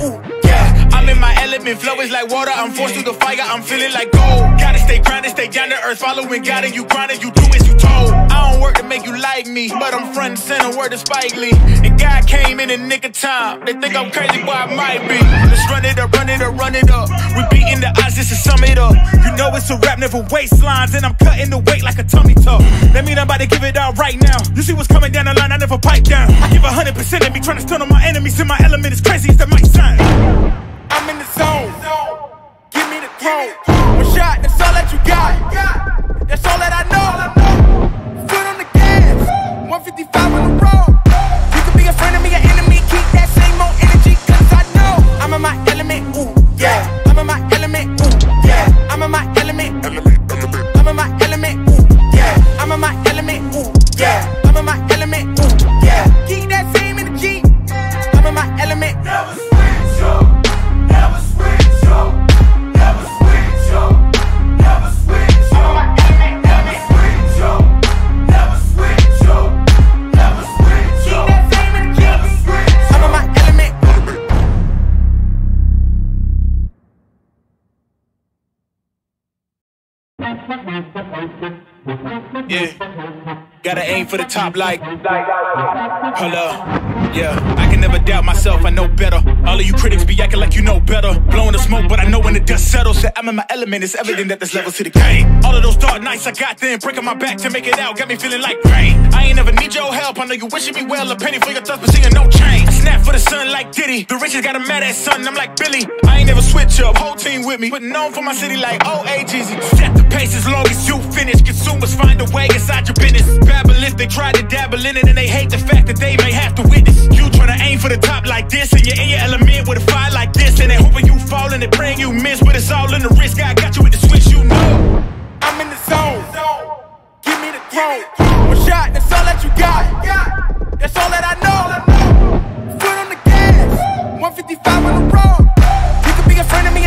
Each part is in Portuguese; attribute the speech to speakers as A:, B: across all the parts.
A: ooh
B: development flow is like water. I'm forced through the fire, I'm feeling like gold. Gotta stay grounded, stay down to earth, following God, and you grinding, you do as you told. I don't work to make you like me, but I'm front and center, word is Spike Lee. And God came in the nick of time. They think I'm crazy, but I might be. Let's run it up, run it up, run it up. We beating the odds just to sum it up. You know it's a rap, never waistlines, and I'm cutting the weight like a tummy tuck. That mean I'm about to give it out right now. You see what's coming down the line, I never pipe down. I give a hundred percent and be trying to stun on my enemies in my element. is crazy as that might sound zone. Give me the throne. One shot, that's all that you got. That's all that I know. Foot
A: on the gas, 155 on the road. You can be a friend of me, an enemy. Keep that same old energy, cause I know I'm in my element. Ooh, yeah. I'm in my element. Ooh, yeah. I'm in my element. I'm in my element. Ooh, yeah. I'm in my element. Ooh, yeah.
B: Yeah. Gotta aim for the top like. Hello. Yeah, I can never doubt myself, I know better. All of you critics be acting like you know better. Blowing the smoke, but I know when the dust settles that I'm in my element. It's evident that there's levels to the game. All of those dark nights I got then, breaking my back to make it out, got me feeling like pain. I ain't never need your help, I know you wishing me well, a penny for your thoughts, but seeing no change nap for the sun like Diddy. The riches got a mad ass son, I'm like Billy. I ain't never switch up, whole team with me. But known for my city like OAGZ. Set the pace as long as you finish. Consumers find a way inside your business. Babble if they try to dabble in it and they hate the fact that they may have to witness. You tryna aim for the top like this and you're in your element with a fire like this. And they hoping you fall and they praying you miss. But it's all in the risk, I got you with the switch, you know. I'm in the zone. Give me the throne. One shot, that's all that you got. That's all that I know.
A: 155 on the road. You could be a friend of me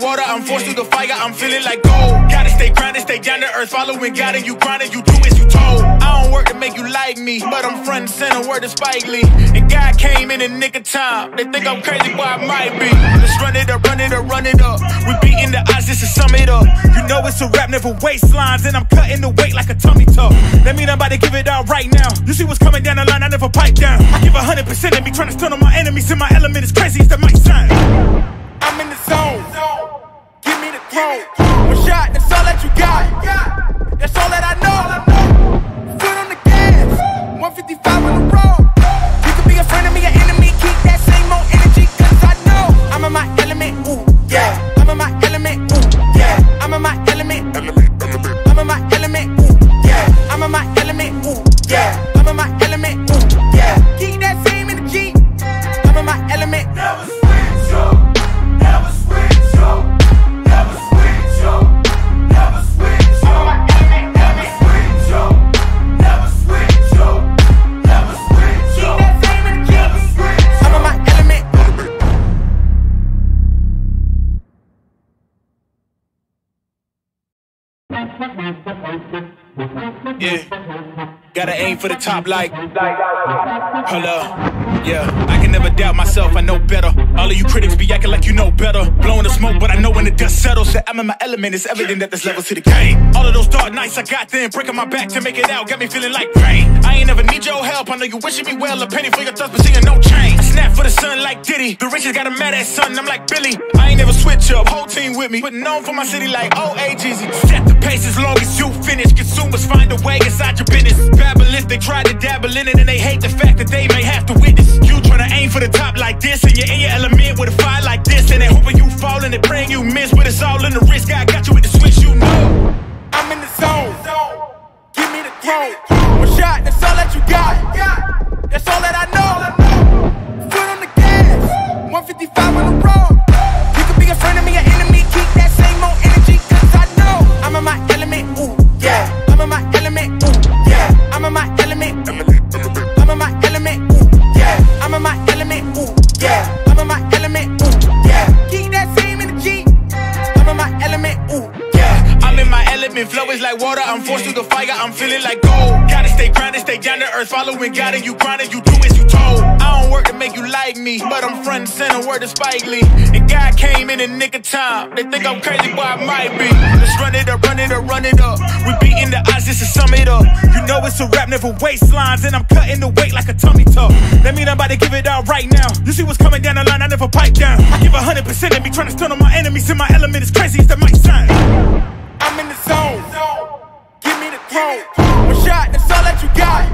B: like water, I'm forced through the fire, I'm feeling like gold. Gotta stay grounded, stay down to earth, following God and you grinding, you do as you told. I don't work to make you like me, but I'm front and center, word is Spike And God came in the nick of time, they think I'm crazy, but I might be. Let's run it up, run it up, run it up. We beating the odds just to sum it up. You know it's a rap, never waste lines, and I'm cutting the weight like a tummy tuck. That mean I'm about to give it out right now. You see what's coming down the line, I never pipe down. I give 100% of me, trying to stun on my enemies in my element, is crazy as the mic sound. I'm in the zone.
A: Give me the throne. One shot, that's all that you got. That's all that I know. Foot on the gas. 155.
B: top like, hello. I'm in my element. It's evident that this levels to the game. All of those dark nights I got then, breaking my back to make it out. Got me feeling like pain. I ain't ever need your help. I know you wishing me well. A penny for your thoughts, but seeing no change. I snap for the sun like Diddy. The riches got a mad ass son. I'm like Billy. I ain't never switch up. Whole team with me. But known for my city like OAGZ. Set the pace as long as you finish. Consumers find a way inside your business. Babble they try to dabble in it and they hate the fact that they may have to witness. You trying to aim for the top like this and you're in your element with a fire like this. And they hoping you fall and they praying you miss. But it's all in the the wrist, God got you with the switch, you know. I'm in the zone. Give me the throne. One shot, that's all
A: that you got. That's all that I know. Foot on the gas. 155 on the road. You could be a friend of me
B: I'm forced through the fire, I'm feeling like gold. Gotta stay grounded, stay down to earth, following God and you grinding, you do as you told. I don't work to make you like me, but I'm front and center, word is Spike And God came in the nick of time, they think I'm crazy, but I might be. Let's run it up, run it up, run it up. We beating the odds just to sum it up. You know it's a rap, never waistlines, and I'm cutting the weight like a tummy tuck. That mean I'm about to give it out right now. You see what's coming down the line, I never pipe down. I give a hundred percent and be trying to stun on my enemies in my element, is crazy as that might sound. I'm in the zone. Give me the throne. One shot, that's all that you got.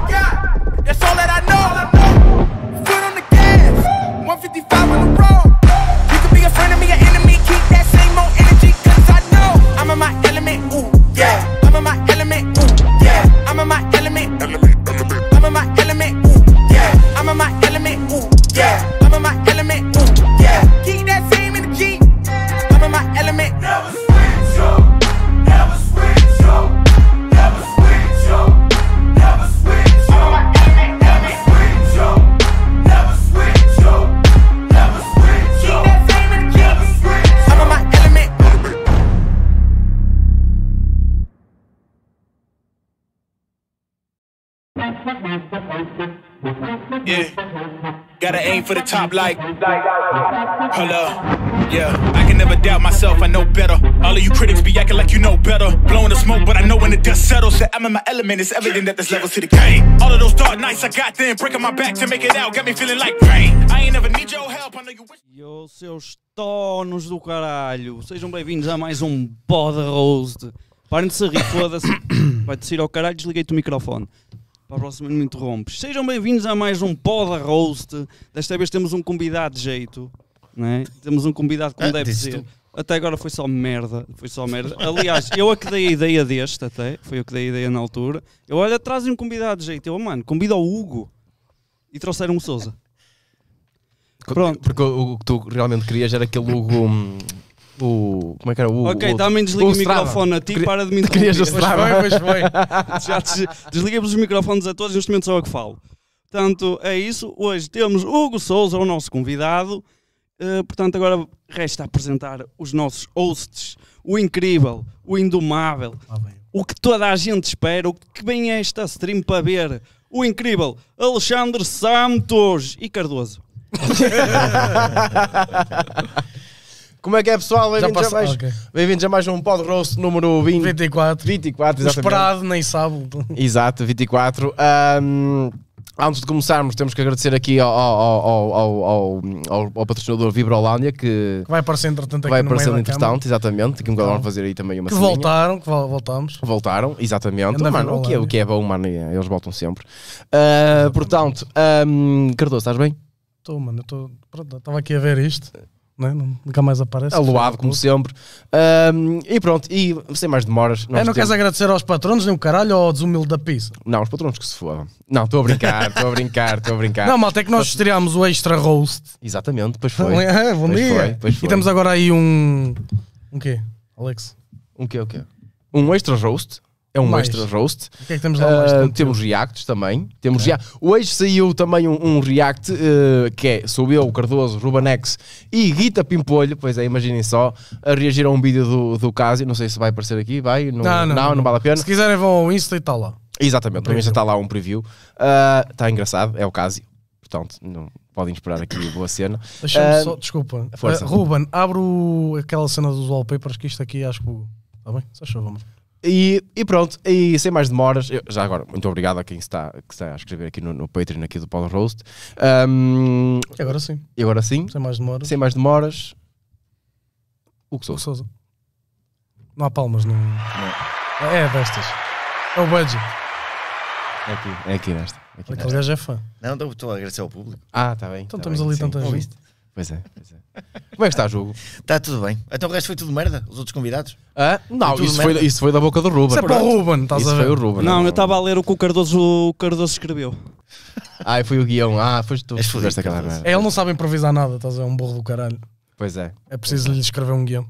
A: That's all that I know. Foot on the gas, 155 on the road. You can be a friend of me, an enemy.
B: Yeah. Gotta aim for the top like.
A: Hello.
B: Yeah, I can never doubt myself, I know better. All of you critics be acting like you know better. Blowing the smoke, but I know when the dust settles that I'm in my element. It's evident that this level to the game. All of those dark nights I got then, breaking my back to make it out, got me feeling like pain. I ain't never need your help, I know you wish.
C: Yo, seus tonos do caralho, sejam bem-vindos a mais um Bode Rose. Parem de se rir, foda-se. Vai descer ao caralho, desliguei-te o microfone para a próxima não me interrompes. Sejam bem-vindos a mais um Poda Roast. Desta vez temos um convidado de jeito, é? Temos um convidado como Ah, deve ser. tu. Até agora foi só merda, foi só merda. Aliás, eu a que dei a ideia deste até, foi eu que dei a ideia na altura. Eu olha, trazem um convidado de jeito. Eu, mano, convido o Hugo. E trouxeram o Sousa. Pronto. Porque o o
D: que tu realmente querias era aquele Hugo. Hum, o. Como é que era? O, ok, o, também desliga o, o microfone a ti, e
C: para de me interromper. Querias pois bem, pois bem. desligamos os microfones a todos, neste momento só eu que falo. Portanto, é isso. Hoje temos Hugo Souza, o nosso convidado. Uh, portanto, agora resta apresentar os nossos hosts, o incrível, o indomável, ah, o que toda a gente espera, o que vem a esta stream para ver, o incrível Alexandre Santos e Cardoso. Como é que é, pessoal? Bem-vindos a, mais... okay. Bem a mais um Pod Roast número
D: 20... 24. 24, exatamente. Esperado, nem sabe. Exato, 24. Um, antes de começarmos, temos que agradecer aqui ao, ao, ao, ao, ao patrocinador Vibrolândia, que... que vai
E: aparecer entretanto aqui Vai aparecer entretanto,
D: exatamente. Que então, vão fazer aí também uma Que sininha. voltaram, que
E: voltamos.
D: Voltaram, exatamente. Oh, mano, o que, é, o que é bom, mano, é, eles voltam sempre. Uh, portanto, um, Cardoso, estás bem?
E: Estou, mano. Estava aqui a ver isto. Né? não é? nunca mais aparece. Aloado, como
D: sempre. Um, e pronto, e sem mais demoras. É, não queres agradecer aos patronos, nem o caralho, ou ao desumilde da pizza? Não, os patronos que se foram. Não, estou a brincar, estou a brincar, estou a brincar. Não, malta, é que nós estreámos o extra roast. Exatamente, pois foi. É, bom pois dia. Foi, pois foi. E temos agora aí um. Um quê, Alex? Um quê, o quê? Um extra roast? é um mais. extra roast. O que é que temos lá Uh, temos reacts também. Temos okay. react. Hoje saiu também um, um react uh, que é sou eu, Cardoso, Rubanex e Guita Pimpolho, pois é, imaginem só, a reagir a um vídeo do, do Casio. Não sei se vai aparecer aqui, vai? Não não, não, não, não, vale a pena. Se quiserem vão ao Insta e está lá. Exatamente, mim já está lá um preview. Uh, ah, está engraçado, é o Casio. Portanto, não, podem esperar aqui boa cena. só,
E: desculpa. Força. Ruben, abro aquela cena dos wallpapers que isto aqui acho que. Está bem? Só chama
D: e, e, pronto, e sem mais demoras, eu, já agora, muito obrigado a quem está, que está a escrever aqui no, no Patreon aqui do Paulo Roast. Um, agora sim. E agora sim. Sem mais demoras. Sem mais demoras. O que sou Souza. Não há palmas, não. não. É, é destas. É o budget. É aqui, é aqui nesta.
E: Aquele gajo é fã.
F: Não, então, estou a agradecer ao público. Ah, está bem. Então tá estamos bem, ali tantas vezes
D: Pois é, pois é. Como é que está o jogo? Está tudo bem.
F: Então o resto foi tudo merda? Os outros convidados? Ah, não, isso foi, isso
D: foi da boca do Ruben. Isso é para o Ruben, estás isso a ver? foi o Ruben. Não,
C: eu estava a ler o que o Cardoso, o Cardoso escreveu.
D: ah, foi o guião. Ah, foste tu. Fizeste aquela merda. É,
E: ele não sabe improvisar nada, estás a ver? É um burro do caralho. Pois é. É preciso lhe escrever um guião.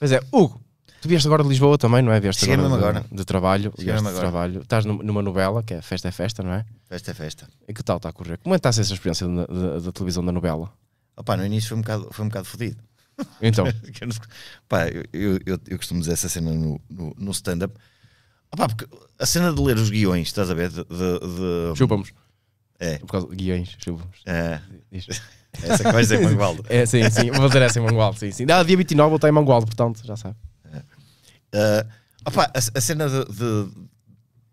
D: Pois é. Hugo, tu vieste agora de Lisboa também, não é? Vieste agora, agora, agora. De, de trabalho. Vieste de trabalho. Estás numa novela, que é Festa é Festa, não é? Festa é Festa. E que tal está a correr? Como é que está a ser essa experiência da televisão da novela? Opa, no início foi um
F: bocado, foi um bocado fodido.
D: Então. Pá, eu, eu, eu, costumo dizer essa cena no,
F: no, no stand-up. Opa, porque a cena de ler os guiões, estás a ver? De, de...
D: Chupamos. É. Por causa de guiões, chupamos. É. Essa que vais dizer Mangualdo. É, sim, sim. Vou fazer essa em Mangualdo, sim, sim. Ah, dia 29 vou estar em Mangualdo, portanto, já sabe. É. Uh,
F: eh, opa, a, a, cena de, de,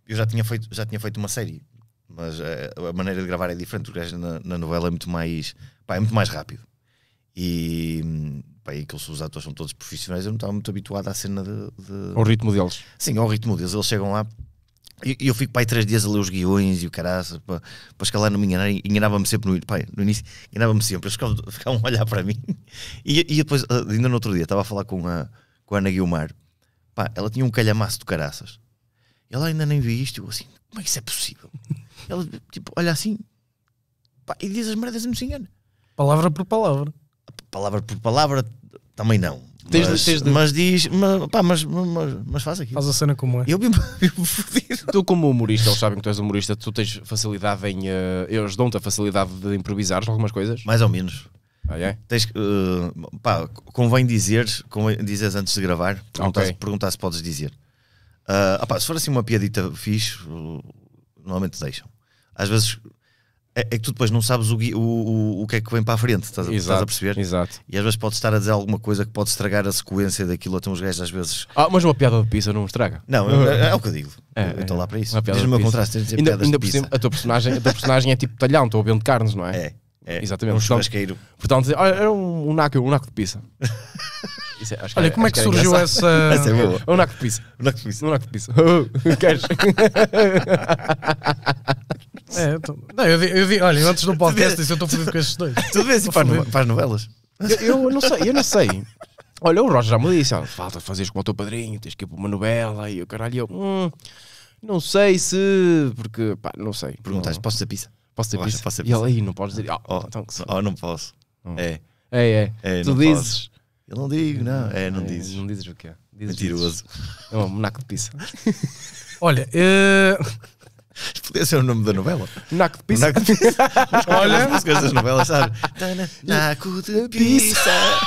F: Eu já tinha, feito, já tinha feito uma série, mas a, eh, a maneira de gravar é diferente, porque na, na novela é muito mais pá, é muito mais rápido. E, pá, aqueles os atores são todos profissionais, eu não estava muito habituado à cena de, de... Ao ritmo deles. Sim, ao ritmo deles. Eles chegam lá e eu, fico, pai, três dias a ler os guiões e o caraça, para escalar não me enganar, enganava-me sempre no, no início, enganava-me sempre, eles ficavam, ficavam a olhar para mim. E, e depois, ah, ainda no outro dia, estava a falar com a, com a Ana Guilmar, pá, ela tinha um calhamaço de caraças. Ela ainda nem vi isto, eu assim, como é que isso é possível? Ela, tipo, olha assim, pá, e diz as merdas e não se engana. Palavra por palavra.
D: Palavra por palavra também não. Tens
F: mas, de, tens de... mas diz, mas, pá, mas, mas, mas
E: faz aqui. Faz a cena como é. Eu me, me
D: fodido. Tu, como humorista, eles sabem que tu és humorista, tu tens facilidade em. Uh, eh, eles dão-te a facilidade de improvisar algumas coisas? Mais ou menos. Ah, é? Tens,
F: uh, pá, convém dizer, convém antes de gravar, perguntar, okay. se, perguntar se podes dizer. Uh, opá, se for assim uma piadita fixe, eh, normalmente deixam. Às vezes é, é que tu depois não sabes o, o, o, o que é que vem para a frente, estás, exato, estás a perceber? Exato. E às vezes pode estar a dizer alguma coisa que pode estragar a sequência daquilo, até então uns gajos às vezes.
D: Ah, mas uma piada de pizza não estraga. Não, é, é, é o que eu digo. É, eu estou é. lá para isso. diz o meu contraste, tens de ainda, ainda por cima, a tua personagem, a tua personagem é tipo talhão, estou bem de carnes, não é? É. É, Exatamente. É um churrasqueiro. Portanto, portanto era ah, um, um, naco, um naco de pizza. olha, como é que, surgiu essa. essa é boa. Um naco de pizza. Um naco de pizza. Um naco de pizza. Queres? É, então, não, eu, eu, eu, olha, antes do podcast disse eu estou fodido com estes dois. Tu vês e faz, novelas? Eu, eu, não sei, eu não sei. Olha, o Roger já me disse: ah, falta fazeres como o teu padrinho, tens que ir para uma novela e o caralho. Eu, hum, não sei se. Porque, pá, não sei. Perguntaste: posso ter pizza? Posso ter pizza? pizza? E ele aí, não pode dizer. Ah, oh, então, oh, não posso. Oh. É. É, é. é tu dizes. Posso.
F: Eu não digo, não. É,
D: não é, dizes. Não dizes o quê Dizes, Mentiroso. Dizes. É um monaco de pizza. Olha, uh, Podia ser o nome da novela. Naco de pizza. Naco de pizza. Olha. As músicas das novelas, sabe?
F: Naco de
G: pizza.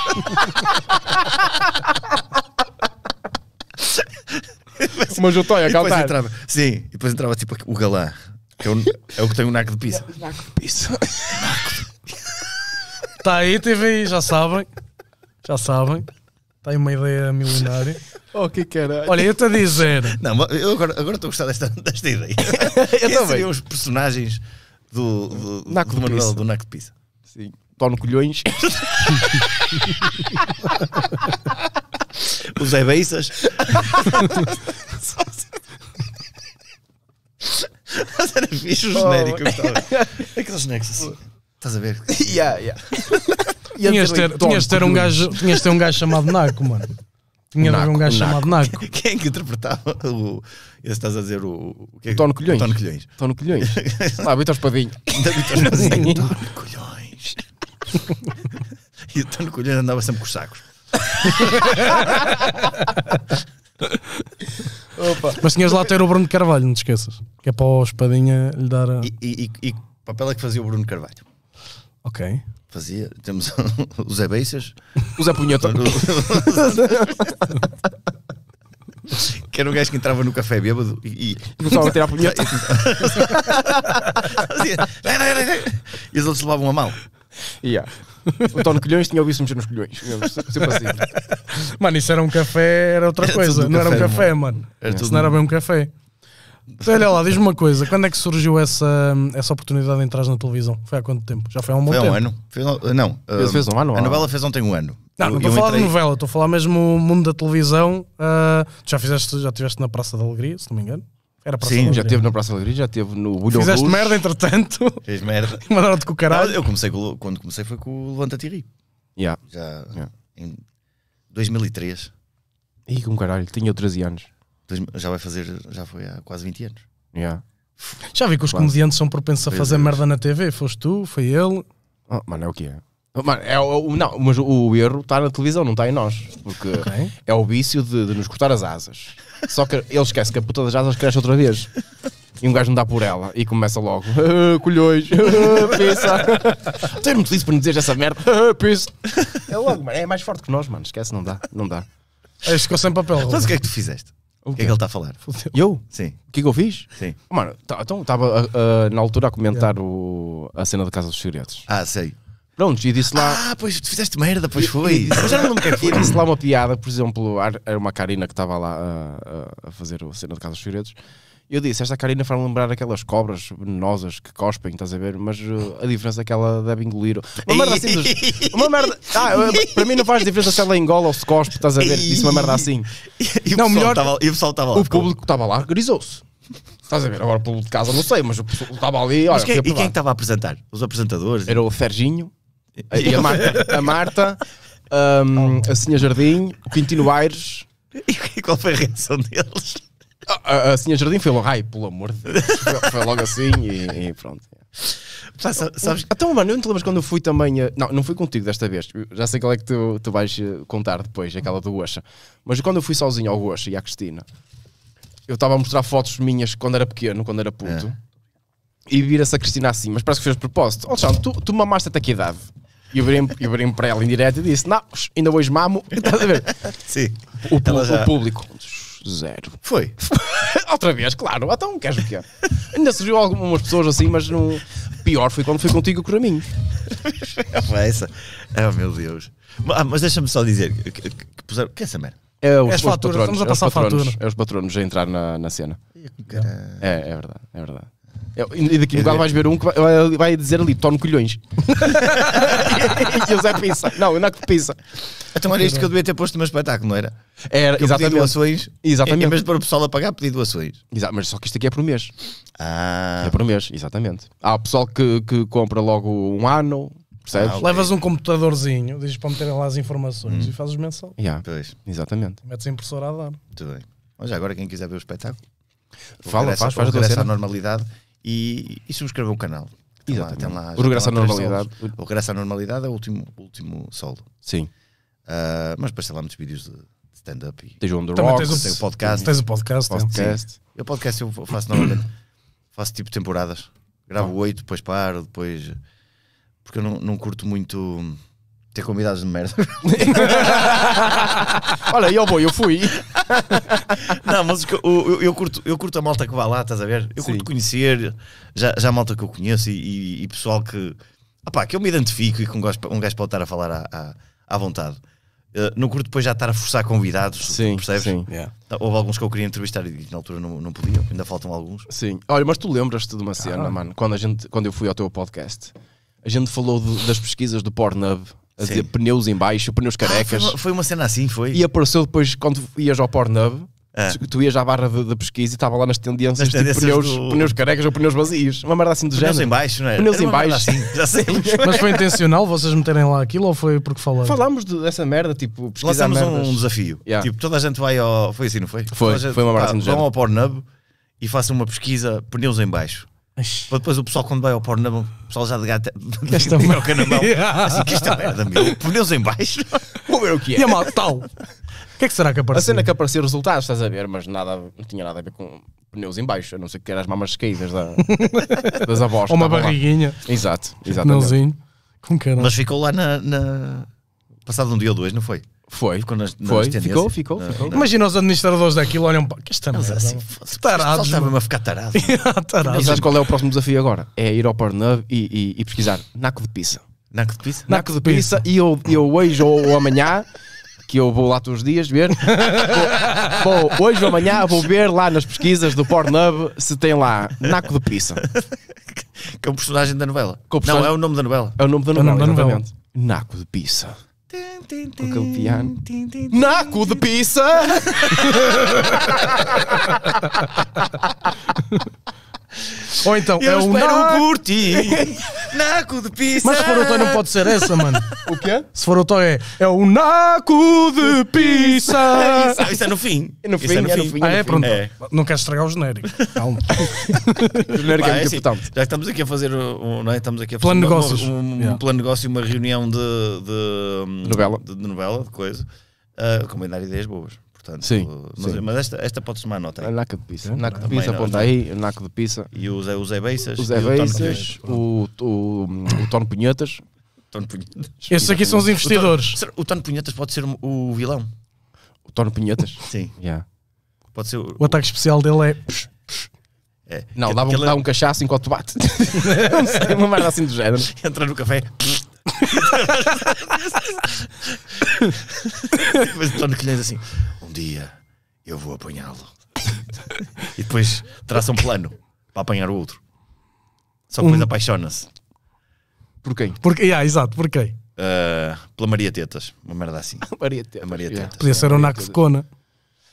G: Uma
F: jutóia, calçar. Entrava, sim, e depois entrava tipo o galã, que é o, é o
E: que tem o naco de pizza. Naco de pizza. Naco de... Está aí, TV já sabem. Já sabem. É uma ideia milionária. oh, que caralho. Olha, eu estou a dizer.
D: Não,
F: eu agora, agora estou a gostar desta, desta ideia.
D: eu também. os personagens do, do, Naco do Manuel do Naco de Pisa. Sim. Tono Colhões. os Zé Beiças.
G: Mas era fixe o oh. genérico.
F: Oh. Aqueles nexos. Estás a ver?
G: Yeah, yeah.
E: Tinhas de ter, tinhas ter um gajo, tinhas ter um gajo chamado Naco, mano. Tinha Naco, um gajo Naco. chamado Naco. Quem, é que
D: interpretava o. Esse estás a dizer o. o que é, Tono Colhões. Tono Colhões. Tono Colhões. Lá, Vitor Espadinho. Tono Colhões. e o Tono Colhões andava sempre com os sacos.
E: Mas tinhas lá ter o Bruno Carvalho, não te esqueças. Que é para o Espadinha lhe dar. A... E,
F: e, e, e papel é que fazia o Bruno Carvalho? Ok. Fazia. Temos os O Os Apunheta.
D: que era um gajo que entrava no café bêbado e. Começava a tirar a punheta. e os outros levavam a mal. Yeah. O Tono Colhões tinha ouvido mexer nos colhões. Sempre assim.
E: Mano, isso era um café, era outra era coisa. Não café, era um café, mano. mano. Era não era bem um café. Olha lá, diz-me uma coisa, quando é que surgiu essa, essa oportunidade de entrar na televisão? Foi há quanto tempo? Já foi há um bom foi tempo? um ano. Eh, não, uh, fez um ano? A novela fez ontem um ano.
D: Não, não estou a falar entrei... de
E: novela, estou a falar mesmo o mundo da televisão. Uh, já fizeste, já estiveste na Praça da Alegria, se não me engano. Era Praça Sim, da já teve na
D: Praça da Alegria, já teve no Bulhão Fizeste merda, entretanto. Fiz merda. Mandaram-te com o caralho. Não, eu comecei com, quando comecei foi com o Levanta Tiri. Yeah.
F: Já yeah. em 2003. Ih, com caralho, tinha 13 anos. Já vai fazer, já foi há quase 20 anos. Yeah. Já
E: vi que os quase. comediantes são propensos a fazer é. merda na TV. Foste tu, foi ele. Oh, mano, é o que é?
D: Oh, mano, é, é o, não, mas o erro está na televisão, não está em nós. Porque okay. é o vício de, de, nos cortar as asas. Só que ele esquece que a puta das asas cresce outra vez. E um gajo não dá por ela e começa logo. Ah, colhões, ah, pizza. Estou muito feliz por me dizer essa merda. Ah, pizza. É logo, mano, é mais forte que nós, mano. Esquece, não dá, não dá. Ficou é sem papel. Mas o que é que tu fizeste? O que é que ele está a falar? Eu? Sim. O que é que eu fiz? Sim. Oh, mano, tá, então estava uh, uh, na altura a comentar a cena da Casa dos Segredos. Ah, sei. Pronto, e disse lá. Ah, pois tu fizeste merda, pois foi. Mas já não lembro é E disse lá uma piada, por exemplo, era uma Karina que estava lá a fazer a cena de Casa dos Segredos eu disse, esta carina faz me lembrar aquelas cobras venenosas que cospem, estás a ver? Mas uh, a diferença é que ela deve engolir. Uma merda assim. Dos...
A: Uma merda. Ah,
D: para mim não faz diferença se ela engola ou se cospe, estás a ver? Disse uma merda assim. E, e não, melhor. Tava, e o pessoal estava lá. O público estava lá, grisou-se. Estás a ver? Agora o público de casa não sei, mas o pessoal estava ali. Olha, quem, e quem estava a apresentar? Os apresentadores? Era o Serginho e a Marta, a, Marta, um, a Senha Jardim, o Quintino Aires. E qual foi a reação deles? Ah, ah, a, a, a Jardim foi logo, ai, pelo amor de Deus. foi, foi logo assim e, e pronto. Pá, então, sabes... Então, mano, eu não te lembras quando eu fui também. Não, não fui contigo desta vez. Já sei qual é que tu, tu vais eh, contar depois, aquela do Gosha. Mas quando eu fui sozinho ao Gosha e à Cristina, eu estava a mostrar fotos minhas quando era pequeno, quando era puto. É. E vira-se a Cristina assim, mas parece que fez propósito. Alexandre, oh, tu, tu mamaste até que idade? E eu virei-me virei para ela em direto e disse: Não, ainda hoje mamo. Estás a ver? Sim. O, o, já... o público zero. Foi. Outra vez, claro. Então, queres o é? Ainda surgiu algumas pessoas assim, mas não... pior foi quando fui contigo o Raminho.
F: é essa. Oh, meu Deus.
D: Ah, mas deixa-me só dizer que, que, que, que é essa merda? É os, é os patronos, estamos a passar é os patronos, a fatura. É os patronos a entrar na, na cena. É, é verdade, é verdade. É, e daqui a bocado é, vais ver um que vai, vai dizer ali, torno colhões. e o Zé pensa: Não, eu não é que pensa. Então era isto que eu devia ter posto no meu espetáculo, não era? Era, eu exatamente. Pedi doações. Exatamente. Em vez de o pessoal a pagar, pedi doações. Exato, mas só que isto aqui é por mês. Ah. É por mês, exatamente. Há pessoal que, que compra logo um ano, Ah, Levas
E: um computadorzinho, dizes para meterem lá as informações hum. e fazes mensal.
D: Yeah. Pois. Exatamente.
E: Metes a impressora a dar. Muito bem. Mas
F: agora quem quiser ver o espetáculo. Fala, faz, faz, a normalidade e, e subscrevam o canal. Tem Exatamente. Lá, lá, o regresso à normalidade. Solos. O regresso à normalidade é o último, último solo. Sim. Uh, mas depois tem lá muitos vídeos de, stand-up. E... Tens o On The Rocks, tens o, podcast. Tens o podcast. É. podcast. Eu podcast eu faço normalmente, faço tipo temporadas. Gravo ah. oito, depois paro, depois... Porque eu não, não curto muito ter convidados de merda. Olha, eu vou, eu fui. Não, mas eu, eu, eu, curto, eu curto a malta que vai lá, estás a ver? Eu Sim. curto conhecer já, já a malta que eu conheço e, e, e pessoal que, opá, que eu me identifico e que um gajo, pode estar a falar à, à, à vontade. Uh, eh, não curto depois já estar a forçar convidados, sim, percebes? Sim, yeah. Então, houve alguns que eu
D: queria entrevistar e na altura não, não podia ainda faltam alguns. Sim, olha, mas tu lembras-te de uma cena, ah, mano, quando, a gente, quando eu fui ao teu podcast, a gente falou de, das pesquisas do Pornhub a Sim. pneus em baixo, pneus carecas. Ah, foi, foi, uma cena assim, foi. E apareceu depois quando ias ao Pornhub. Ah. Tu, ias à barra de, de pesquisa e estava lá nas tendências, nas tendências tipo, pneus, do... pneus carecas ou pneus vazios. Uma merda assim do pneus género. Pneus em baixo, não é? Pneus Era em baixo. Assim, já sei. Mas foi
E: intencional vocês meterem lá aquilo ou foi porque falaram?
D: Falámos dessa merda, tipo, pesquisar Lançámos um desafio. Yeah.
F: Tipo, toda a gente vai ao... Foi assim, não foi? Foi, gente, foi uma merda assim do género. Vão ao Pornhub e façam uma pesquisa pneus em baixo.
D: Mas depois o pessoal quando vai ao mão, o pessoal já de gata esta minhoca na mão. Assim, que esta é merda, meu. Pneus em baixo. Vou ver é o que é. E a mal, tal. O que é que será que apareceu? A cena que apareceu resultados, estás a ver, mas nada, não tinha nada a ver com pneus em baixo, a não ser que eram as mamas caídas da, das avós.
F: Ou uma barriguinha.
D: Lá. Exato, exatamente.
F: Pneuzinho.
E: Com caramba. Mas ficou lá na, na...
D: Passado um dia ou dois, não foi? Foi. Ficou nas,
E: nas foi. Ficou, ficou, não, ficou. Não. Imagina os administradores daquilo, olham
D: para que esta merda.
E: Assim, tarados. Só estava a ficar tarado. tarado. E sabes
D: qual é o próximo desafio agora? É ir ao Pornhub e, e, e pesquisar naco de pizza. Naco de pizza? Naco, naco de pizza. E eu, eu hoje ou amanhã que eu vou lá todos os dias ver. vou, vou, hoje ou amanhã vou ver lá nas pesquisas do Pornhub se tem lá Naco de Pizza. Que é o personagem da novela. Não, é o nome da novela. É o nome da é novela, é nome da novela. Naco de Pizza. Com aquele piano. Naco de pizza! Ou então, eu é um não por ti, naco de pizza. Mas se for o toy não pode ser essa, mano. O quê?
E: Se for o toy é, é o naco de pizza. isso, isso é no fim. É no fim, é no, é fim. É ah, é, pronto. É. Não queres estragar o genérico. Calma.
F: o genérico Pá, é muito assim, importante. Já estamos aqui a fazer, um, não é? estamos aqui a fazer plano uma, negócios. um, um yeah. plano de negócio, uma reunião de, de, de novela, de, de, novela, de coisa. Uh, ah, combinar ideias boas portanto. Sim, mas, sim. mas esta, esta pode tomar nota. Aí. Naca de pizza. naco de pisa aponta é? aí, naco de pisa E o Zé, o Zé Beixas. O Zé Beissas.
D: o, o, o, o Tono Punhetas. Tono Punhetas. Esses
F: aqui são os investidores.
D: O Tono, o Tono Punhetas pode ser o vilão. O Tono Punhetas? Sim. Yeah. Pode ser o, o
E: ataque especial dele é.
D: É. Não, dá, um, ele... dá um cachaço enquanto bate. não sei, uma merda assim do género. Entra no café. Mas o António Colhões assim
F: um dia eu vou apanhá-lo. e depois traça um plano para apanhar o outro. Só que depois apaixona-se. Por quem? Porque, yeah, exato, por quem? Uh, pela Maria
D: Tetas, uma merda assim. Maria Tetas. A Maria Tetas. Yeah. Podia ser o Naco de Cona.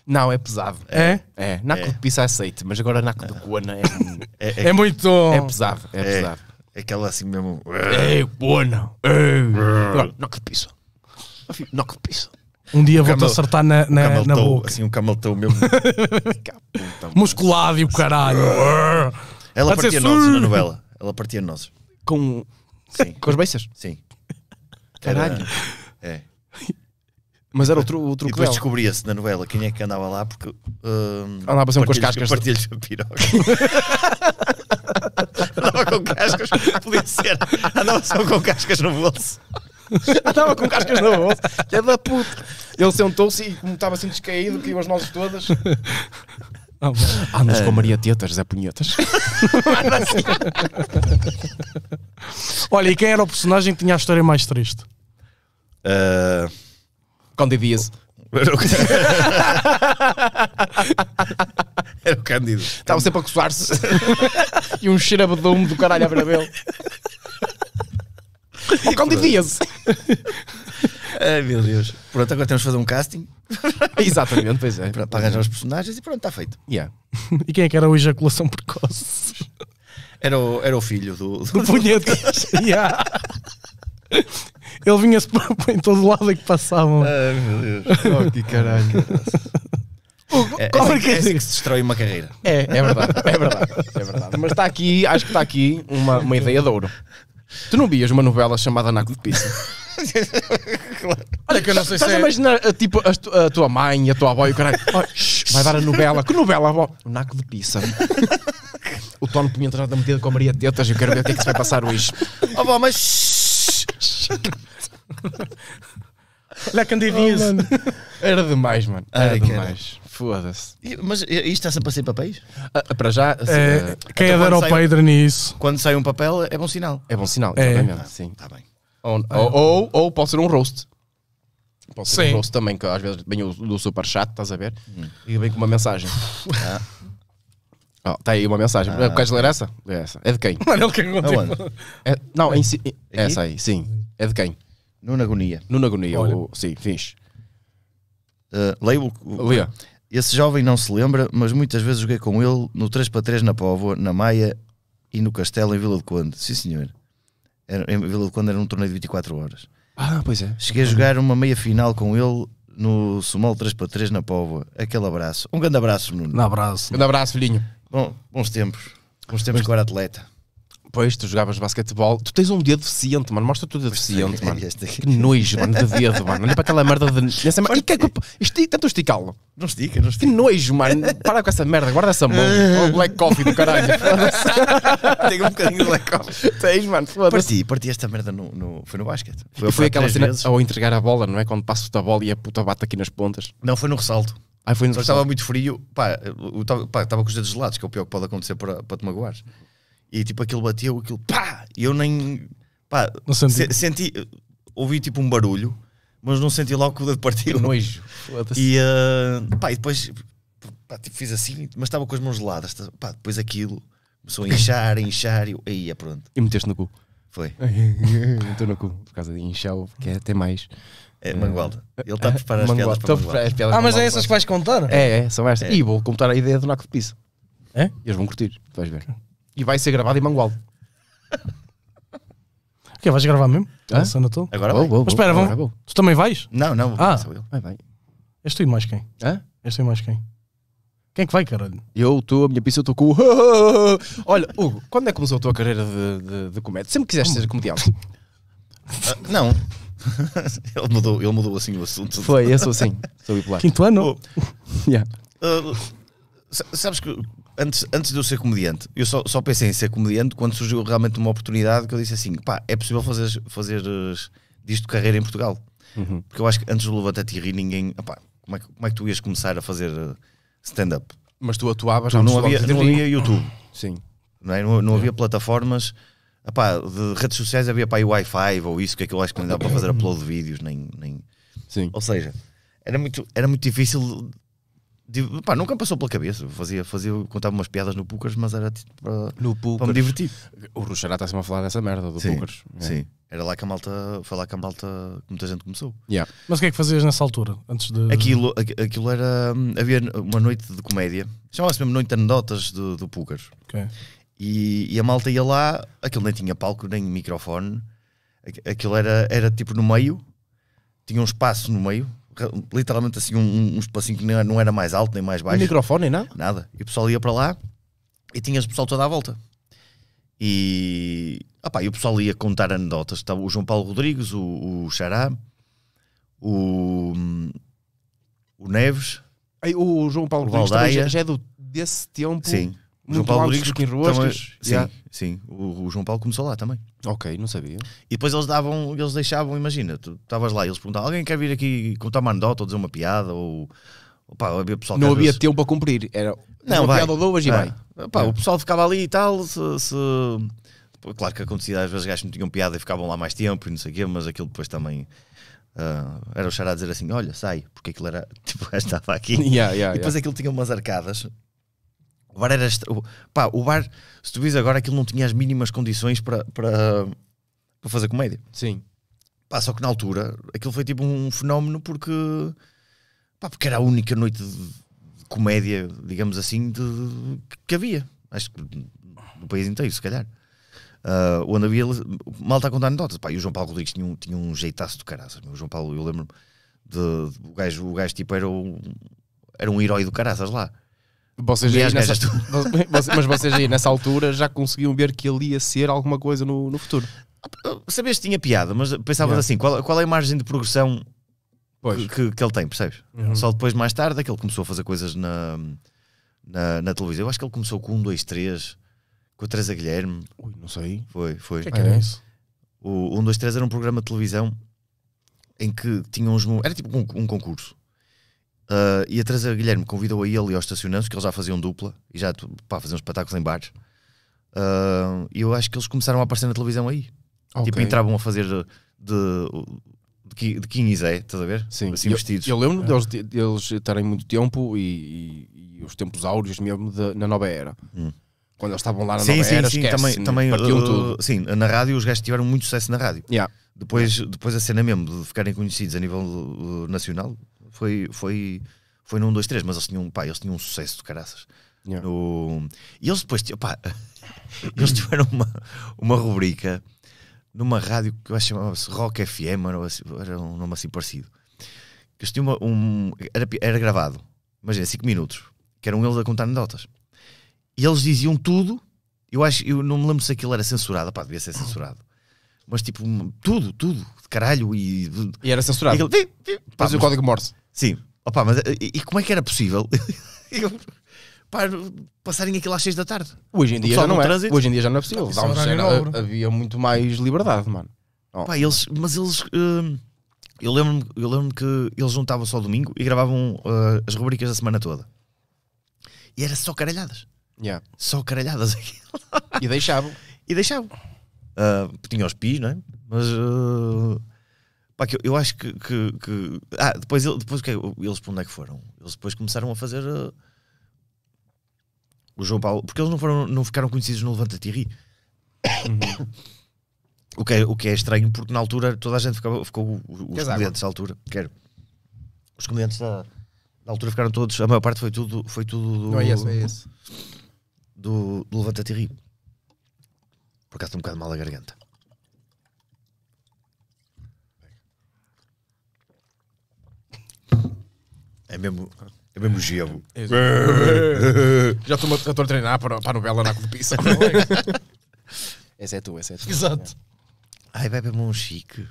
D: Não, é pesado. É? É. é. Naco é. de Pisa aceite, mas agora Naco é. de Cona é, é, é, é, muito. É pesado. É, é pesado. É aquela assim mesmo. Ei, Cona! Ei! Naco de Pisa. Naco de Pisa. Um dia vou-te acertar na, na, cameltão, na boca. Assim, um cameltão mesmo. Musculado e o caralho. Ela Pode partia nós na novela. Ela partia nós Com... Com as beiças? Sim. Caralho. É. Mas era outro, outro E depois
F: descobria-se na novela quem é que andava lá, porque. Uh,
D: andava sempre com as cascas.
G: Partilhas a piroca. andava com
D: cascas, podia ser. Andava só com cascas no bolso. estava com cascas na bolsa, que é da puta. Ele sentou-se e, como estava assim descaído, caiu as nozes todas. Ah, Andas ah, com Maria Tetas, Zé Punhetas.
E: Olha, e quem era o personagem que tinha a história mais triste?
D: Uh... Conde Dias. Era o, Cândido. Estava sempre a coçar-se. e um cheiro cheirabedome do caralho ver a dele. Ou cão se
F: Ai meu Deus. Pronto, agora temos de fazer um casting. Exatamente, pois é. Para, arranjar os personagens e pronto, está feito.
E: Yeah. E quem é que era o ejaculação precoce?
F: Era o, era o filho do, do, do punhetas.
E: yeah. Ele vinha-se em todo lado em que passavam. Ai meu Deus. Oh, que caralho. É, Como é, é, é assim, que, é, é
D: assim que se destrói uma carreira. É, é verdade, é verdade, é verdade. Mas está aqui, acho que está aqui uma, uma ideia de ouro. Tu não vias uma novela chamada Naco de Pizza? claro. Olha que eu não sei Estás se. Estás a é... imaginar eh, tipo, a, tu, a, tua mãe, a tua avó e o caralho. Oh, shh, vai dar a novela. Que novela, avó? O Naco de Pizza. o Tono Pimenta já está metido com a Maria Tetas. Eu quero ver o que é que se vai passar hoje. Oh, avó, mas. Shh,
E: Olha a oh,
D: Era demais, mano. Era Ai, demais. Foda-se. Mas isto está-se a passar papéis? Ah, para já. Assim, é, eh, quem é então, dar ao Pedro nisso? Quando sai um papel, é bom sinal. É bom sinal, é. exatamente. Ah, sim. Está bem. Ou, ah, é. ou, ou, pode ser um roast. Pode ser sim. um roast também, que às vezes vem o, do super chat, estás a ver? Hum. E vem com uma mensagem. Está Oh, ah. tá aí uma mensagem. Ah. Queres ler essa? É essa. É de quem? Mano, É, não, é. Em, essa aí, sim. É de quem? Nuna Agonia. Nuna Agonia, sim, fixe. Uh, leio o. Esse jovem não se lembra,
F: mas muitas vezes joguei com ele no 3x3 na Póvoa, na Maia e no Castelo em Vila de Conde. Sim, senhor. Era, em Vila de Conde era um torneio de 24 horas. Ah, pois é. Cheguei a uhum. jogar uma meia final com ele no Sumal 3x3 na Póvoa. Aquele abraço. Um grande abraço,
D: Nuno. Um abraço. Um grande abraço, filhinho. Bom, bons tempos. Bons tempos mas... para atleta. Pois, tu jogavas basquetebol. Tu tens um dedo deficiente, mano. Mostra tu dedo deficiente, é, mano. É que nojo, mano, de dedo, mano. Olha para aquela merda de. Nessa merda. Que é que... Esti... Tenta esticá-lo. Não estica, não estica. Que nojo, mano. Para com essa merda. Guarda essa mão. o oh, black coffee do caralho. Tenho um bocadinho de black
F: coffee. Tens, mano. Parti, parti esta merda no, no... Foi no basquete. Foi, foi aquela cena vezes.
D: ao entregar a bola, não é? Quando passo a bola e a puta bate aqui nas pontas. Não, foi no ressalto. Ah, foi no ressalto. Estava
F: muito frio. Pá, estava com os dedos gelados, que é o pior que pode acontecer para, para te magoares. E tipo, aquilo bateu, aquilo pá! E eu nem. pá, não senti. Se, senti ouvi tipo um barulho, mas não senti logo que o dedo partiu. Nojo. E, uh, pá, e depois pá, tipo, fiz assim, mas estava com as mãos geladas. Tá, pá, depois aquilo começou a inchar, a inchar, e aí é pronto.
D: E meteste no cu. Foi. Estou no cu, por causa de inchar, que é até mais. É, Mangualda. Ah, Ele está a ah, preparar as piadas para Mangualda. As piadas ah, mas é essas que vais contar? É, é são estas. É. E vou contar a ideia do Naco de Pisa. É? Eles vão curtir, vais ver. E vai ser gravado em Mangual.
E: O
D: quê? Vais gravar mesmo? Hã? Essa Agora vou, vou, espera, vou, vamos. vou. Tu também
E: vais? Não, não, Ah. Vai, vai. És tu e mais quem? Hã? És tu e mais quem? Quem é que vai, caralho?
D: Eu estou, a minha pista, eu estou com o. Olha, Hugo, quando é que começou a tua carreira de, de, de comédia? Sempre quiseste ser comediante? Ah, não. ele, mudou, ele mudou assim o assunto. Foi, eu sou assim. Sou bipolar. Quinto ano? Oh. Yeah. Ah,
F: sabes que antes, antes de eu ser comediante, eu só, só pensei em ser comediante quando surgiu realmente uma oportunidade que eu disse assim: pá, é possível fazer, fazer disto carreira em Portugal. Uhum. Porque eu acho que antes do levanta a e ninguém. Opá, como, é que, como é que tu ias começar a fazer uh, stand-up?
D: Mas tu atuavas tu, não havia, não havia YouTube.
F: Sim. Não, é? não, não é. havia plataformas. Epá, de redes sociais havia para aí Wi-Fi ou isso, que aquilo é acho que não dá para fazer upload de vídeos, nem. nem... Sim. Ou seja, era muito, era muito difícil Digo, pá, nunca passou pela cabeça. Fazia, fazia, contava umas piadas no Pucas, mas era tipo para, no para me divertir. O Ruxará está sempre a falar dessa merda do sim, Pucas. É. Sim, era lá que a malta, foi lá que a malta, muita gente começou. Yeah.
E: Mas o que é que fazias nessa altura? Antes de... aquilo,
F: aquilo era. Havia uma noite de comédia, chamava-se mesmo Noite de Anedotas do, do Pucas. Okay. E, e, a malta ia lá, aquilo nem tinha palco, nem microfone, aquilo era, era tipo no meio, tinha um espaço no meio literalmente assim um, um espacinho que não era mais alto nem mais baixo. Um
D: microfone, nada?
F: Nada. E o pessoal ia para lá
D: e tinhas o pessoal toda à volta. E,
F: opa, ah e o pessoal ia contar anedotas. Estava tá, o João Paulo Rodrigues, o, o Xará, o, o Neves.
D: Aí, o João Paulo o Rodrigues já, já é do, desse tempo. Sim João Paulo Rodrigues que roscas. Sim, yeah.
F: sim. O, o, João Paulo começou lá também. Ok, não sabia. E depois eles davam, eles deixavam, imagina, tu estavas lá e eles perguntavam: alguém quer vir aqui contar uma anedota ou dizer uma piada? Ou Opa, havia pessoal não havia tempo a cumprir, era não, uma vai, piada ou duas e é. vai. Opa, é. O pessoal ficava ali e tal, se, se... Claro que acontecia às vezes gajos não tinham piada e ficavam lá mais tempo e não sei o quê, mas aquilo depois também Uh, era o chará a dizer assim: Olha, sai, porque aquilo era tipo, estava aqui. yeah, yeah, e depois yeah. aquilo tinha umas arcadas o bar era. Estra... Pá, o bar, se tu vis agora, aquilo não tinha as mínimas condições para, para, para fazer comédia. Sim. Pá, só que na altura, aquilo foi tipo um fenómeno porque. Pá, porque era a única noite de comédia, digamos assim, de, que havia. Acho que no país inteiro, se calhar. Uh, onde havia mal a contar anedotas. Pá, e o João Paulo Rodrigues tinha um, tinha um jeitaço do caraças. O João Paulo, eu lembro-me de, de, o, gajo, o gajo tipo era um, era um herói do caraças lá. Vocês aí, nessa,
D: mas vocês aí nessa altura já conseguiam ver que ali ia ser alguma coisa no, no futuro. Sabias que tinha
F: piada, mas pensavas yeah. assim: qual, qual é a margem de progressão que, que, que, ele tem, percebes? Uhum. Só depois, mais tarde, é que ele começou a fazer coisas na, na, na televisão. Eu acho que ele começou com um, dois, três, com a Teresa Guilherme. Ui, não sei. Foi, foi. O que é que era é isso? O 1, 2, 3 era um programa de televisão em que tinham uns. Era tipo um, um concurso Uh, e a trazer Guilherme convidou a ele e aos estacionantes, que eles já faziam dupla e já pá, faziam espetáculos em bares. Ah, e uh, eu acho que eles começaram a aparecer na televisão aí. Tipo, okay. Tipo, entravam
D: a fazer de, de, de é estás a ver? Sim, assim, eu, vestidos. Eu lembro deles, estarem muito tempo e, e, e os tempos áureos mesmo de, na nova era. Hum quando eles estavam lá na sim, Nova sim, Era, sim, também, né? também partiam uh, tudo. Sim, na rádio os
F: gajos tiveram muito sucesso na rádio. Yeah. Depois, depois a cena mesmo de ficarem conhecidos a nível uh, nacional foi, foi, foi num, dois, três, mas eles tinham, pá, eles tinham um sucesso de caraças. Yeah. No... E eles depois, eles tiveram uma, uma rubrica numa rádio que eu acho que chamava-se Rock FM, assim, era um nome assim parecido. eles tinham uma, um, era, era gravado, imagina, 5 minutos, que eram eles a contar anedotas. E eles diziam tudo, eu acho, eu não me lembro se aquilo era censurado, pá, devia ser censurado mas tipo, tudo, tudo, de caralho. E, e era censurado. E pá, mas, o código Morse. Sim, opá, mas eh, e, e como é que era possível? para passarem aquilo às 6 da tarde. Hoje em dia já não, é. Trânsito. Hoje em dia já não é possível. É um
D: havia muito mais liberdade, mano. Oh. Pá, eles, mas eles. Uh, eu lembro-me
F: eu lembro que eles juntavam só domingo e gravavam uh, as rubricas da semana toda. E era só caralhadas. Yeah. Só caralhadas aquilo. E deixavam. e deixavam. Uh, tinha os pis, não é? Mas. Uh, pá, que eu, eu acho que, que, que. ah, depois, depois é que, eles para onde é que foram? Eles depois começaram a fazer. Uh, o João Paulo. Porque eles não, foram, não ficaram conhecidos no Levanta Tirri. Uhum. o, que é, o que é estranho, porque na altura toda a gente ficava, ficou. Os comediantes da altura. Quero. Os comediantes da, da altura ficaram todos. A maior parte foi tudo. Foi tudo do, não é isso, é esse. Do, do Levanta Tirri. Por acaso estou um bocado mal a garganta. É mesmo. É mesmo gelo. Já
D: estou a treinar para, para a novela na Codopissa. essa é tu, essa é tu. Exato.
E: É. Ai, bebe-me um chique.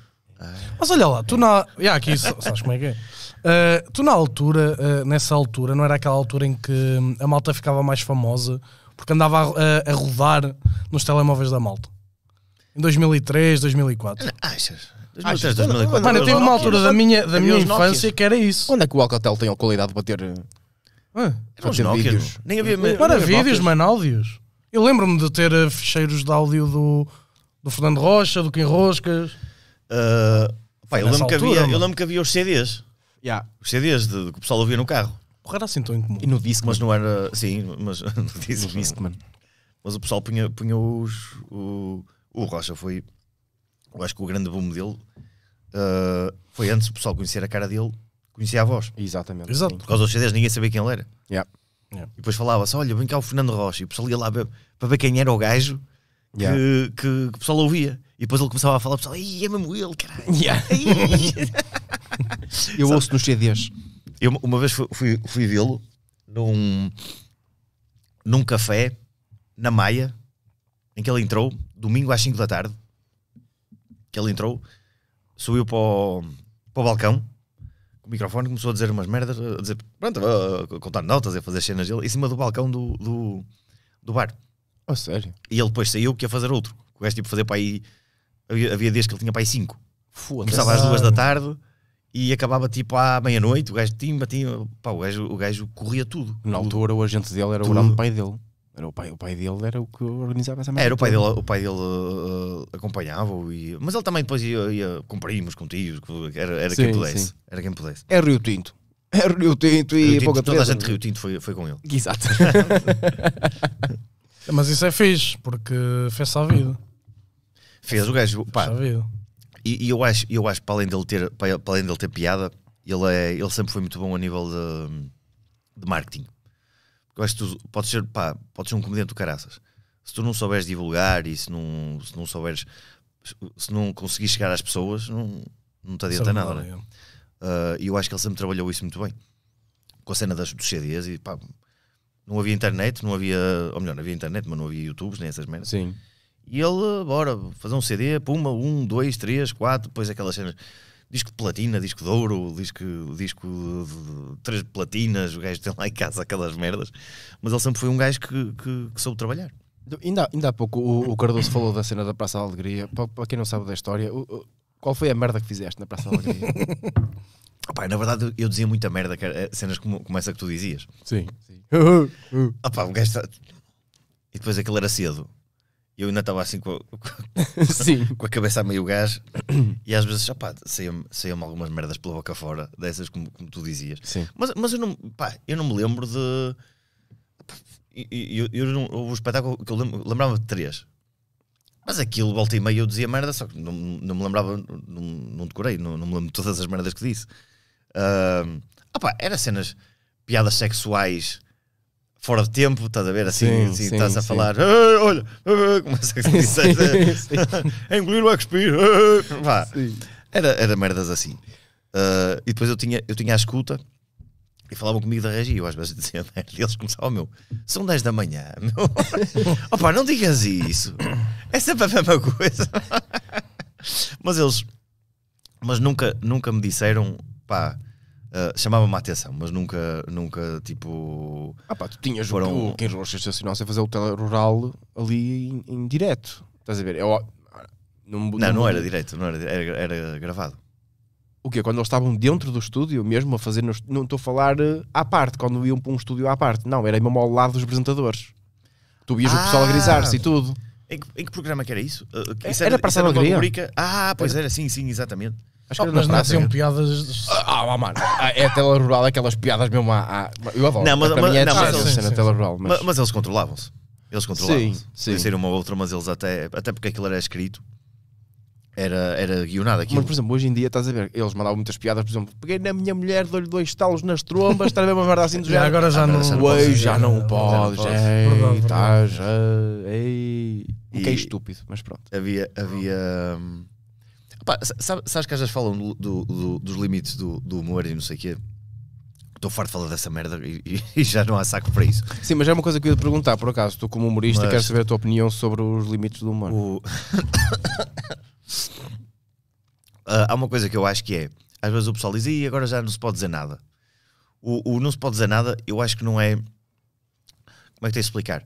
E: Mas olha lá, tu na. Yeah, aqui, sabes como é que é? Uh, tu na altura, uh, nessa altura, não era aquela altura em que hum, a malta ficava mais famosa porque andava a, a, a rodar nos telemóveis da malta. Em 2003, 2004. Não, achas?
A: 2004.
G: Ah,
D: mano, eu tenho uma altura da minha, da minha infância que era isso. Onde é que o Alcatel tem a qualidade para ter, ah, para ter Nokia, vídeos?
E: Nem havia, não, Para vídeos, mano, áudios. Eu lembro-me de ter eh, ficheiros de áudio do, do Fernando Rocha, do Kim Roscas. Uh, pá, eu, lembro altura, havia, eu, lembro que havia, os
D: CDs. Yeah. Os CDs de,
F: que o pessoal ouvia no carro.
D: Porra, era assim tão incomum. E no
F: Discman. Mas não era. Sim, mas no Discman. No Discman. Mas o pessoal punha, punha os. O, o Rocha foi. Eu acho que o grande boom dele uh, foi antes o pessoal conhecer a cara dele, conhecer a voz. Exatamente. Exato. Por causa dos CDs, ninguém sabia quem ele era. Yeah. Yeah. E depois falava-se: olha, vem cá o Fernando Rocha. E o pessoal ia lá para, ver quem era o gajo que, yeah. que, que, que o pessoal ouvia. E depois ele começava a falar, o pessoal, é
D: mesmo ele, caralho. Yeah.
F: eu ouço nos CDs. Eu uma vez fui, fui, fui vê-lo num, num café na Maia, em que ele entrou, domingo às 5 da tarde, que ele entrou, subiu para o, para o balcão, com o microfone, começou a dizer umas merdas, a dizer, pronto, a contar notas, a fazer cenas dele, em cima do balcão do, do, do bar. Oh, sério? E ele depois saiu que ia fazer outro. O gajo tipo fazer para aí. Havia, havia dias que ele tinha para aí 5. Começava às 2 da tarde e acabava tipo à meia-noite, o gajo tinha pá, o gajo, o gajo corria tudo. Na altura o agente
D: dele era tudo. o pai dele. Era o pai, o pai dele era o que organizava essa merda. Era o pai dele, o pai dele uh, acompanhava-o, e... mas
F: ele também depois ia, ia com primos, com tios, era, era sim, quem pudesse. Sim.
D: Era quem pudesse. É Rio Tinto. É Rio Tinto e Rio Tinto, pouca Toda a gente Rio Tinto foi, foi com ele. Exato. mas isso
E: é fixe, porque fez-se à vida.
F: Fez o gajo, pá, fez à vida e, e, eu acho, eu acho para, além dele ter, para, para além dele ter piada, ele, é, ele sempre foi muito bom a nível de, de marketing. Eu acho que tu podes ser, pá, podes ser um comediante do caraças. Se tu não souberes divulgar e se não, se não souberes, se não conseguires chegar às pessoas, não, não te adianta é nada. É? É. Ah, e né? uh, eu acho que ele sempre trabalhou isso muito bem. Com a cena das, dos CDs e pá, não havia internet, não havia, ou melhor, não havia internet, mas não havia YouTube nem essas merdas. Sim. E ele, bora, fazer um CD, puma, um, dois, três, quatro, depois aquelas cenas. Disco de platina, disco de ouro, disco, disco de três platinas, o gajo tem lá em casa aquelas merdas.
D: Mas ele sempre foi um gajo que, que, que soube trabalhar. Ainda, ainda há pouco o, o Cardoso falou da cena da Praça da Alegria. Para, para quem não sabe da história, o, o, qual foi a merda que fizeste na Praça da Alegria?
F: na verdade eu dizia muita merda, cara, eh, cenas como, como essa que tu dizias. Sim.
E: Sim.
F: Opa, um gajo está... E depois aquilo era cedo eu ainda estava assim com, com, com a cabeça a meio gás e às vezes saíam-me algumas merdas pela boca fora, dessas como, como tu dizias. Sim. Mas, mas eu, não, pá, eu não me lembro de. Eu, eu, eu espetáculo que eu lembrava de três. Mas aquilo, volta e meia, eu dizia merda, só que não, não me lembrava, não, não decorei, não, não me lembro de todas as merdas que disse. Uh, ah, opa, era cenas, piadas sexuais fora de tempo, estás a ver? Assim, sim, assim sim, estás a sim. falar, ah, olha, ah, ah", como é que se eh, Engolir o expir, vá. Era, era merdas assim. Uh, e depois eu tinha, eu tinha a escuta e falavam comigo da regia. Eu às vezes dizia merda. E eles começavam, oh, meu, são 10 da manhã, meu. Opa, não digas isso. É sempre a mesma coisa. mas eles, mas nunca, nunca me disseram, pá eh, chamava-me a atenção, mas nunca, nunca tipo. Ah, pá, tu tinhas foram... o,
D: quem jogou sensacional sem fazer o telerural ali em, em direto. Estás a ver? É Eu, não, não, não, não era direto, não era, era, era gravado. O quê? Quando eles estavam dentro do estúdio, mesmo a fazer. No, não estou a falar eh, à parte, quando iam para um estúdio à parte. Não, era mesmo ao lado dos apresentadores. Tu vias ah, o pessoal a ah! grisar-se e tudo.
F: Em que, em que, programa que era isso? Uh, isso era, era para a Rubrica... Ah, pois era. era, sim, sim, exatamente. Acho que oh, mas nasciam
E: piadas.
D: Ah, ah, mano. É a tela rural, aquelas piadas mesmo. Ah, eu adoro. Não, mas, mas, é não, mas, eles, tela rural, mas... mas eles
F: controlavam-se. Eles controlavam-se. Podia ser uma ou outra, mas eles até. Até porque aquilo era
D: escrito era, era guionado aquilo. Mas, por exemplo, hoje em dia, estás a ver, eles mandavam muitas piadas, por exemplo, peguei na minha mulher, dou-lhe dois talos nas trombas, estás a ver uma merda assim do género. Agora já ah, não, não Já não podes. Ei, estás... Ei, Fiquei que é estúpido, mas pronto.
F: Havia... havia hum, Pá, sabe, sabes que às vezes falam do, do, dos limites do, do humor e não sei o quê? estou farto de falar dessa merda e, e, já não há saco para isso.
D: Sim, mas é uma coisa que eu ia te perguntar, por acaso, tu como humorista mas... queres saber a tua opinião sobre os limites do humor. O... uh,
F: há uma coisa que eu acho que é, às vezes o pessoal diz, e agora já não se pode dizer nada. O, o não se pode dizer nada, eu acho que não é... Como é que tens de explicar?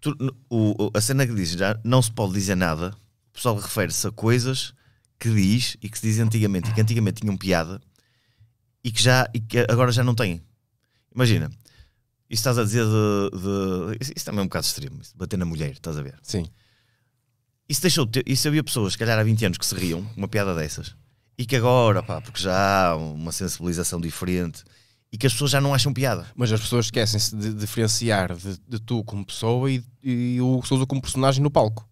F: Tu, o, a cena que diz, já não se pode dizer nada o pessoal refere-se a coisas que diz e que se diz antigamente e que antigamente tinham piada e que, já, e que agora já não têm. Imagina, isso estás a dizer de. de isso, também é um bocado extremo, bater na mulher, estás a ver? Sim. Isso deixou de Isso havia pessoas, se calhar há 20 anos, que se riam, uma piada dessas, e que agora, pá, porque
D: já há uma sensibilização diferente e que as pessoas já não acham piada. Mas as pessoas esquecem-se de diferenciar de, de, tu como pessoa e, e o Souza como personagem no palco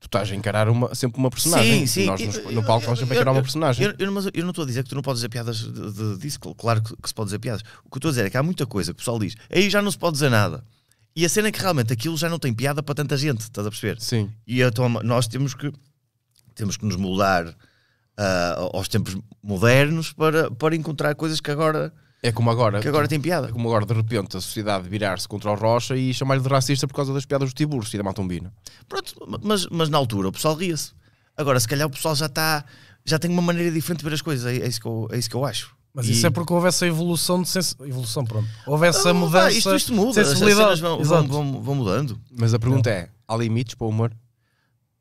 D: tu estás a encarar uma, sempre uma personagem. Sim, sim. Nós no, no palco vamos sempre encarar uma personagem. Eu, eu,
F: eu, não, eu, não estou a dizer que tu não podes dizer piadas de, de, claro que, que, se pode dizer piadas. O que eu estou a dizer é que há muita coisa que o pessoal diz, aí já não se pode dizer nada. E a cena é que realmente aquilo já não tem piada para tanta gente, estás a perceber? Sim. E então nós temos que, temos que nos mudar uh, ah, aos tempos
D: modernos para, para encontrar coisas que agora é como agora. Que agora tem piada. É como agora, de repente, a sociedade virar-se contra o Rocha e chamar-lhe de racista por causa das piadas do Tiburcio e da Matombina. Pronto, mas, mas na altura o pessoal ria-se. Agora, se calhar o pessoal já está. Já tem uma maneira diferente de ver as coisas,
F: é, é isso, que eu, é isso que eu acho. Mas e... isso é
E: porque houve essa evolução de sensibilidade. evolução, pronto. Houve essa ah, mudança.
D: isto, isto muda, as cenas vão, vão,
F: vão, mudando. Mas a pergunta é: há limites para o humor?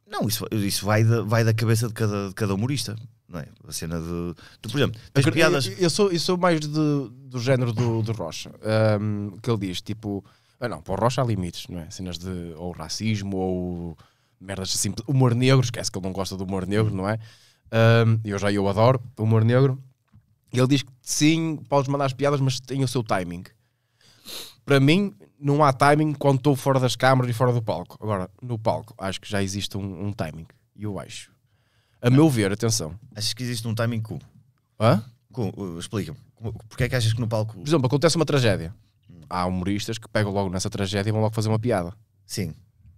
F: Não, isso, isso vai, da, vai da cabeça de cada, de cada humorista não é? A cena do.
D: do por exemplo, piadas. Eu, eu, sou, eu sou mais de, do género do, do Rocha, um, que ele diz, tipo. Ah, não, para o Rocha há limites, não é? Cenas de ou racismo ou merdas assim. Humor negro, esquece que ele não gosta do humor negro, não é? Um, eu já eu adoro humor negro. Ele diz que sim, podes mandar as piadas, mas tem o seu timing. Para mim, não há timing quando estou fora das câmaras e fora do palco. Agora, no palco, acho que já existe um, um timing. Eu acho. A meu ver, atenção. Achas que existe um timing cu? Hã? Uh, explica-me. Porquê é que achas que no palco. Por exemplo, acontece uma tragédia. Há humoristas que pegam logo nessa tragédia e vão logo fazer uma piada. Sim.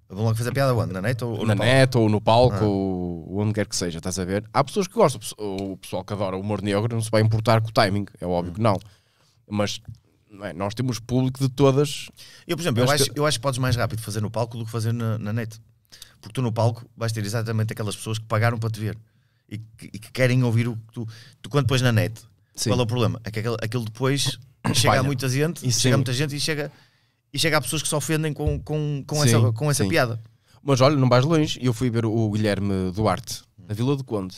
D: Vão logo fazer a piada onde? Na net ou, ou na no palco? net ou no palco ah. ou onde quer que seja, estás a ver? Há pessoas que gostam, o pessoal que adora o humor negro não se vai importar com o timing, é óbvio hum. que não. Mas é? nós temos público de todas. Eu, por exemplo, eu, eu acho, que... eu acho que
F: podes mais rápido fazer no palco do que fazer na, na net. Porque tu no palco vais ter exatamente aquelas pessoas que pagaram para te ver e que, e que querem ouvir o que tu, tu quando pões na net. Sim. Qual é o problema? É que aquilo, aquilo depois chega a muita gente, e chega a muita gente e chega, e chega a pessoas que se ofendem com, com, com sim, essa, com essa piada.
D: Mas olha, não vais longe, eu fui ver o Guilherme Duarte na Vila do Conde.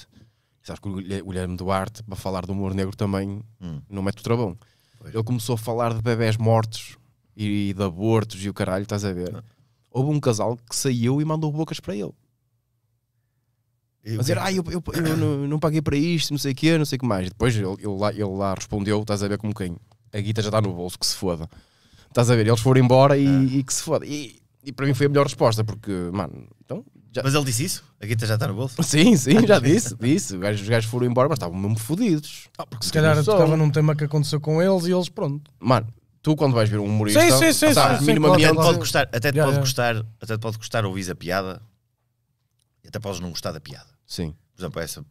D: sabes que o Guilherme Duarte, para falar do humor negro também, hum. não mete o travão. Pois. Ele começou a falar de bebés mortos e de abortos e o caralho, estás a ver? Não. Ah houve um casal que saiu e mandou bocas para ele. Eu, a dizer, ah, eu, eu, eu não, não, paguei para isto, não sei o quê, não sei o que mais. Depois ele, ele, lá, ele lá respondeu, estás a ver como quem? A guita já está no bolso, que se foda. Estás a ver, eles foram embora e, ah. e que se foda. E, e, para mim foi a melhor resposta, porque, mano, então... Já... Mas ele disse isso? A guita já está no bolso? Sim, sim, já disse, disse. Os gajos, os gajos foram embora, mas estavam mesmo fodidos. Ah, porque
E: se calhar tocava num tema que aconteceu com eles e eles, pronto.
D: Mano, tu quando vais ver um
E: humorista, sim, sim, sim, sim, minimamente pode, pode até
F: te yeah, pode yeah. custar, até pode gostar ouvir a piada, e até podes não gostar da piada. Sim. Por exemplo, essa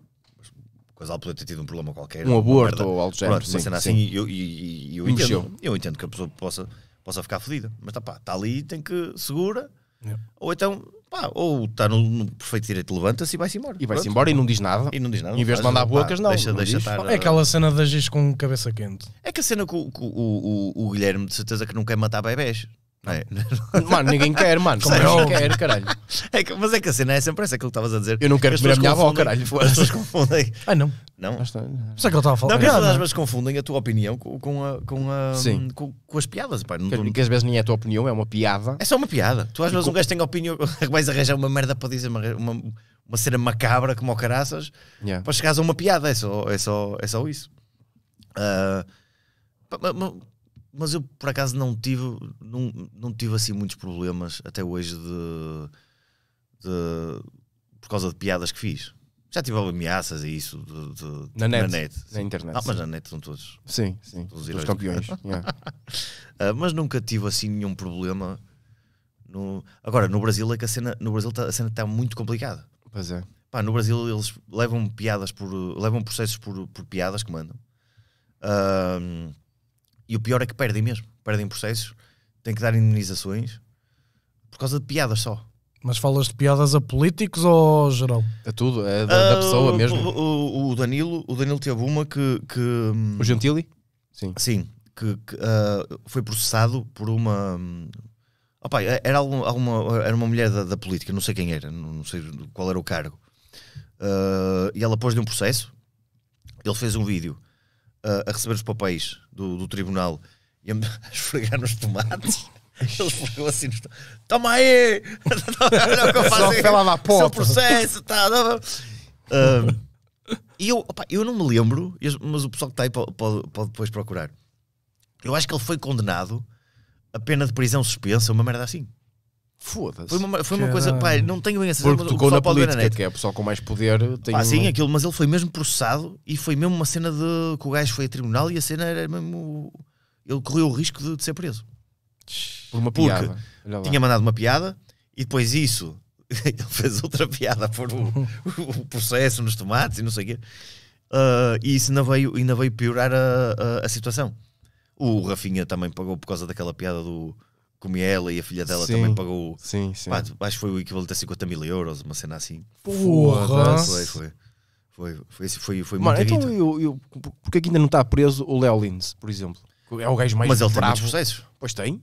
F: coisa podia ter tido um problema qualquer, um aborto ou algo género, sim, sim. assim, eu, eu, eu, entendo, eu entendo que a pessoa possa possa ficar fodida, mas tá pá, está ali, tem que segura. Yeah. Ou então pá, ou está no, no perfeito direito, levanta-se e vai-se embora. E vai-se embora e não diz nada. E não diz nada. Em vez de mandar bocas, não. Deixa, não deixa estar, é eh, aquela
E: cena das giz com cabeça quente.
F: É que a cena com, com o, o, o, Guilherme, de certeza que não quer matar bebés. Não é? Mano, ninguém quer, mano. Como é ninguém quer, caralho. É que, mas é que a assim, cena é sempre essa, é aquilo que estavas a dizer. Eu não quero comer a minha avó, caralho. As pessoas confundem. Ah, não. Não? Mas tá- é que ele estava a falar. Não, que as é? pessoas confundem a tua opinião com, com, a, com, a, Sim. Com, com as piadas, pá. Não, que, tu... que às vezes nem é a tua opinião, é uma piada. É só uma piada. Tu às vezes com... um gajo tem opinião, vais arranjar uma merda para dizer uma, uma, uma cena macabra como o caraças, yeah. para chegares a uma piada. É só, é só, é só isso. Uh, mas eu por acaso não tive, não, não tive assim muitos problemas até hoje de, de por causa de piadas que fiz. Já tive ameaças e isso de, de, na, net, na, net, na internet. Ah, mas na net são todos. Sim, sim. Todos os campeões. yeah. uh, mas nunca tive assim nenhum problema. No... Agora, no Brasil é que a cena, no Brasil tá, a cena está muito complicada. Pois é. Pá, no Brasil eles levam piadas por. levam processos por, por piadas que mandam. Uh, e o pior é que perdem mesmo. Perdem processos, têm que dar indenizações
E: por causa de piadas só. Mas falas de piadas a políticos ou geral?
F: É tudo, é da, da pessoa ah, mesmo. O, o, Danilo, o Danilo teve uma que. que hum, o Gentili? Sim. Sim, que, que uh, foi processado por uma. Hum, opa, é, era, alguma, era uma mulher da, da, política, não sei quem era, não sei qual era o cargo. Uh, e ela pôs-lhe um processo. Ele fez um vídeo a, a receber os papéis do, do tribunal e a, esfregar nos tomates. Ele ficou assim: toma aí! Olha o que eu faço. Seu processo, tá, uh, E eu, opa, eu não me lembro, mas o pessoal que está aí pode, pode, depois procurar. Eu acho que ele foi condenado a pena de prisão suspensa, uma merda assim. Foda-se. Foi uma, foi uma coisa, pá, não tenho bem a certeza, Porque tocou na política, na que
D: é a pessoa com mais poder. Tem pá, um... sim, aquilo,
F: mas ele foi mesmo processado e foi mesmo uma cena de que o gajo foi a tribunal e a cena era mesmo. Ele correu o risco de, de ser preso. Por uma piada. Porque tinha mandado uma piada e depois isso ele fez outra piada por o, o, processo nos tomates e não sei o quê. Uh, e isso ainda veio, ainda veio piorar a, a, a situação. O Rafinha também pagou por causa daquela piada do como é ela e a filha dela sim, também pagou. Sim, sim. Pá, acho que foi o equivalente a 50 mil euros, uma cena assim. Porra! Foi, foi. Foi, foi, foi, foi Mano, muito então
D: eu, eu, porque é que ainda não está preso o Léo Lins, por exemplo? É o gajo mais Mas ele bravo. tem muitos
F: processos. Pois tem.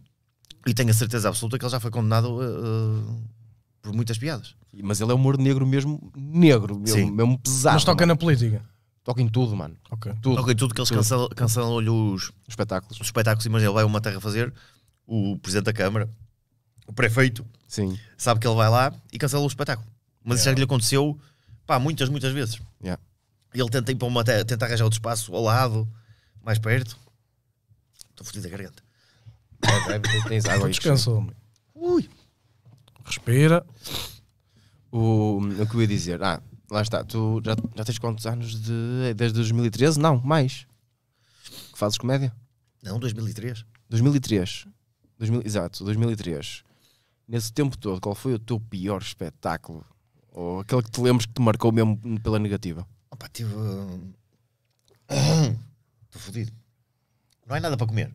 F: E tenho a certeza absoluta que ele já foi condenado uh, por muitas piadas. Mas ele é humor negro mesmo, negro, mesmo, mesmo pesado. Mas toca mano. na
D: política. Toca em tudo, mano. Okay.
E: Tudo. Toca em tudo que eles
F: cancelam-lhe os, os espetáculos. Os espetáculos, imagina, ele vai a uma terra fazer o presidente da Câmara, o prefeito, Sim. sabe que ele vai lá e cancela o espetáculo. Mas yeah. isso já lhe aconteceu pá, muitas, muitas vezes. Yeah. Ele tenta ir para uma tenta arranjar outro espaço ao lado, mais perto. Estou fodido da garganta.
D: Tens água aí.
G: Descansou-me. Ui.
D: Respira. O, o que eu ia dizer? Ah, lá está. Tu já, já tens quantos anos de, desde 2013? Não, mais. Que fazes comédia?
F: Não, 2003.
D: 2003. 2000, exato, 2003. Nesse tempo todo, qual foi o teu pior espetáculo? Ou aquele que te lembras que te marcou mesmo pela negativa?
F: Opa, tive.
E: Estou
D: fodido.
F: Não há nada para comer.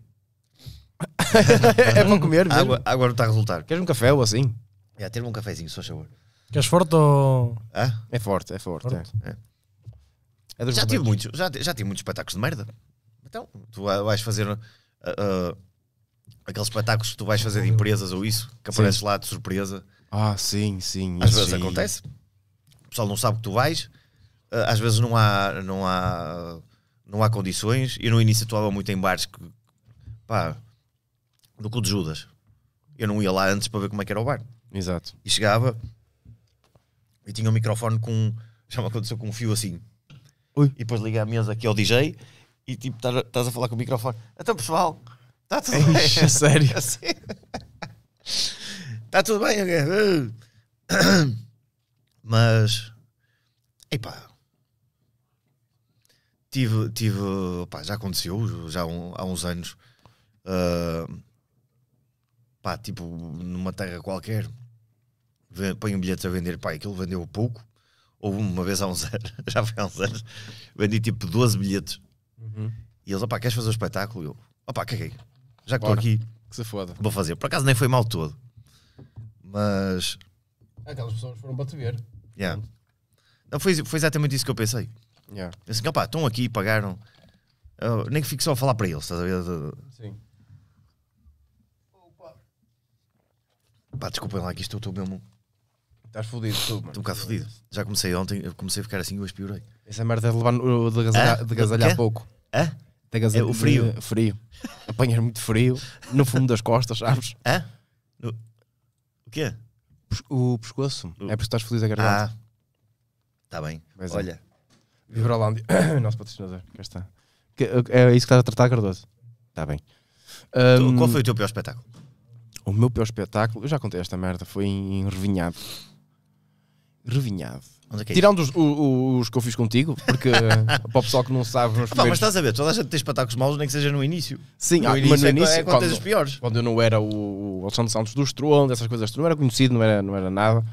F: é para comer mesmo. Água, água não está a resultar. Queres um café ou assim? É, ter um cafezinho, só favor.
E: Queres forte ou.
F: Ah? É forte, é forte. forte. É. É. É já, tive muitos, já, já tive muitos espetáculos de merda. Então, tu vais fazer. Uh, uh, Aqueles espetáculos que tu vais fazer de empresas ou isso, que apareces sim. lá de surpresa.
D: Ah, sim, sim. Às vezes sim.
F: acontece. O pessoal não sabe que tu vais. Ah, às vezes não há, não há, não há condições. Eu no início atuava muito em bares que, pá, do cu de Judas. Eu não ia lá antes para ver como é que era o bar. Exato. E chegava e tinha um microfone com, já me aconteceu com um fio assim. Ui. E depois liga a mesa aqui ao DJ e tipo, estás a falar com o microfone. Então pessoal, Está é assim. tá tudo bem. Ixi, sério. Está tudo bem. Mas, epá, tive, tive já aconteceu, já um, há uns anos, uh, pá, tipo, numa terra qualquer, põe um bilhete a vender, pá, aquilo vendeu pouco, ou uma vez há uns anos, já foi há uns anos, vendi tipo 12 bilhetes. Uhum. E eles, opá, queres fazer o um espetáculo? E eu, opá, caguei já que estou aqui, que se foda. vou fazer. Por acaso nem foi mal todo, mas.
D: Aquelas pessoas foram para te ver.
F: Yeah. Não, foi, foi exatamente isso que eu pensei. Yeah. Assim, opa, estão aqui, pagaram. Eu, nem que fique só a falar para eles, estás a ver? Sim. Opa. Pá, desculpem lá, que estou eu estou mesmo. Estás fodido, tudo mano. Estou um bocado fodido. É já comecei ontem, comecei a ficar assim e hoje piorei.
D: Essa merda é de levar de gasalhar, ah? de gasalhar pouco. Hã? Ah? Pegas é, o frio. De... É frio. Apanhas muito frio no fundo das costas, sabes? Hã? O quê? O pescoço. O... É porque estás feliz a garganta. Ah, está bem. Mas é. Olha. É. Vibrolândia. Nosso patrocinador. Cá está. Que, é isso que estás a tratar, Cardoso? Está bem. Um, Qual hum. foi o teu pior espetáculo? O meu pior espetáculo, eu já contei esta merda, foi em Revinhado. Revinhado. Onde é que é Tirando os, os que eu fiz contigo, porque eh, para o pessoal que não sabe, nos ah, mas estás a
F: ver, toda a gente tem espetáculos maus, nem que seja no início. Sim, no ah, início mas no é, início, é quando tens os piores.
D: quando eu não era o o Alexandre Santos do Estrondo, essas coisas, não era conhecido, não era, não era nada.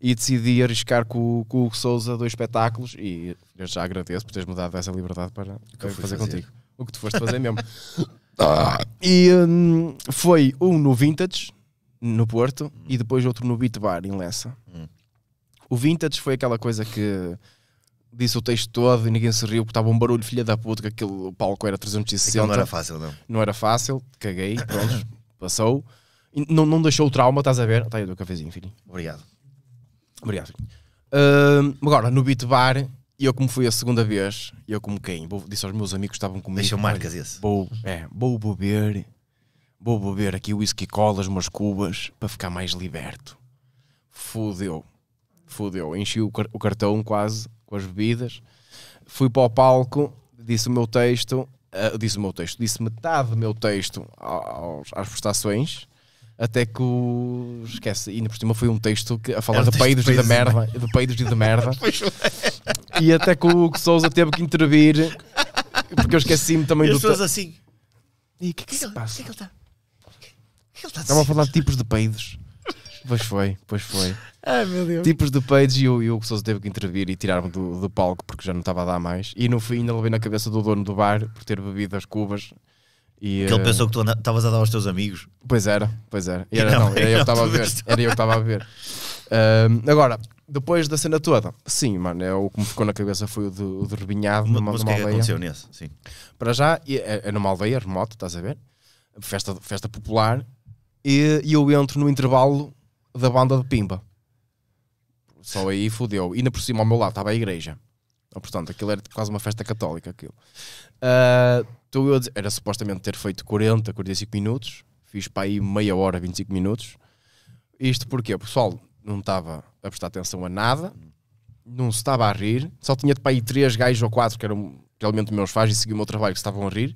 D: E decidi arriscar com, o- com o Hugo Souza dois espetáculos e eu já agradeço por teres mudado essa liberdade para, fazer, fazer. contigo. O que tu foste fazer mesmo. Ah, e hum, foi um no Vintage, no Porto, e depois outro no Beat Bar, em Lessa. Hum. O vintage foi aquela coisa que disse o texto todo e ninguém se riu porque estava um barulho filha da puta que aquele palco era 360. Aquilo não era fácil, não. Não era fácil, caguei, pronto, passou. Não, não deixou o trauma, estás a ver? Está aí o teu cafezinho, filho. Obrigado. Obrigado, filho. Uh, agora, no Beat Bar, eu como fui a segunda vez, eu como quem? Vou, disse aos meus amigos que estavam comigo. Deixa marcas esse. Vou, é, vou beber, vou beber aqui whisky as umas cubas, para ficar mais liberto. Fudeu fudeu. Enchi o, cartão quase com as bebidas. Fui para o palco, disse o meu texto, uh, disse o meu texto, disse metade do meu texto aos, às prestações. Até que o. Esquece, ainda por cima foi um texto que, a falar de peidos, de, merda, de peidos e de merda. De peidos e de merda. e até que o Hugo Souza teve que intervir, porque eu esqueci-me também e do. texto.
A: assim. E é o que, é que, que, que, que é que ele tá, está?
D: É está a falar de tipos de peidos. Pois foi, pois foi. Ai, meu Deus. Tipos de page e o, o Sousa teve que intervir e tirar-me do, do, palco porque já não estava a dar mais. E no fim ainda levei na cabeça do dono do bar por ter bebido as cubas. E, que ele uh... pensou que tu estavas a dar aos teus amigos. Pois era, pois era. E era, não, não, era, eu estava que ver, era eu que estava a ver. agora, depois da cena toda, sim, mano, é, o que me ficou na cabeça foi o de, o de Rebinhado mas, numa, mas numa que é aconteceu nesse? Sim. Para já, é, é numa aldeia remota, estás a ver? Festa, festa popular. E, e eu entro no intervalo da banda de Pimba. Só aí fodeu. E ainda por cima, ao meu lado, estava a igreja. Então, portanto, aquilo era quase uma festa católica. Aquilo. Uh, era supostamente ter feito 40, 45 minutos. Fiz para aí meia hora, 25 minutos. Isto porque o pessoal não estava a prestar atenção a nada, não se estava a rir, só tinha para aí três gajos ou quatro que eram realmente meus faz e seguiam o meu trabalho que estavam a rir.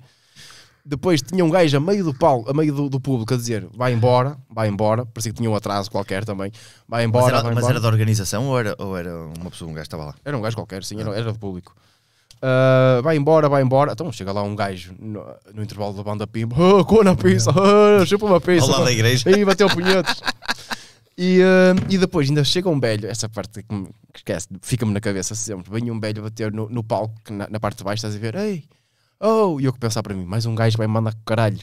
D: Depois tinha um gajo a meio do palco, a meio do, do público, a dizer vai embora, vai embora. Parecia que tinha um atraso qualquer também. Vai embora. Mas era, mas embora. era da
F: organização ou
D: era, ou era uma pessoa, um gajo estava lá? Era um gajo qualquer, sim, era, ah. era do público. Uh, vai embora, vai embora. Então chega lá um gajo no, no intervalo da banda Pimba, oh, cona na pizza, oh, chupa uma pizza. Olá da igreja. E bateu punhetos. E, uh, e depois ainda chega um velho, essa parte que, que esquece, fica-me na cabeça sempre. Vem um velho bater no, no palco, na, na, parte de baixo, estás a ver, ei, Oh! E eu que pensar para mim, mais um gajo vai me mandar caralho.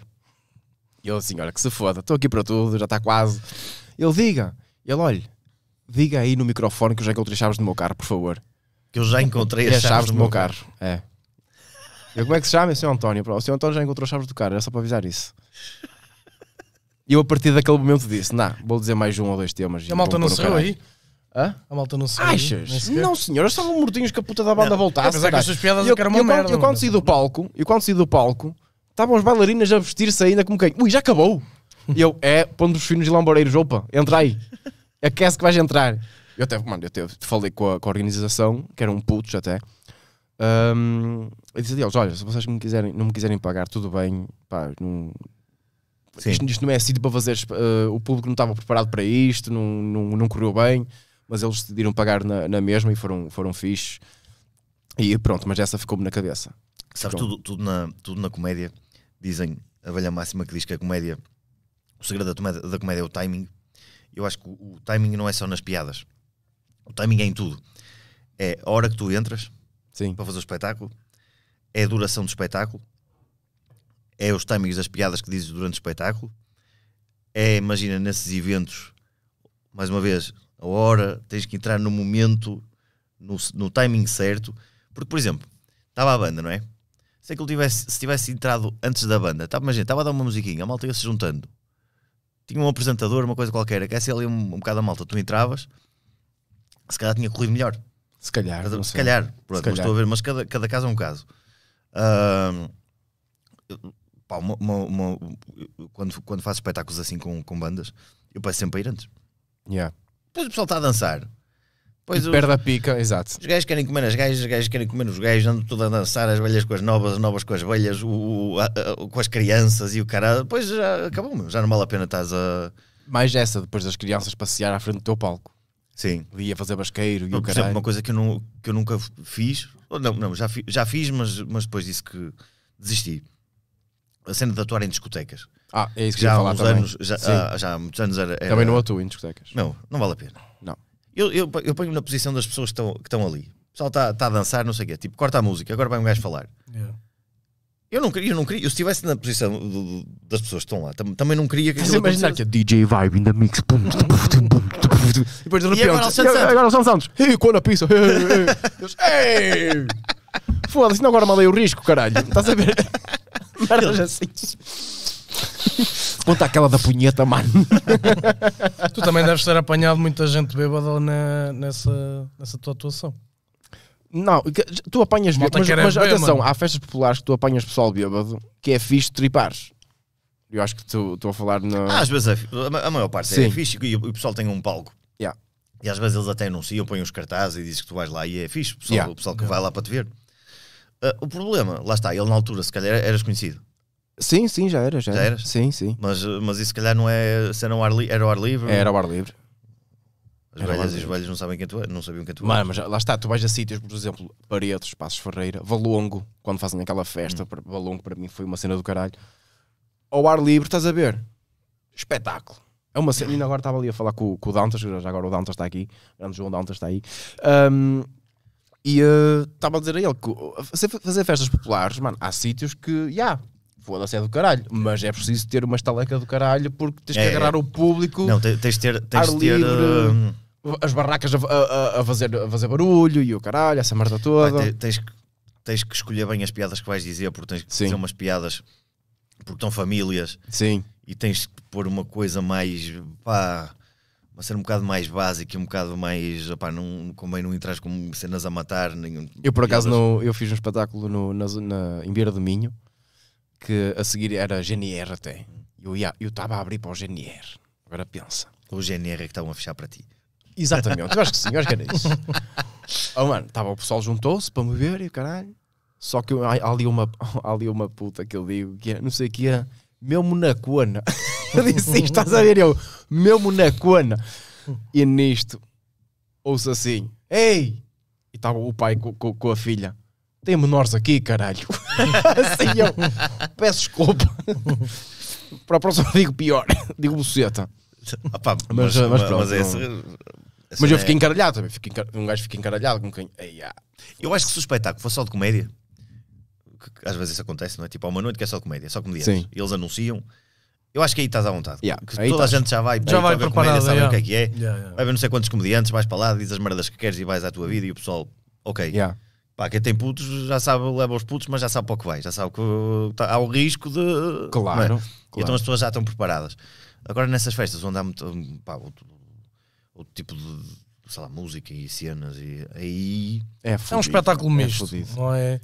D: E eu assim, olha que se foda, estou aqui para tudo, já está quase. Ele diga, ele olha, diga aí no microfone que eu já encontrei as chaves do meu carro, por favor. Que eu já encontrei é as, as chaves, do, do meu carro. carro. É. Eu, como é que se chama? Seu António. O seu António já encontrou as chaves do carro, era só para avisar isso. E eu a partir daquele momento disse, não, nah, vou dizer mais um ou dois temas. A malta não saiu aí? Hã? A
E: malta não se Achas?
D: Não, senhor, eles estavam mortinhos que a puta da banda voltasse. É, Apesar é que as suas piadas eu, eu, eu, merda, eu quando é? saí do palco, eu quando saí do palco, estavam as bailarinas a vestir-se ainda como quem? Ui, já acabou! E eu, é, pondo os finos e lamboreiros, opa, entra aí. Aquece que vais entrar. Eu até, mano, eu até falei com a, com a organização, que eram putos até, um, eu disse a eles, olha, se vocês me quiserem, não me quiserem pagar, tudo bem, pá, não... Isto, isto, não é sítio assim para fazer, uh, o público não estava preparado para isto, não, não, não correu bem mas eles decidiram pagar na, na mesma e foram, foram fixos. E pronto, mas essa ficou-me na cabeça. Sabes, tudo,
F: tudo, na, tudo na comédia, dizem a velha máxima que diz que a comédia, o segredo da comédia, é o timing. Eu acho que o, o timing não é só nas piadas, o timing é em tudo. É a hora que tu entras Sim. para fazer o espetáculo, é a duração do espetáculo, é os timings das piadas que dizes durante o espetáculo, é, imagina, nesses eventos, mais uma vez, a hora, tens que entrar no momento, no, no timing certo. Porque, por exemplo, estava a banda, não é? Se aquilo é tivesse, se tivesse entrado antes da banda, tá, imagina, estava a dar uma musiquinha, a malta ia se juntando. Tinha um apresentador, uma coisa qualquer, que essa é ali um, um bocado a malta, tu entravas, se calhar tinha corrido melhor. Se calhar, cada, se calhar, pronto, se calhar. estou a ver, mas cada, cada caso é um caso. pá, uma, uma, uma, quando, quando faço espetáculos assim com, com bandas, eu peço sempre a ir antes. Yeah. Depois o pessoal está a dançar. perda os, perde a pica, exato. Os gajos querem comer as gajas, os gajos querem comer os gajos, andam tudo a dançar, as velhas com as novas, as novas com as velhas, o, a, a, com as crianças e o cara. Depois já acabou, meu. já não vale a
D: pena estás a. Mais essa, depois das crianças passear à frente do teu palco. Sim. Ia fazer basqueiro e o caralho. Uma coisa que eu,
F: não, que eu nunca fiz, não, não já, fi, já fiz, mas, mas depois disse que desisti. A cena de atuar em discotecas.
D: Ah, é isso que já eu ia falar também.
F: Anos, já, ah, já há muitos anos era, era... Também não atuo em discotecas. Não, não vale a pena. Não. Eu, eu, eu ponho-me na posição das pessoas que estão ali. O pessoal está tá a dançar, não sei o quê. Tipo, corta a música, agora vai um gajo falar. Yeah. Eu não queria, eu não queria. Eu, se estivesse na posição do, do, das pessoas que estão lá, tam, também não queria que. Mas imaginar que
D: a é DJ Vibe ainda mix. Pum, pum, pum, pum, pum, e depois de repente. Agora o Santos Santos. Ei, quando a pista... Ei! ei. Foda-se, não agora malei o risco, caralho. Estás a ver? Merdas assim. Conta aquela da punheta, mano.
E: tu também deves ter apanhado muita gente bêbada na, nessa,
D: nessa tua atuação. Não, tu apanhas bêbado, é mas, mas atenção, mano. há festas populares que tu apanhas pessoal bêbado que é fixe tripares. Eu acho que estou a falar na. Ah, às vezes é, a maior parte é Sim. é
F: fixe e o pessoal tem um palco. Yeah. E às vezes eles até anunciam, põem os cartazes e dizem que tu vais lá e é fixe, o pessoal, yeah. o pessoal que yeah. vai lá para te ver. Uh, o problema, lá está, ele na altura se calhar eras conhecido.
D: Sim, sim, já era, já, já era. Sim, sim.
F: Mas, mas isso se calhar
D: não é cena é ao ar Era o ar livre? Era o ar livre. As era velhas e os velhos não, sabem quem tu, é, não sabiam quem tu Mano, mas lá está, tu vais a sítios, por exemplo, Paredes, Passos Ferreira, Valongo, quando fazem aquela festa, hum. Valongo para mim foi uma cena do caralho. Ao ar livre, estás a ver? Espetáculo. É uma cena, ainda agora estava ali a falar com, com o Dantas, já agora o Dantas está aqui, o grande João Dantas está aí. Um, e eh, estava uh, a dizer a ele que eh, fazer festas populares, mano, há sítios que, já, yeah, foda-se, é do caralho. Mas é preciso ter uma estaleca do caralho porque tens que é, é. agarrar é. o público. Não,
F: tens de ter. Tens ar ter, livre, uh...
D: As barracas a, a, a, fazer, a fazer barulho e o caralho, essa merda toda. Vai, tens, tens que escolher bem as piadas que
F: vais dizer, porque tens que Sim. dizer umas piadas porque estão famílias. Sim. E tens que pôr uma coisa mais. pá. ser um bocado mais básico e um bocado mais. Opá,
D: não, convém não entras com cenas a matar. nenhum eu, por acaso, não, eu fiz um espetáculo no, na, na, em Beira do Minho que a seguir era GNR até. Eu estava a abrir para o GNR. Agora pensa. O GNR é que estavam a fechar para ti. Exatamente, eu acho que sim, eu acho que era isso. Oh, mano, tava, o pessoal juntou-se para me ver e o caralho. Só que há ali, uma, há ali uma puta que eu digo que é, não sei o que é, meu monacona. eu disse assim, estás a ver? Eu, meu monacona. E nisto, ouço assim, ei! E estava o pai com, com, com a filha tem menores aqui, caralho. assim eu peço desculpa. Para a próxima digo pior, digo buceta. Opa, ah, mas, mas, mas, pronto, mas, esse, esse mas eu é- fiquei encaralhado também. um gajo fica encaralhado com quem. Ah. Eu acho que se o espetáculo fosse só de comédia,
F: às vezes isso acontece, não é? Tipo, há uma noite que é só de comédia, é só comediantes. Sim. Eles anunciam. Eu acho que aí estás à vontade. Yeah, toda estás. a gente já vai, já vai preparada, comédia, sabe yeah. o que é que é. Yeah, vai ver não sei quantos comediantes, vais para lá, dizes as merdas que queres e vais à tua vida e o pessoal, ok. Yeah Pá, quem tem putos já sabe, leva os putos, mas já sabe para o que vai, já sabe que uh, tá, há o risco de. Uh, claro, é? claro, Então as pessoas já estão preparadas. Agora nessas festas onde há muito, pá, outro, outro tipo de sei lá, música e cenas e aí é, fudido, é um espetáculo é misto, é não é?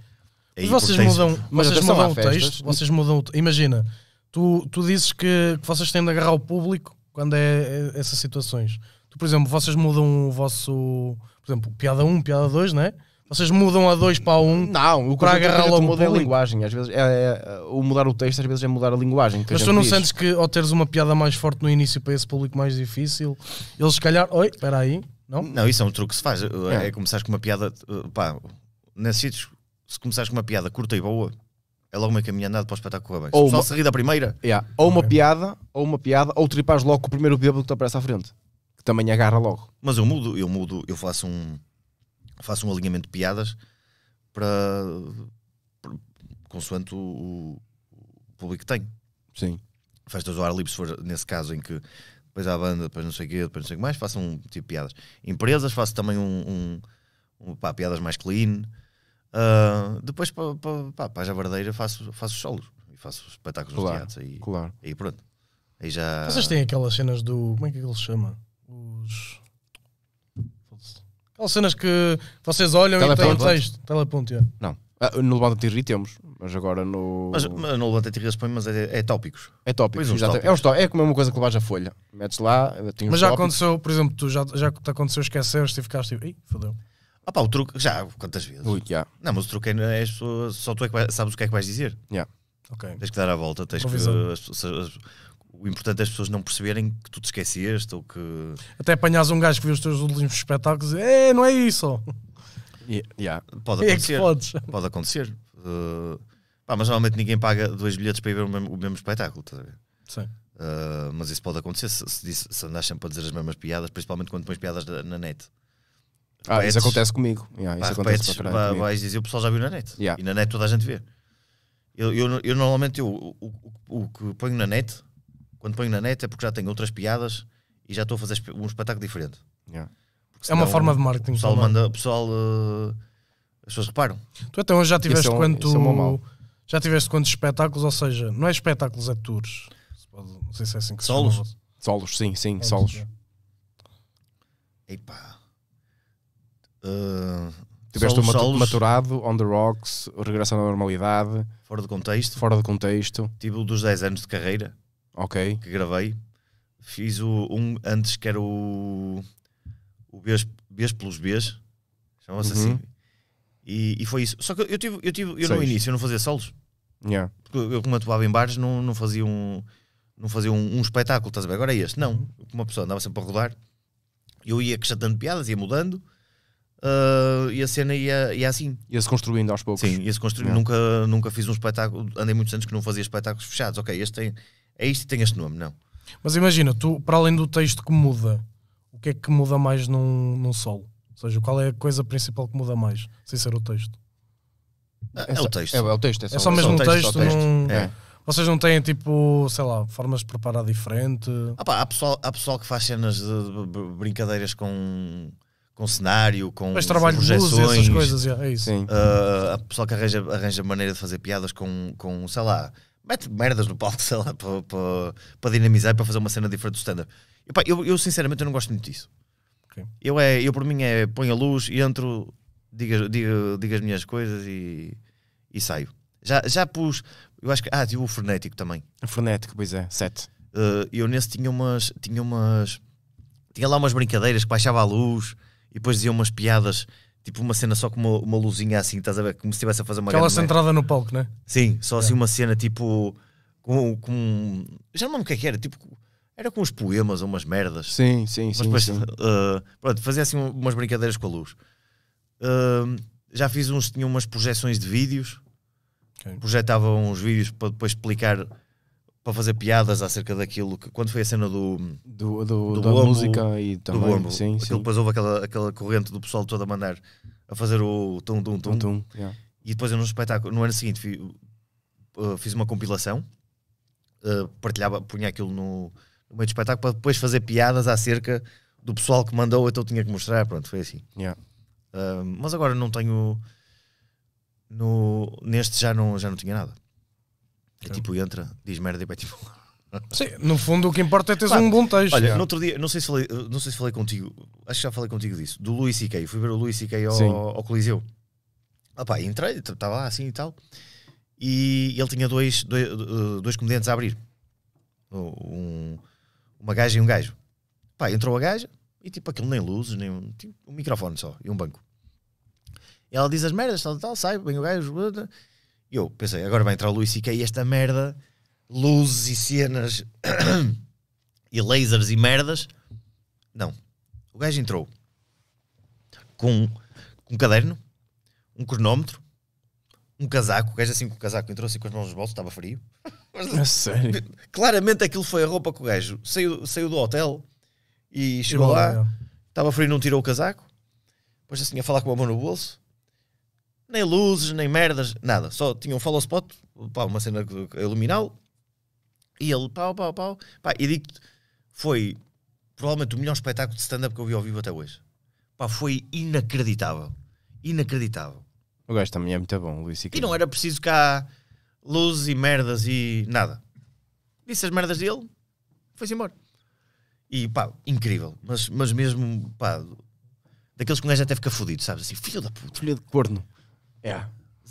F: e vocês mudam,
E: mas vocês mudam o texto, festas. vocês mudam imagina, tu, tu dizes que, que, vocês têm de agarrar o público quando é, é, essas situações. Tu, por exemplo, vocês mudam o vosso, por exemplo, piada 1, piada 2, não é? Vocês mudam a dois para a um não, o para agarrar logo muda a linguagem.
D: Às vezes é, é, o mudar o texto, às vezes é mudar a linguagem. Mas tu não diz. sentes
E: que ao teres uma piada mais forte no início para esse público mais difícil, eles se calhar. Oi, espera aí. Não? não, isso é um truque
D: que se
F: faz. É, é começar com uma piada. Uh, pá, nesses sítios, se começares com uma piada curta e boa, é logo uma caminha andada para o espetáculo bem. Ou se uma... se rir da primeira. Yeah.
D: Ou uma piada, ou uma piada, ou tripares logo com o primeiro bêbado que te aparece à frente, que também agarra logo.
F: Mas eu mudo, eu mudo, eu faço um faço um alinhamento de piadas para, consoante o, o, público que tenho. Sim. Festas ao ar livre, se for nesse caso em que depois há a banda, depois não sei o quê, depois não sei o que mais, faço um tipo de piadas. Empresas, faço também um, um, um pá, piadas mais clean. Uh, depois para pa, a Javardeira faço, faço solos e faço espetáculos claro, teatros. Aí, claro. aí pronto. Aí já... Vocês têm
E: aquelas cenas do. Como é que é ele se chama? Os. Aquelas cenas que vocês olham Teleponto. e têm texto. Teleponto, é.
D: Não. Ah, no Levanta Tirri temos, mas agora no. Mas, mas no Levanta Tirri põe, mas é, é tópicos. É tópicos, exatamente. Tópicos. É, um, é como é uma coisa que levas a folha. Metes lá, tem
E: Mas já tópicos. aconteceu, por exemplo, tu já, já te aconteceu esqueceres e ficaste tipo, ih, fodeu.
F: Ah pá, o truque, já, quantas vezes? Ui, yeah. Não, mas o truque é, é só tu é que vai, sabes o que é que vais dizer. Yeah. Okay. Tens que dar a volta, tens que. As, as, as, o importante é as pessoas não perceberem que tu te esqueceste ou que.
E: Até apanhas um gajo que viu os teus últimos espetáculos e é, não é isso.
F: Yeah, yeah. Pode é acontecer. É Pode acontecer. Uh, pá, mas normalmente ninguém paga dois bilhetes para ir ver o mesmo, o mesmo espetáculo, estás a ver? Sim. Uh, mas isso pode acontecer se, se, se andas sempre a dizer as mesmas piadas, principalmente quando pões piadas na, na net.
G: Ah, repetes, isso acontece comigo. Yeah, pá, isso acontece repetes, pá, comigo. Vais dizer o pessoal já viu
F: na net. Yeah. E na net toda a gente vê. Eu, eu, eu normalmente eu, o, o, o que ponho na net quando ponho na net é porque já tenho outras piadas e já estou a fazer um espetáculo diferente. Yeah. É uma forma de marketing. O pessoal manda, o pessoal. Uh, as pessoas reparam. Tu hoje então já é tiveste é um, quanto. É
E: já tiveste quantos espetáculos? Ou seja, não é espetáculos, é tours. Não sei se é assim que solos. se chama.
D: Solos, sim, sim, é solos. Epá. Uh, tiveste solos, o solos. Maturado, On the Rocks, regressando à Normalidade. Fora de contexto. Fora de contexto. Tive dos 10 anos de carreira. Ok. Que gravei.
F: Fiz o, um antes que era o. O Bês, pelos Bês. chamava se uhum. assim. E, e, foi isso. Só que eu tive. Eu, tive, eu no início eu não fazia solos. Yeah. Porque eu, como atuava em bares, não, não fazia um. Não fazia um, um espetáculo, estás a ver? Agora é este. Não. Uhum. Uma pessoa andava sempre a rodar. Eu ia acrescentando piadas, ia mudando. Uh, e a cena ia, ia assim. Ia-se construindo aos poucos. Sim, ia-se construindo. Nunca, nunca fiz um espetáculo, andei muitos anos que não fazia espetáculos fechados. Ok, este tem, é isto e tem este nome, não.
E: Mas imagina, tu, para além do texto que muda, o que é que muda mais num, num solo? Ou seja, qual é a coisa principal que muda mais, sem ser o texto?
G: Ah,
D: é, é, é o texto. É, é, o texto,
G: é
E: só, é só mesmo o texto. texto, texto. Num... É. Vocês não têm, tipo, sei lá, formas de preparar diferente?
F: Ah, pá, há, pessoal, há pessoal que faz cenas de brincadeiras com com cenário, com Mas trabalho projeções, essas coisas, é, é isso. Uh, ah, a pessoa que arranja, arranja maneira de fazer piadas com, com sei lá, mete merdas no palco, sei lá, para, para, para dinamizar, para fazer uma cena diferente do stand-up. Eu, eu, sinceramente eu não gosto muito disso. Okay. Eu, é, eu por mim é põe a luz e entro, digo, digo, digo as minhas coisas e, e saio. Já, já pus, eu acho que. Ah, tive o frenético também. O frenético, pois é, 7. Uh, eh, eu nesse tinha umas. Tinha umas. Tinha lá umas brincadeiras que baixava a luz e depois dizia umas piadas tipo uma cena só com uma, uma luzinha assim, estás a ver? Como se estivesse a fazer uma Aquela centrada no palco, né? Sim, só assim uma cena tipo. Com, com. Já não lembro o que é que era, tipo. Era com os poemas ou umas merdas. Sim, sim, Mas sim. Depois, sim. Uh, pronto, fazia assim umas brincadeiras com a luz. Uh, já fiz uns, tinha umas projeções de vídeos. Okay. Projetava uns vídeos para depois explicar para fazer piadas acerca daquilo que quando foi a cena do do, do, do da música e também do Wombo, sim, aquilo, sim. depois houve aquela, aquela corrente do pessoal de toda a maneira a fazer o tum tum tum, tum, tum yeah. e depois eu num espetáculo no ano seguinte fiz, uh, fiz uma compilação uh, partilhava punha aquilo no, no meio do espetáculo para depois fazer piadas acerca do pessoal que mandou então tinha que mostrar pronto foi assim yeah. uh, mas agora não tenho no neste já não já não tinha nada é então. tipo, entra, diz merda e vai tipo. Sim, no fundo o que importa é teres um bom texto. Olha, no outro dia, não sei, se falei, não sei se falei contigo, acho que já falei contigo disso, do Luís C.K. Fui ver o Luís C.K. Ao, ao, Coliseu. Ah pá, entrei, estava lá assim e tal, e ele tinha dois, dois, eh, dois comediantes a abrir. Um, uma gaja e um gajo. Pá, entrou a gaja e tipo aquilo nem luzes, nem um, tipo, microfone só e um banco. E ela diz as merdas, tal, tal, sai, vem o gajo, eu pensei, agora vai entrar o Luís C.K. e esta merda, luzes e cenas e lasers e merdas. Não. O gajo entrou com, com um caderno, um cronómetro, um casaco. O gajo assim com o casaco entrou assim com as mãos nos bolsos, estava frio. Mas, sério? Claramente aquilo foi a roupa que o gajo saiu, saiu do hotel e chegou Igual lá, estava frio e não tirou o casaco. Depois assim a falar com a mão no bolso nem luzes, nem merdas, nada. Só tinha um follow spot, pá, uma cena a iluminá-lo. E ele, pau, pau, pau. Pá, e digo foi provavelmente o melhor espetáculo de stand-up que eu vi ao vivo até hoje. Pá, foi inacreditável. Inacreditável.
D: O gajo também é muito bom, Luís. E
F: não era preciso cá luzes e merdas e nada. Disse as merdas dele, foi-se embora. E pá, incrível. Mas, mas mesmo, pá, daqueles que um gajo até fica fodido, sabes? Assim, filho da puta. Filho de corno. É.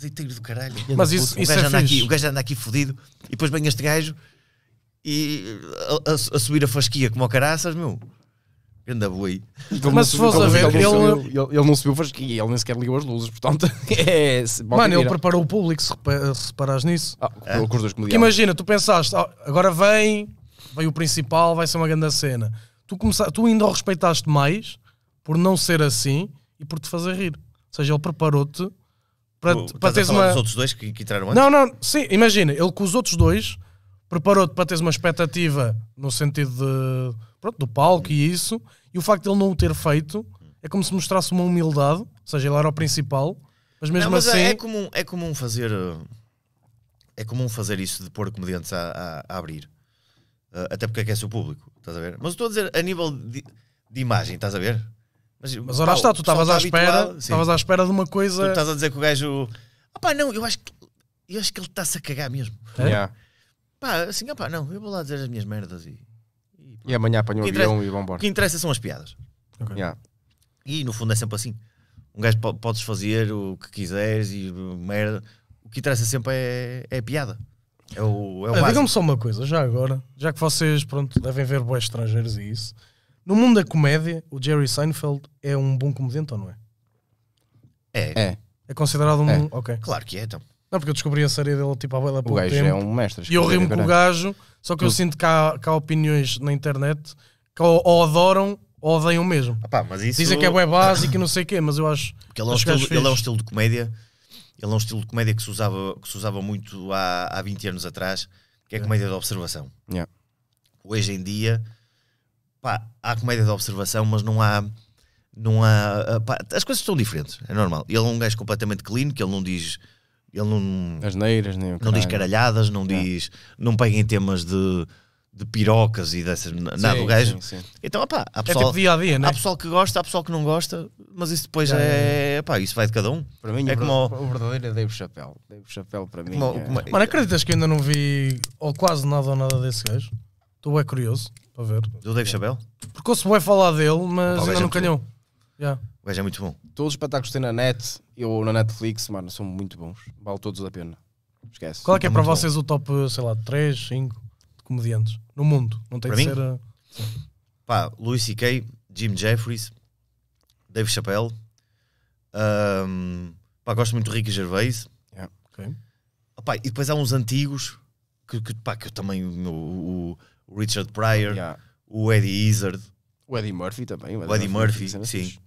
F: inteiro do caralho. Mas isso, isso gajo é aqui, o gajo anda aqui fodido e depois vem este gajo e a, a, a subir
D: a fasquia como o caraças, meu. Anda boi. Mas se fosse a ver, ele, ele, ele, não subiu fasquia, ele nem sequer ligou as luzes, portanto. É, Mano, ele
E: preparou o público, se, repa, reparas nisso. Ah, ah. É. Que imagina, tu pensaste, oh, agora vem, vem o principal, vai ser uma grande cena. Tu, começaste, tu ainda o respeitaste mais por não ser assim e por te fazer rir. Ou seja, ele preparou-te para, o, para teres uma. outros dois que, que entraram antes? Não, não, sim, imagina, ele com os outros dois preparou-te para teres uma expectativa no sentido de, pronto, do palco e isso, e o facto de ele não o ter feito é como se mostrasse uma humildade, ou seja, ele era o principal, mas mesmo não, mas é- assim. É
F: comum, é comum fazer. Eh, é comum fazer isso de pôr comediantes a, a, a abrir. Uh, até porque aquece o público, estás a ver? Mas estou a dizer, a nível de, de imagem, estás a ver? Mas, mas ora está, tu estavas tá à espera, estavas à espera de uma coisa. Tu estás a dizer que o gajo. Opá, ah, não, eu acho que eu acho que ele está-se a cagar mesmo. É? Yeah. É. Pá, assim, opá, ah, não, eu vou lá dizer as minhas merdas e.
D: E, e amanhã apanho o avião e vão embora. O que interessa são as piadas. Okay. Yeah.
F: E no fundo é sempre assim. Um gajo podes fazer o que quiseres e uh, merda. O que interessa sempre é, é a piada. É o, é o ah, Digam-me
E: só uma coisa, já agora, já que vocês pronto, devem ver boas estrangeiros e isso. No mundo da comédia, o Jerry Seinfeld é um bom comediante ou não é? É. É. É considerado um. É. Ok. Claro que é, então. Não, porque eu descobri a série dele tipo à pouco tempo. O gajo tempo, é um mestre. E eu rimo com o gajo, só que eu sinto que há, que há opiniões na internet que ou, adoram ou odeiam mesmo. Ah, pá, mas isso... Dizem que é web básico e não sei o quê, mas eu acho. Porque ele é, um estilo, ele é um estilo de
F: comédia. Ele é um estilo de comédia que se usava, que se usava muito há, há 20 anos atrás, que é a é. comédia de observação. Yeah. Hoje em dia pá, há comédia de observação, mas não há. Não há eh, pá, as coisas são diferentes, é normal. Ele é um gajo completamente clean, que ele não diz. Ele não. As neiras, nem o Não diz caralhadas, não é. diz. Não pega em temas de de pirocas e dessas nada do gajo. Sim, sim. Então, opá, há é pessoal, é tipo dia a dia, né? há pessoal que gosta, há pessoal que não gosta, mas isso depois
D: é, é isso vai de cada um. Para mim, é o, como... o verdadeiro é Dave Chapéu. Dave chapéu para mim. É- como, é... Mano,
E: acreditas que ainda não vi ou quase nada ou nada desse gajo? Tu é curioso para ver.
D: Do Dave Chappelle?
E: Porque ouço bem falar dele, mas ainda é não é calhou. Yeah.
D: O gajo é muito bom. Todos os espetáculos que tem na net ou na Netflix, mano, são muito bons. Vale todos a pena. Esquece.
E: Qual é que é, é para bom. vocês o top, sei lá, 3, 5 de comediantes no mundo? Não tem para de mim? ser. A...
F: Eh, pá, Louis C.K., Jim Jeffries, Dave Chappelle. Um, pá, gosto muito do Ricky Gervais. Yeah. Okay. Opá, e depois há uns antigos que, que, pá, que eu também. O, o, o Richard Pryor, yeah.
D: o Eddie Izzard. O Eddie Murphy também. O Eddie, o Eddie Murphy, Murphy sim.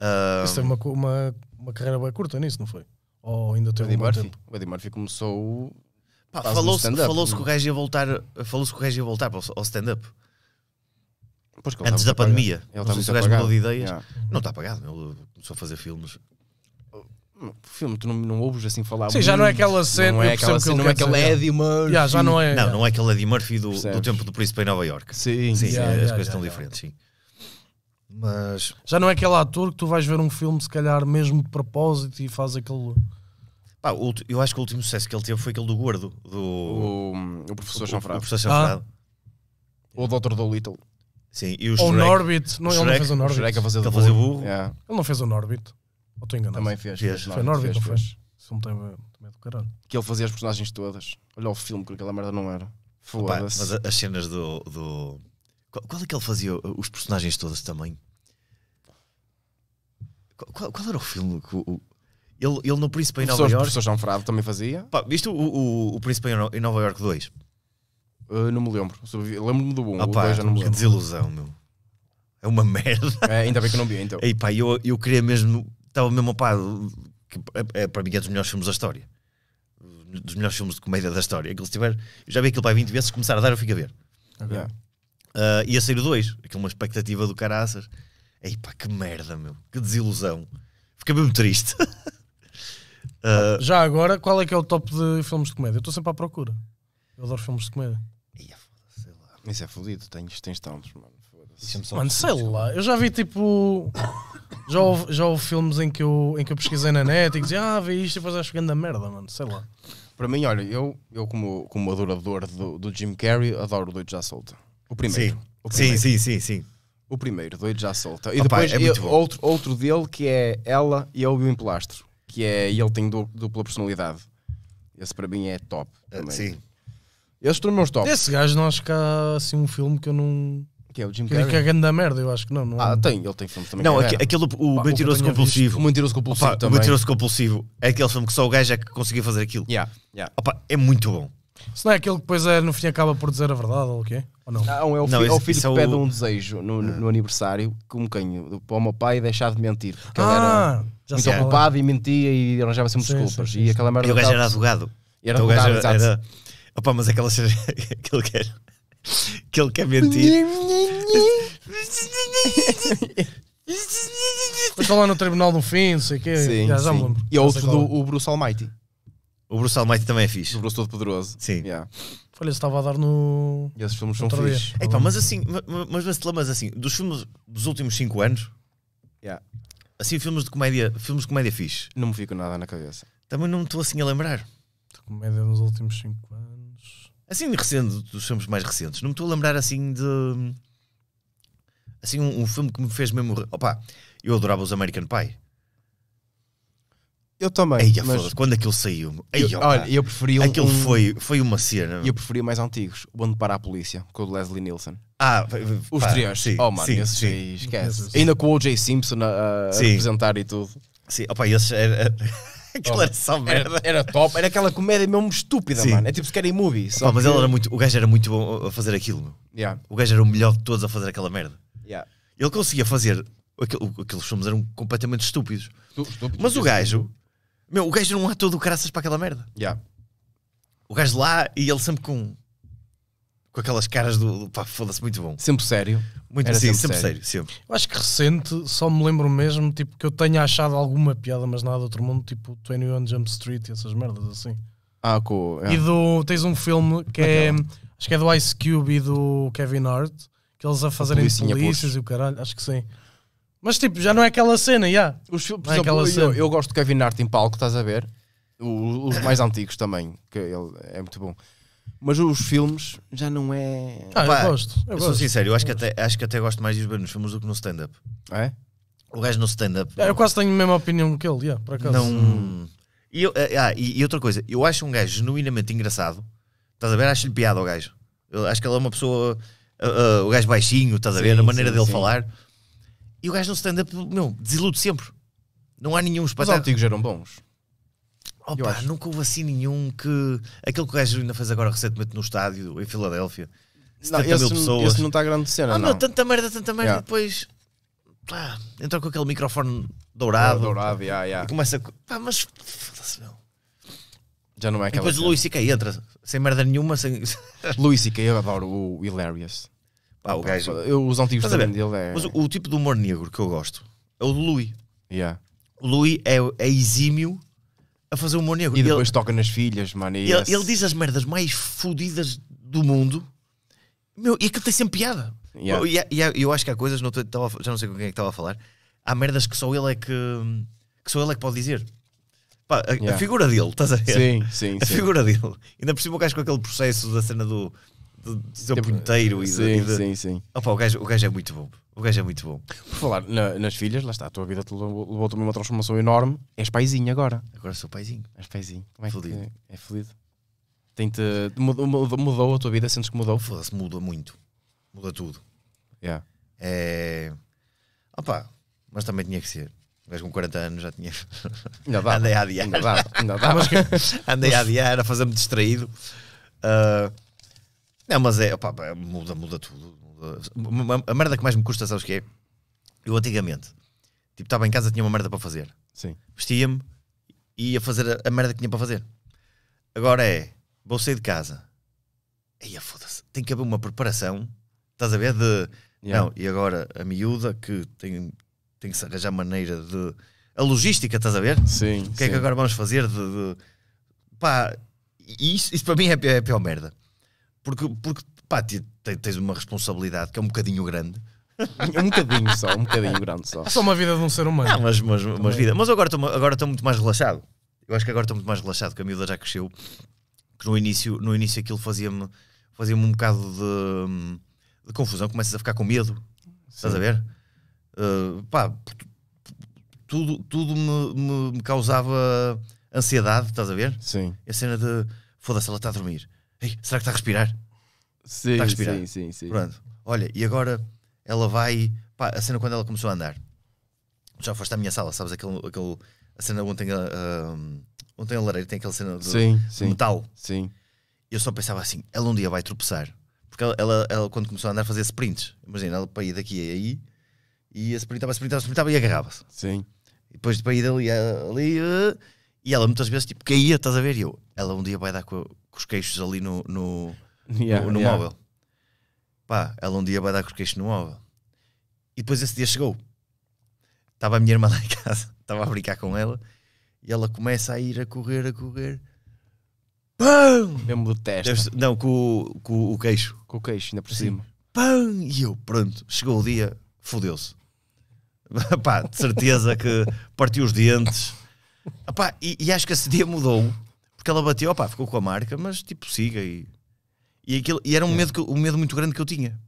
D: Um,
E: Isso teve uma, uma, uma carreira bem curta nisso, não foi? Ou ainda teve o Eddie Murphy? Tempo?
D: O Eddie Murphy começou...
F: Falou-se falou que o é? gajo ia voltar, falou-se que o gajo ia voltar ao stand-up.
D: Antes da pandemia. Ele não sei se o gajo mudou de ideias. Yeah.
F: Não está apagado. Ele começou
D: a fazer filmes filme, tu não, não ouves assim falar. Sim, muito, já não é aquela cena, não
F: é aquela, cena, não é aquele dizer, Eddie Murphy. Yeah, já não é. Não, não é aquele Eddie Murphy do, do tempo do Príncipe em Nova York. Sim, sim, yeah, sim yeah, as coisas estão diferentes, sim.
E: Mas já não é aquele ator que tu vais ver um filme, se calhar, mesmo de propósito e faz aquele. Pá, eu acho que o último sucesso que
F: ele
D: teve foi aquele do gordo, do o, o professor Chanfrado. O, o professor Chanfrado. Ou ah? o Dr. Dolittle. Sim, e o Ou Shrek, Norbit, não, Shrek, ele não fez o Norbit. Shrek a fazer, ele, burro. burro. Yeah.
E: ele não fez o Norbit. Ou estou enganado? Também fez. fez. Foi Norwich, não fez? Se não tem, também do caralho.
D: Que ele fazia as personagens todas. Olha o filme, que aquela merda não era. Foda-se. Mas as cenas do. do... Qual, qual, é que ele fazia os personagens todas também? Qual, qual era o filme que o,
F: ele, ele no Príncipe em Nova York. O
D: João Frado também fazia.
F: Pá, viste o, o, o Príncipe em Nova York 2? Uh, não me lembro. Lembro-me do 1. Um, Opa, já não lembro. Que desilusão, meu. É uma merda. É, ainda bem que não vi, então. E pá, eu, eu queria mesmo estava mesmo a pá, é, é, para mim é dos melhores filmes da história. Dos melhores filmes de comédia da história. Aquilo, se tiver, já vi aquilo para 20 vezes, se começar a dar, eu fico a ver. Okay. Uh, ia sair o 2, aquilo uma expectativa do caraças. Ei pá, que merda, meu, que desilusão. Fiquei mesmo triste. uh,
E: já agora, qual é que é o top de filmes de comédia? Eu estou sempre à procura. Eu adoro filmes de comédia. Ia,
D: é sei lá. Isso é fodido, tens, tens tantos, mano. Mano, sei lá, eu já
E: vi tipo. Já houve, já houve filmes em que, eu, em que eu pesquisei na net e dizia, ah, vi isto e depois acho que da merda, mano, sei lá.
D: Para mim, olha, eu, eu como, como adorador do, do Jim Carrey, adoro o Doido Já Solta. O primeiro. Sim, o primeiro. sim, sim, sim, O primeiro, Doido Já Solta. E Opa, depois é eu, outro, outro dele que é Ela e Eu é e o Emplastro, que é ele tem dupla personalidade. Esse para mim é top. Ah, também. Sim. Esse são os meus top Esse gajo
E: não acho que há assim um filme que eu não que é o Jim Carrey. Que é, é grande da merda, eu acho que não. não é ah, tem, ele tem filme também. Não, é aquele, o Mentiroso Compulsivo. O Mentiroso Compulsivo Opa, também. O Mentiroso
F: Compulsivo é aquele filme que só o gajo é que conseguia fazer aquilo. Yeah, yeah.
D: Opa, é muito bom.
E: Se não é aquele que depois é, no fim acaba por dizer a verdade ou o quê? Ou não? Não, é o, não,
F: fi, é o filho que pede o...
D: um desejo no, no, no aniversário, como quem? Para o meu pai deixar de mentir. Porque ah, ele era muito ocupado e mentia e arranjava sempre sim, desculpas. Sim, sim, e aquela merda. E o gajo era então advogado. Era
F: advogado, era,
D: Opa, mas aquela aquele gajo que ele quer mentir.
E: Foi lá no tribunal do fim, não sei o quê. Sim, já, já sim. Lembro. E é outro do é. o
D: Bruce Almighty. O Bruce Almighty também é fixe. O Bruce Todo Poderoso. Sim. Yeah.
E: Olha, estava a dar no. E esses filmes são fixes. Então, mas assim, mas,
F: mas, mas assim, dos filmes dos últimos 5 anos, yeah. assim, filmes de comédia, filmes de comédia fixe. Não me fico nada na cabeça. Também não me estou assim a lembrar. De
E: comédia nos últimos 5 anos.
F: Assim, recente, dos filmes mais recentes, não me estou a lembrar assim de. Assim, um, um filme que me fez mesmo. Opa, eu adorava os American Pie.
D: Eu também. Ei, mas... Quando aquilo saiu. Ei, eu, olha, eu preferi um, Aquilo um... foi, foi uma cena. Eu preferia mais antigos. O Onde Para a Polícia, com o Leslie Nielsen. Ah, os trios. Sim, oh, mano, sim, esses sim. esquece. Sim. Ainda com o O.J. Simpson a, a apresentar e tudo. Sim, opa, esses era. É- é- Aquilo era só merda. Era, era, top, era aquela comédia mesmo estúpida, Sim. mano. É tipo scary movie. Só Pá, mas ele era
F: muito, o gajo era muito bom a fazer aquilo. Yeah. O gajo era o melhor de todos a fazer aquela merda. Yeah. Ele conseguia fazer. Aquilo, aqueles filmes eram completamente estúpidos. estúpidos mas o gajo. Meu, o gajo era um ator do caraças para aquela merda. Yeah. O gajo lá e ele sempre com com aquelas caras do, do pá, foda-se, muito
D: bom. Sempre sério.
E: Muito Era assim, sempre, sempre sério. sério. sempre. Eu acho que recente, só me lembro mesmo, tipo, que eu tenha achado alguma piada, mas nada do outro mundo, tipo 21 Jump Street e essas merdas assim.
D: Ah, com é. E
E: do, tens um filme que é, acho que é do Ice Cube e do Kevin Hart, que eles a fazerem polícias e o caralho, acho que sim. Mas tipo, já não é aquela cena, já. Os, por não exemplo, é cena. Eu, eu
D: gosto do Kevin Hart em palco, estás a ver? os mais antigos também, que ele é muito bom. Mas os filmes já não é. Ah, eu gosto. Eu, eu gosto. sou sincero,
F: eu acho que, até, acho que até gosto mais de os ver nos filmes do que no stand-up. Ah, é? O gajo no stand-up. É,
E: eu quase tenho a mesma opinião que ele, yeah, por acaso. Não.
F: E, eu, eh, ah, e, e outra coisa, eu acho um gajo genuinamente engraçado. Estás a ver? Acho-lhe piada ao gajo. Eu acho que ele é uma pessoa. Uh, uh, o gajo baixinho, estás a ver? a maneira sim, dele sim. falar. E o gajo no stand-up, meu, desilude sempre. Não há nenhum espaço. Os antigos eram bons. Opa, nunca houve assim nenhum que. Aquele que o gajo ainda fez agora recentemente no estádio em Filadélfia. 70 não, esse, mil pessoas. Esse não está grande cena, ah, não. não. Tanta merda, tanta merda, yeah. depois. Pá, entra com aquele microfone
D: dourado. dourado, yeah, yeah. E começa.
F: Pá, mas. Foda-se, meu.
D: Já não é aquela. E depois o Luís Sica entra, sem merda nenhuma. Sem... Luís Sica, eu adoro o Hilarious.
F: Pá, o gajo. Eu, os antigos também dele é. Mas o,
D: o, tipo de humor negro que eu gosto é o do Luís Yeah. O é, é exímio a fazer humor negro. E depois ele, toca nas filhas, mano. Ele, esse... ele,
F: diz as merdas mais fodidas do mundo. Meu, e aquilo tem sempre piada. Yeah. E, é, e, é, eu acho que há coisas, não tô, tava, já não sei com quem é que estava a falar. Há merdas que só ele é que, que só ele é que pode dizer. Pá, a, yeah. a, figura dele, estás a ver? Sim, sim. A sim. figura dele. Ainda por cima o gajo com aquele processo da cena do do, do seu punteiro e sim, de, sim, sim.
D: Opa, o, gajo, o gajo é muito bom. O gajo é muito bom. Por falar na, nas filhas, lá está, a tua vida te levou, também uma transformação enorme. És paizinho agora. Agora sou paizinho. És paizinho. Como é felido. que é, é felido? Tem-te, mudou, mudou, a tua vida? Sentes que mudou? Foda-se, muda muito. Muda tudo. Yeah. É. Opa, mas também tinha que ser. Mas
F: com 40 anos já tinha. Ainda dá. Andei a adiar. Ainda dá. Ainda dá. Andei a adiar, a fazer-me distraído. Uh, não, mas é, opa, é, muda, muda tudo. Muda. A merda que mais me custa, sabes que é? Eu antigamente, tipo, estava em casa, tinha uma merda para fazer. Sim. Vestia-me e ia fazer a, a merda que tinha para fazer. Agora é, vou sair de casa. Eia, foda-se, tem que haver uma preparação, estás a ver? De. Yeah. Não, e agora a miúda que tem, tem que se arranjar maneira de. A logística, estás a ver? Sim. O que sim. é que agora vamos fazer de. de... Pá, isso, isso para mim é é pior merda. Porque, porque pá, tens uma responsabilidade que é um bocadinho grande. um bocadinho só, um bocadinho grande só. Só uma vida
E: de um ser humano. Não, mas, mas, mas vida.
F: Mas agora estou agora muito mais relaxado. Eu acho que agora estou muito mais relaxado, que a miúda já cresceu. Que no início, no início aquilo fazia-me fazia um bocado de, de, confusão. Começas a ficar com medo. Sim. Estás a ver? Uh, pá, tudo, tudo me, me, me, causava ansiedade, estás a ver? Sim. A cena de foda-se, ela está a dormir. Ei, será que está a respirar? Sim, está a respirar. sim, sim, sim. Pronto. Olha, e agora ela vai. Pá, a cena quando ela começou a andar. Já foste à minha sala, sabes? Aquele, aquele, a cena ontem. Uh, ontem a lareira tem aquela cena do, sim, sim, metal. Sim. Eu só pensava assim: ela um dia vai tropeçar. Porque ela, ela, ela quando começou a andar, fazia sprints. Imagina, ela para ir daqui e aí. E a sprintava, sprintava, sprintava e agarrava-se. Sim. E depois para ir dali ali. Ah, e ela muitas vezes tipo, caía, estás a ver? E eu, ela um dia vai dar com, com os queixos ali no, no, yeah, no, no yeah. móvel. Pá, ela um dia vai dar com os queixos no móvel. E depois esse dia chegou. Estava a minha irmã lá em casa, estava a brincar com ela e ela começa a ir a correr, a correr.
D: PAM! Mesmo do teste. Não, com, com o queixo. Com o queixo, ainda por Sim. cima.
F: PAM! E eu, pronto, chegou o dia, fodeu-se. Pá, de certeza que partiu os dentes. Epá, e, e acho que esse dia mudou porque ela bateu, opa, ficou com a
D: marca, mas tipo, siga e. E, aquilo, e era um, é. medo que, um medo muito grande que eu tinha.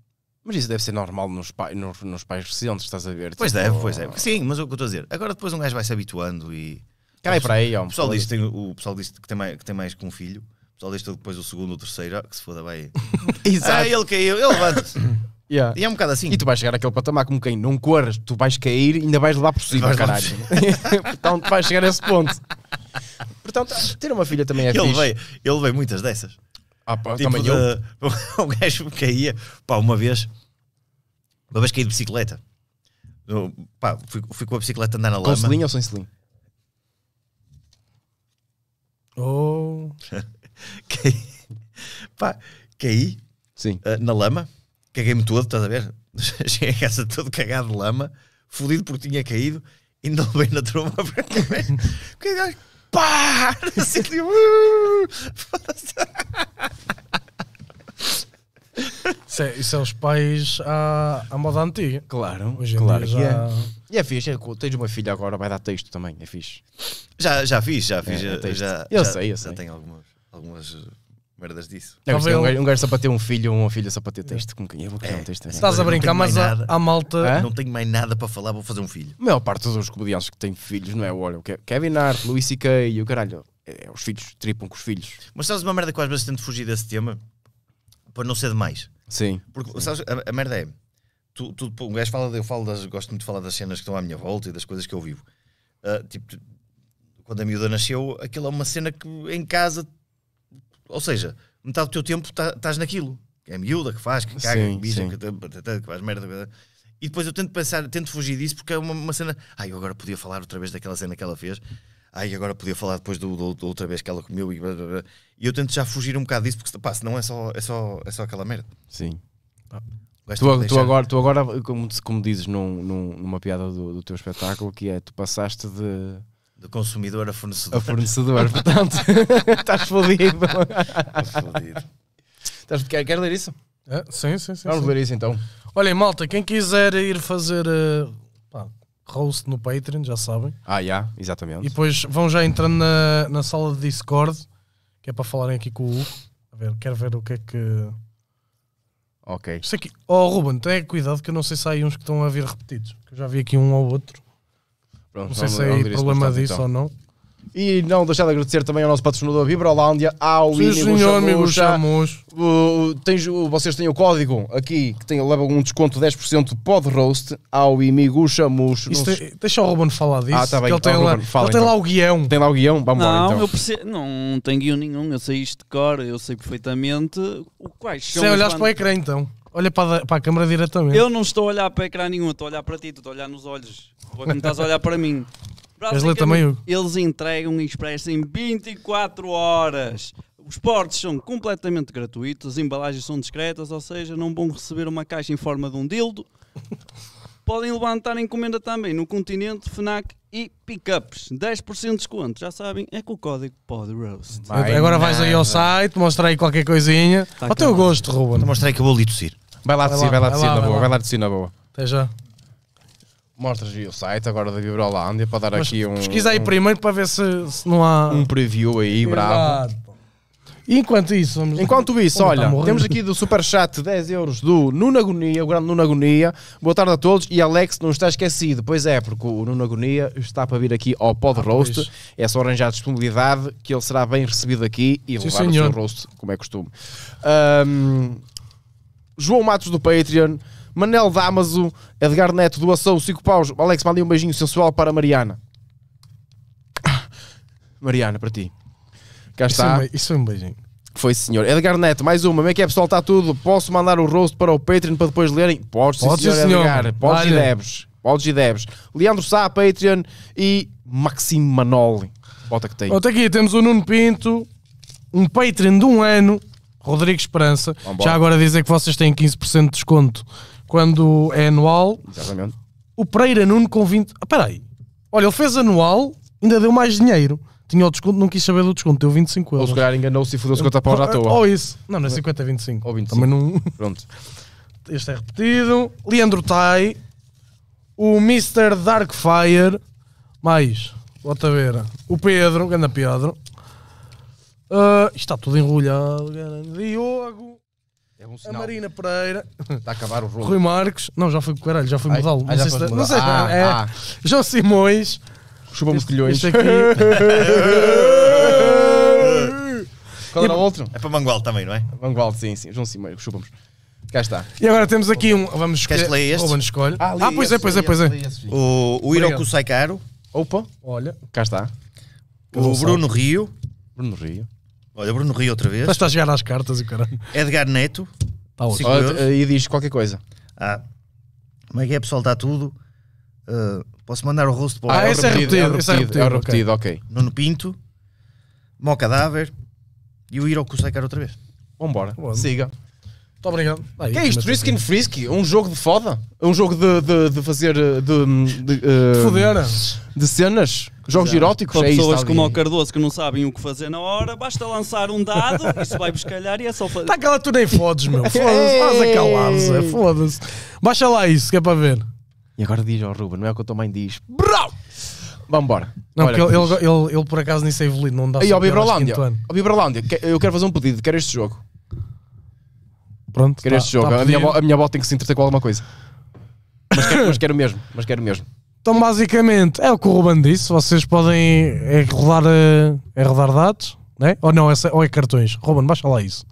D: Mas isso deve ser normal nos, pai, nos, nos pais recentes, estás a ver? Pois tipo... deve, pois é. Sim, mas o que eu estou a dizer. Agora depois
F: um gajo vai se habituando e. Cai para aí, ó. O pessoal, diz, tem, o pessoal diz que tem mais, que tem mais que um filho. O pessoal diz depois o segundo ou terceiro, que se foda, vai. Exato. Ah, ele caiu, ele levanta-se.
D: Yeah. E é um bocado assim. E tu vais chegar àquele patamar como quem não corres, tu vais cair e ainda vais levar por cima, caralho. Então tu vais chegar a esse ponto. Portanto, ter uma filha também é ele fixe. Veio,
F: ele veio muitas dessas. Ah, pá, tipo também de, eu. Um gajo caía, pá, uma vez, uma vez caí de bicicleta. Eu, pá, fui, fui, com a bicicleta andar na lama. Com selim ou sem selim?
D: Oh.
F: caí, pá, caí Sim. Uh, na lama, caguei-me todo, estás a ver? Cheguei a casa todo cagado de lama, fodido porque tinha caído e não veio
E: na tromba. Porque, ah,
G: pá! Assim,
E: isso, é, isso é os pais à, à moda antiga. Claro, Hoje claro é. já...
D: E é fixe, é, tens uma filha agora, vai dar texto também, é fixe. Já, já fiz, já fiz. É, é já, já, eu já, sei, eu já sei. tenho algumas,
F: algumas eh, merdas disso. Não, é um,
D: gajo, um só para ter um filho ou uma filha só para ter texto. com quem é, eu vou criar é. um texto. Estás a brincar, mas a a malta. Hã? Não
F: tenho mais nada para falar, vou fazer um filho.
D: A maior parte dos comediantes que têm filhos, não é? Olha, o Kevin Hart, Louis C.K. e o caralho. É, é, os filhos tripam com os filhos. Mas
F: sabes uma merda que às vezes tento fugir desse tema para não ser demais. Sim. Porque Sim. Sabes, a, a, merda é. Tu, tu, um gajo fala, eu falo das, gosto muito de falar das cenas que estão à minha volta e das coisas que eu vivo. Uh, tipo, quando a miúda nasceu, aquilo é uma cena que em casa ou seja, metade do teu tempo tá, estás tá, naquilo. Que é miúda que faz, que caga, sim, que bicha, que, que faz merda. E depois eu tento pensar, tento fugir disso porque é uma, uma cena. Ai, eu agora podia falar outra vez daquela cena que ela fez. Ai, agora podia falar depois do, outra vez que ela comeu. E, blá, blá, blá. e eu tento já fugir um bocado disso porque pá, senão é só, é, só, é só aquela merda.
G: Sim. Ah. Tu,
D: tu, agora, tu agora como, como dizes num, num, numa piada do, do teu espetáculo, que é tu passaste de
F: do consumidor a fornecedor. A fornecedor, portanto, estás fodido.
D: Estás fodido. quer, ler isso? É, sim, sim, sim. Vamos sim. ler isso então.
E: Olhem, malta, quem quiser ir fazer uh, host no Patreon, já sabem. Ah,
D: já, yeah, exatamente. E
E: depois vão já entrando na, na sala de Discord, que é para falarem aqui com o Hugo. A ver, quero ver o que é que.
D: Ok. Isso aqui.
E: Oh, Ruben, tenha cuidado que eu não sei se há aí uns que estão a vir repetidos. Que eu já vi aqui um ou outro. Pronto, não sei se é problema disso então. ou não.
D: E não deixar de agradecer também ao nosso patrocinador Vibrolândia, ao Sim, senhor, amigo Chamus. Uh, tens, vocês têm o código aqui que tem, leva um desconto de 10% pod roast ao Imigo Chamus.
C: Deixa o Robão falar ah, disso. Ah,
D: tá bem. Ele, tem, lá, fala, ele então. tem lá então. o guião. Tem lá o guião? Vamos
C: não, embora, então. Perce... não tem guião nenhum. Eu sei isto de cor, eu sei perfeitamente o quais são. É se olhares bandas... para o ecrã então. Olha
E: para a, para a câmara diretamente. Eu
C: não estou a olhar para ecrã nenhum, estou a olhar para ti, estou a olhar nos olhos. Como estás a olhar para mim. Também, eles entregam expresso em 24 horas. Os portes são completamente gratuitos, as embalagens são discretas, ou seja, não vão receber uma caixa em forma de um dildo. Podem levantar encomenda também no Continente, FNAC e Pickups. 10% de desconto, já sabem, é com o código PODROAST. Agora vais aí ao
E: site, mostra aí qualquer coisinha. Tá ao teu gosto, Ruben. Mostra aí que eu vou lhe tossir. Vai lá de cima vai lá de cima na boa, vai lá de
D: cima boa. Até já. Mostras lhe o site agora da Vibrolândia para dar Mas aqui um. Pesquisa aí um, primeiro
E: para ver se, se,
D: não há. Um preview aí, bravo. Enquanto isso, vamos... Enquanto isso, Pô, é olha, tá temos aqui do superchat 10 euros do Nuno Agonia, o grande Nuno Agonia. Boa tarde a todos e Alex, não está esquecido. Pois é, porque o Nuno Agonia está para vir aqui ao Pod ah, Roast. Pois. É só arranjar disponibilidade que ele será bem recebido aqui e Sim, levar senhor. o seu roast, como é costume. Um, João Matos do Patreon, Manel Damaso, Edgar Neto, doação 5 paus. Alex, mandei um beijinho sensual para Mariana. Ah, Mariana, para ti. Cá é está. isso é um beijinho. Foi senhor. Edgar Neto, mais uma. Como é que é, pessoal? Está tudo. Posso mandar o rosto para o Patreon para depois lerem? Podes, Podes senhor, senhor, Edgar. Podes Olha. e deves. Podes e deves. Leandro Sá, Patreon e Maxime Manoli. Bota que tem.
E: Bota aqui, temos o Nuno Pinto, um Patreon de um ano. Rodrigo Esperança. Vambora. Já agora dizer que vocês têm 15% de desconto quando é anual. Exatamente. O Pereira Nuno com 20. Ah, peraí. Olha, ele fez anual, ainda deu mais dinheiro. Tinha o desconto, não quis saber do desconto, deu 25 euros. Ou se calhar enganou-se e fodeu 50 já à toa. Ou isso. Não, não é 50, é 25. Ou 25. Também não. Pronto. Este é repetido. Leandro Tai. O Mr. Darkfire. Mais. Bota ver. O Pedro, ganda Pedro. Uh, está tudo enrolhado. Diogo. É um a Marina Pereira. Está a
D: acabar o Rui
E: Marcos. Não, já foi caralho, já foi mudá-lo. Não, sei se tá, não sei. Ah, é. ah. João Simões. Chupamos colhões. Este aqui.
D: Qual era o outro? É para Mangual também, não é? Mangual, sim, sim. João Simões, chupamos. Cá está.
E: E agora temos aqui um. Vamos escolher. Queres ler escolhe. Ah, ah pois, esse, é, pois é, pois é, pois é.
D: O, o Iroku Saikaro. Opa, olha. Cá está. O Bruno Rio. Bruno Rio. Olha, Bruno Rio outra vez.
E: Estás a chegar às cartas e caramba. Edgar Neto.
D: Tá Olha, e diz qualquer coisa.
F: Ah, como é que é, pessoal? Está tudo. Uh, posso mandar o rosto para o Ah, esse é, é, é, é repetido, é repetido, é repetido, ok. Nuno Pinto, Mó Cadáver e o Hiro
D: Kusaikar outra vez. Vambora, siga. Muito obrigado. que é isto? Risk and Frisky? Um jogo de foda? Um jogo de, de, de fazer. Eh, de. Hum, de, eh, de foder. De cenas? Jogos Exato. eróticos? Para é pessoas isso, como o
C: Cardoso que não sabem o que fazer na hora, basta lançar um dado, isso vai buscalhar e é só fazer. Está calado, tu nem fodes, meu. Foda-se,
G: estás a calar-se,
D: foda-se. Baixa lá isso, que é para ver. E agora diz ao Ruben, não é o que a tua mãe diz. Brau! Vamos embora. Não, porque ele, ele,
E: ele, ele, por acaso nem sei evoluir,
D: não dá. E ao Vibralândia, ao Vibralândia, eu quero fazer um pedido, quero este jogo. Pronto. Quero tá, este jogo. Tá a, minha a, minha avó, tem que se entreter com alguma coisa. Mas quero, mas quero mesmo, mas quero mesmo. Então, basicamente, é o que o Ruben
E: disse. Vocês podem é rodar, é eh, rodar dados, né? ou não, é, ou é cartões. Ruben, baixa lá isso.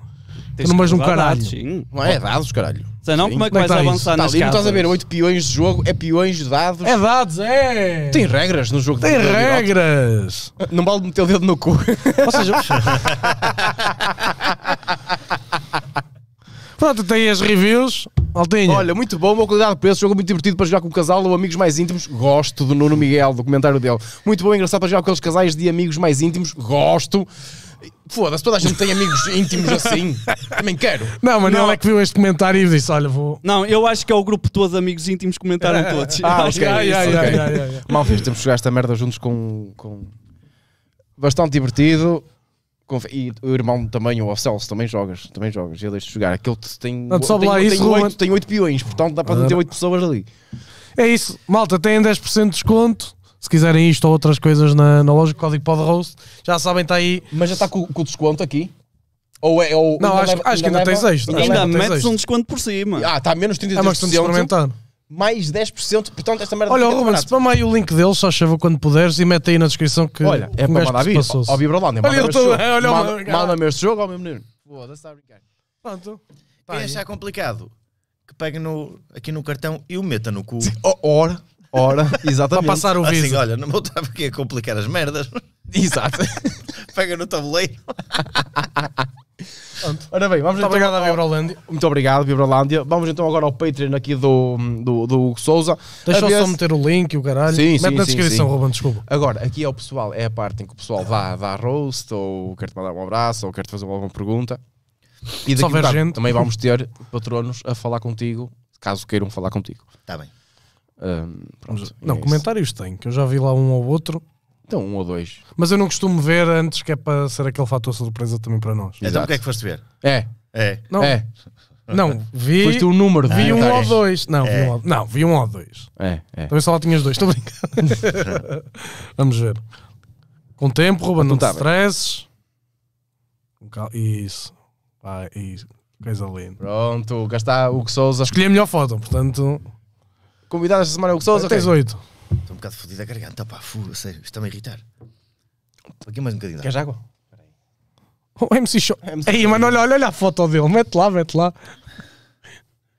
C: Tens tu não vejo um caralho. Dados, sim. Não é dados, caralho. Sei não, sim. como é que como é vais é
E: avançar tá nas estás a ver
D: oito peões de jogo, é peões de dados. É dados, é! Tem regras no jogo. Tem
E: regras! Não vale
D: meter o dedo no cu. Ou seja... Pronto, tem as reviews. Altinho. Olha, muito bom, boa qualidade de preço, jogo muito divertido para jogar com o casal ou amigos mais íntimos. Gosto do Nuno Miguel, do comentário dele. Muito bom, engraçado para jogar com aqueles casais de amigos mais íntimos. Gosto. Foda-se, toda a gente tem
C: amigos íntimos assim. Também quero.
E: Não, mas não. é
D: que viu este comentário e disse: Olha, vou.
C: Não, eu acho que é o grupo todos amigos íntimos que comentaram ah, todos. ah, ok. ok, ok. Mal fiz,
D: temos que jogar esta merda juntos com. com... Bastante divertido. E o irmão também, o Celso, também jogas, também jogas. Ele de jogar. Aquele tem, não, tem, lá tem, isso, tem, 8, tem 8 peões, portanto
E: dá para ter 8 ah. pessoas ali. É isso, malta, têm 10% de desconto. Se quiserem isto ou outras coisas na, na loja, código PodRoast, já sabem, está aí. Mas já está com, com o desconto aqui?
D: Ou é, ou não, acho, leva, acho que ainda, ainda é tens isto. Ainda, ainda metes um desconto por cima. Ah, está a menos 33%. É uma questão de experimentar mais 10%. Portanto, esta merda. Olha, Ruben, spama
E: aí o link deles, só chava quando puderes e mete aí na descrição que. Olha, é para mandar vir. Ao Vibrolândia. Olha, eu tô, é, olha, manda, manda-me
D: este jogo ao meu menino. Foda-se, está a brincar. Pronto. Quem achar
F: complicado, que pegue no, aqui no cartão e o meta no cu. Ora, ora, exatamente. para passar o vídeo. Assim, olha, não vou estar
D: aqui a complicar as merdas. Exato. Pega no tabuleiro. Pronto. Ora bem, vamos Muito tá então obrigado ao... à tá Muito obrigado, Vibrolândia. Vamos então agora ao Patreon aqui do, do, do Hugo Souza. Deixa eu só meter o link e o caralho. Sim, Mete sim, na descrição, Ruben, desculpa. Agora, aqui é o pessoal, é a parte em que o pessoal dá, dá roast, ou quer-te mandar um abraço, ou quer-te fazer alguma pergunta. E daqui a gente. também vamos ter patronos a falar contigo, caso queiram falar contigo. Está bem. Um, pronto, não, é
E: comentários isso. tem, que eu já vi lá um ou outro.
D: Então, um ou dois.
E: Mas eu não costumo ver antes, que é para ser aquele fator surpresa também para nós. Então, o que é que foste ver? É. É. Não. É. Não, vi. Foste número, vi ah, um ou dois. Não, é. vi um, não, vi um ou dois.
D: É, é. Também
E: só lá tinhas dois, estou brincando. Vamos ver. Com tempo, Ruba, não, não te stresses.
D: Isso. Vai, isso. Coisa linda. Pronto, cá está o
E: Souza. Escolhi a melhor foto, portanto. Convidadas esta semana o Souza. Tens oito.
D: Okay. Estou um bocado fodido a garganta, pá, fu,
F: sério, está-me a irritar. Aqui mais um bocadinho. Queres água?
E: O MC Show. MC Aí, mano, olha, olha, a foto dele, mete lá, mete lá.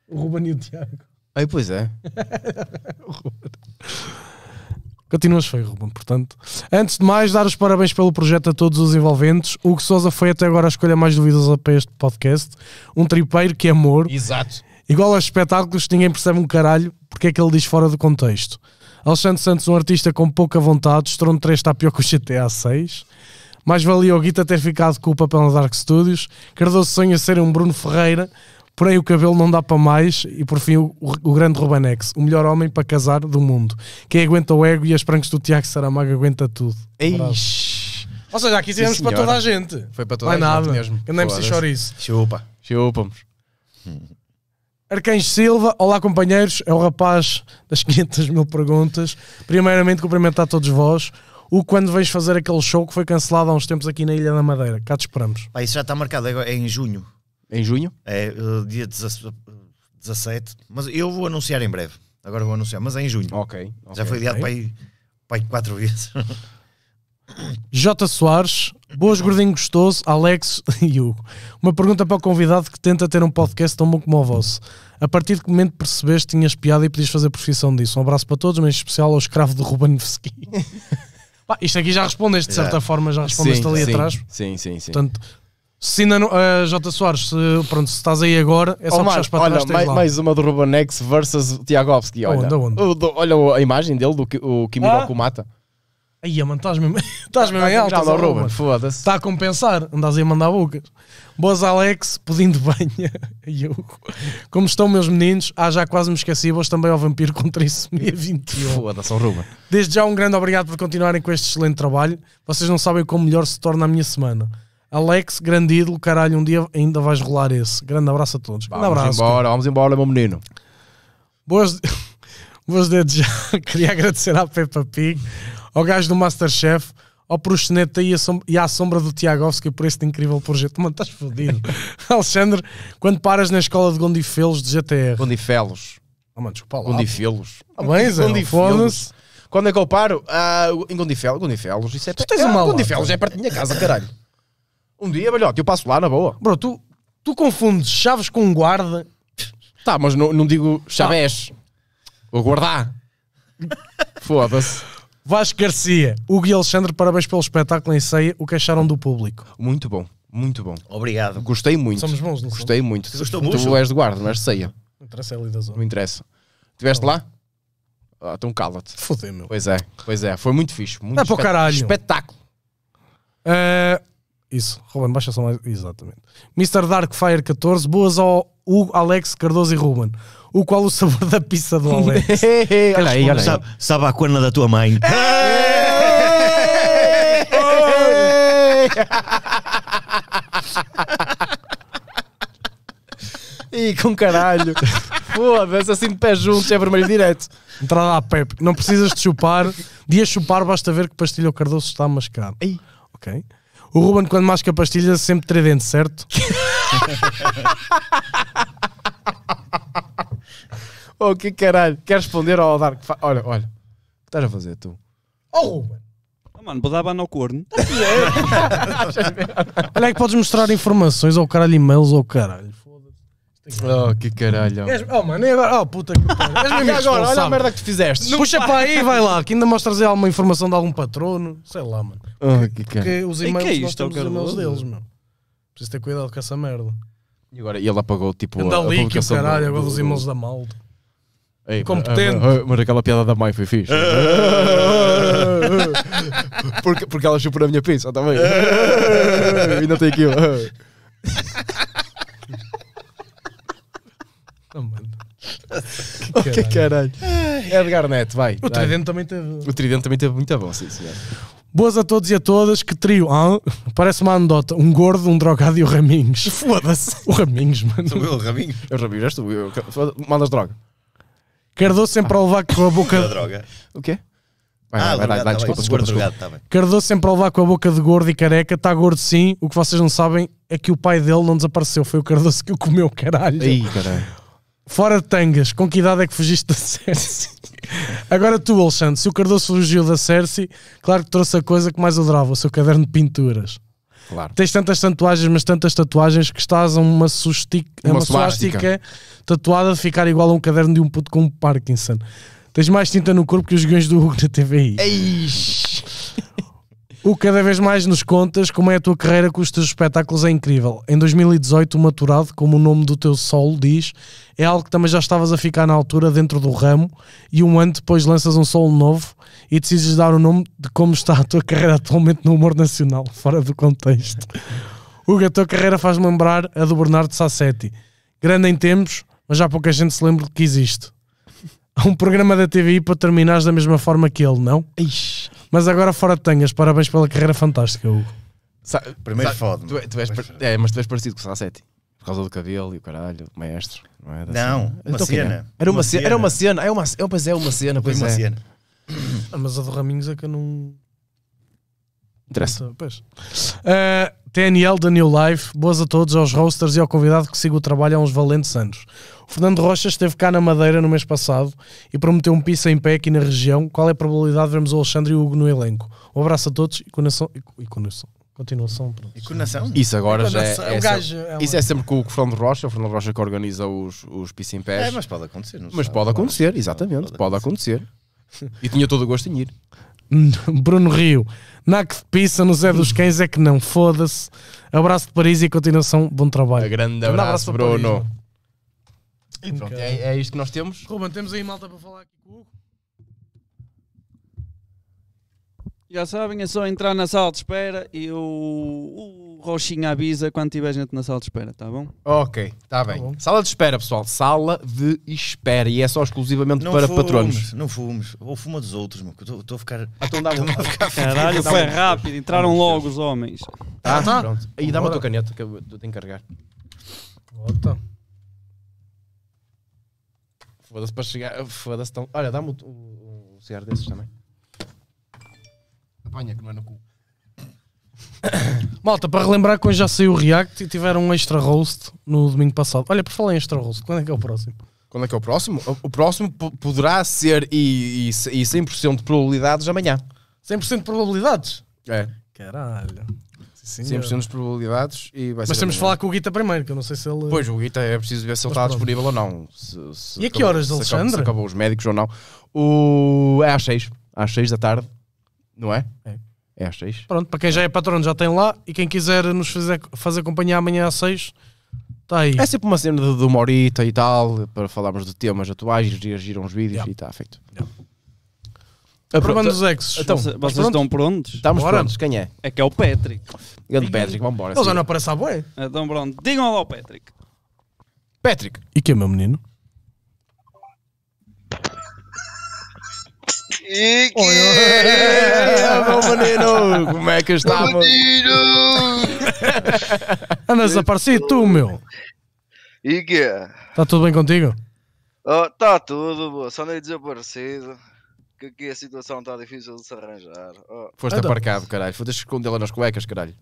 E: O Ruben e o Tiago. Aí, pois é. Continuas feio, Ruben, portanto. Antes de mais, dar os parabéns pelo projeto a todos os envolventes. O que Souza foi até agora a escolha mais duvidosa para este podcast. Um tripeiro que é amor. Exato. Igual aos espetáculos, ninguém percebe um caralho porque é que ele diz fora do contexto. Alexandre Santos, um artista com pouca vontade, Estrondo 3 está pior que o GTA 6. Mais valia o Guita ter ficado com o papel na Dark Studios. Cardoso sonha ser um Bruno Ferreira, porém o cabelo não dá para mais. E por fim, o, o grande Rubanex, o melhor homem para casar do mundo. Quem aguenta o ego e as prancas do Tiago Saramago aguenta tudo. Ou seja, aqui fizemos para toda a gente. Foi para toda Vai a é gente nada. mesmo. Eu nem preciso chorar isso.
D: Chupa. Chupamos.
E: Arcanjo Silva, olá companheiros, é o rapaz das 500 mil perguntas. Primeiramente, cumprimentar todos vós. O quando vais fazer aquele show que foi cancelado há uns tempos aqui na Ilha da Madeira, cá te esperamos.
F: Pá, isso já está marcado, é em junho. Em junho? É, eh, dia 17. Mas eu vou anunciar em breve. Agora vou anunciar, mas é em junho. Ok. okay já foi adiado okay. para aí, quatro vezes.
E: J. Soares, boas gordinho gostoso, Alex e Hugo. Uma pergunta para o convidado que tenta ter um podcast tão bom como o vosso. A partir de que momento percebeste que tinhas piada e podias fazer profissão disso? Um abraço para todos, mas em especial ao escravo de Ruben isto aqui já respondeste, de certa forma, já respondeste sim, ali sim, atrás. Sim, sim, sim. Portanto, se
D: não, uh, eh, J. Soares, se, pronto, se estás aí agora, é só oh, puxares para olha, trás. Mais, lá. mais uma do Rubanex versus Tiagovski. Olha, onde, onde? O, do, olha a imagem dele, do que, o ah. mata.
E: Aí, mano, estás mesmo, estás mesmo em alta.
D: foda-se. Está a compensar, andas aí a mandar bocas.
E: Boas, Alex, pedindo banha. E eu, como estão meus meninos? Ah, já quase me esqueci, boas também ao Vampiro com Trissomia 21. Foda-se, ao Ruben. Desde já, um grande obrigado por continuarem com este excelente trabalho. Vocês não sabem como melhor se torna a minha semana. Alex, grande ídolo, caralho, um dia ainda vais rolar esse. Grande abraço a todos. Vamos abraço. embora,
D: cara. vamos embora, meu menino.
E: Boas, boas desde já, queria agradecer à Peppa Pig ao gajo do Masterchef, ao Proxeneta e, e à sombra do Tiagovski por este incrível projeto. Mano, estás fodido. Alexandre, quando paras na escola de Gondifelos de GTR. Gondifelos.
D: Oh, mano, desculpa lá. Gondifelos. Ah, bem, Gondifelos. Quando é que eu paro? Ah, em Gondifelos. Gondifelos, isso é... Tu tens uma uma Gondifelos é perto da minha casa, caralho. Um dia, melhor, eu passo lá na boa. Bro, tu, tu confundes chaves com guarda. Tá, mas não, não digo
E: chaves. Tá. Ou guardar. Foda-se. Vasco Garcia, Hugo e Alexandre, parabéns pelo espetáculo em ceia. O que acharam do público? Muito bom, muito
D: bom. Obrigado. Gostei muito. Somos bons, não Gostei somos? muito. Gostou tu és de guarda, não és de ceia. Não interessa, é ali da zona. Não interessa. Estiveste lá? Ah, então cala-te. Fodeu, meu. Pois é, pois é. Foi muito fixe.
E: Muito Dá para o caralho.
A: Espetáculo.
E: Uh, isso, Ruben Baixa são mais. Exatamente. Mr. Darkfire 14, boas ao Hugo, Alex, Cardoso e Ruben. O qual o sabor da pizza do Alex?
F: olha aí, olha aí. Sabe a corna da tua mãe.
D: Ih, com caralho. Foda-se,
E: assim de pé juntos, é vermelho direto. Entrada à Pepe. Não precisas de chupar. de chupar, basta ver que pastilha o Cardoso está mascado. Ei. Ok. O Ruben, quando masca pastilha, sempre tridente, certo?
D: oh, que caralho. Quer responder ao Dark? Olha, olha. O que
C: estás a fazer, tu? Oh, Ruben. Oh, mano, vou dar banho ao corno. Tá é. olha é que
D: podes mostrar
E: informações ou caralho, e-mails ou caralho.
D: Oh, que hum. caralho.
C: És, oh, mano, e agora? Oh, puta
E: que pariu. e agora, olha a merda que tu fizeste. Não Puxa para aí e vai lá, que ainda me trazer alguma informação de algum patrono. Sei lá, mano. Oh, que Porque os e-mails, que é isto, nós temos os oh, deles, mano. Preciso ter cuidado com essa merda. E
D: agora, e ele apagou, tipo, Anda a, a publicação. caralho,
E: agora os e-mails da malta.
D: Competente. Ah, ah, ah, mas, aquela piada da mãe foi fixe. porque, porque ela chupou na minha
H: pizza também. Tá ainda tem aquilo.
D: o que caralho? Edgar Neto, vai. O Tridente também teve. O Tridente também teve muito bom, sim, senhor. Né?
E: Boas a todos e a todas, que trio. Ah, parece uma anedota. Um gordo, um drogado e o Raminhos. Foda-se. O Raminhos, mano. Sou eu, o
D: Raminhos. Eu, é Raminhos, és tu. Eu, mandas droga. Cardou sempre ah. a levar
E: com a boca. droga. O quê?
D: ah, vai, vai, tá desculpa, desculpa, tá
E: Cardou sempre a levar com a boca de gordo e careca, está gordo sim. O que vocês não sabem é que o pai dele não desapareceu, foi o Cardoso que o comeu, caralho. Aí, caralho. Fora de tangas, com que idade é que fugiste da Cersei? Agora tu, Alexandre, se o Cardoso fugiu da Cersei, claro que trouxe a coisa que mais adorava, o seu caderno de pinturas. Claro. Tens tantas tatuagens, mas tantas tatuagens que estás a uma, sustica, uma, uma suástica tatuada de ficar igual a um caderno de um puto com um Parkinson. Tens mais tinta no corpo que os guiões do Hugo na TVI.
D: Eish.
E: O cada vez mais nos contas como é a tua carreira com os teus espetáculos é incrível. Em 2018, o Maturado, como o nome do teu solo diz, é algo que também já estavas a ficar na altura dentro do ramo e um ano depois lanças um solo novo e decides dar o nome de como está a tua carreira atualmente no humor nacional, fora do contexto. Hugo, a tua carreira faz-me lembrar a do Bernardo Sassetti. Grande em tempos, mas já pouca gente se lembra que existe. Há um programa da TVI para terminares da mesma forma que ele, não? Ixi. Mas agora fora de tenhas, parabéns pela carreira fantástica, Hugo.
D: Sa Primeiro foda tu, é, tu és É, mas tu és parecido com o Sassetti. Por causa do cabelo e o caralho, o maestro. Não, é não assim. uma então, é? cena. Era uma, uma cena. cena. Era uma cena.
E: É uma, é, pois é, uma cena. Pois uma é. cena. Ah, mas a do Raminhos é que eu não... Interessa. Uh, TNL da New Life, boas a todos, aos roasters e ao convidado que siga o trabalho há é uns valentes anos. O Fernando Rocha esteve cá na Madeira no mês passado e prometeu um piso em pé aqui na região. Qual é a probabilidade de vermos o Alexandre e o Hugo no elenco? Um abraço a todos e conexão. E, e conexão. Continuação, pronto.
D: E Isso agora já é. é, gajo, é uma... Isso é sempre com o Fernando Rocha, o Fernando Rocha que organiza os, os piso em pés. É, mas pode acontecer, não Mas sabe, pode acontecer, exatamente, pode acontecer. Pode acontecer. e tinha todo o gosto em ir. Bruno
E: Rio, na que pisa, no Zé dos Cães é que não, foda-se. Abraço de Paris e continuação, bom trabalho. Um grande abraço, Bruno.
D: Paris, e pronto, okay. é, é isto que nós temos.
E: Ruben, temos aí malta para falar aqui com o Hugo.
C: Já sabem, é só entrar na sala de espera e o, o Roxinha avisa quando tiver gente na sala de espera, tá bom?
D: Ok, tá bem. Tá sala de espera, pessoal. Sala de espera. E é só exclusivamente não para fumes, patronos. Não fumes.
F: Ou fuma dos outros, meu. Estou a ficar. Ah, então dá a ficar Caralho, foi rápido. Entraram logo
C: os homens. Tá, ah, tá. Pronto. Aí dá-me a tua caneta que eu tenho que carregar. Volta. Foda-se
D: para chegar. Foda-se tão. Olha, dá-me o, o, o cigarro desses também que não é no cu.
E: Malta, para relembrar que hoje já saiu o React e tiveram um extra roast no domingo passado. Olha, por falar em extra roast, quando é que é o próximo?
D: Quando é que é o próximo? O próximo poderá ser e, e, e 100% de probabilidades amanhã. 100%
E: de probabilidades? É. Caralho. Sim, 100% de
D: probabilidades e vai Mas temos de falar
E: com o Guita primeiro, que eu não sei se ele. Pois, o
D: Guita é preciso ver se ele está disponível ou não. Se, se e a que acabou, horas, se Alexandre? Acabou, se acabou os médicos ou não. O... É às 6. Às 6 da tarde. Não é? É. É às 6.
E: Pronto, para quem já é patrono já tem lá e quem quiser nos fazer, fazer companhia amanhã
D: às 6, está aí. É sempre uma cena de, de uma horita e tal, para falarmos de temas atuais, reagir a uns vídeos yeah. e está feito. Yeah. Aprovando ah, os exes. Então, vocês pronto? estão
E: prontos? Estamos Bora. prontos,
C: quem é? É que é o Patrick. É Patrick, vamos embora. Ele já não aparece à boia. Então pronto, digam lá ao Patrick. Patrick.
E: E que é meu menino?
C: É, é, e que...
D: menino, como é que está? Andas
E: desaparecido tu, meu.
C: E Está
E: tudo bem contigo?
C: Está oh, tá tudo, boa. só andei desaparecido. Que aqui a situação está difícil de se arranjar. Oh. Foste então. aparcado,
D: caralho. Foste escondê-la nas cuecas, caralho.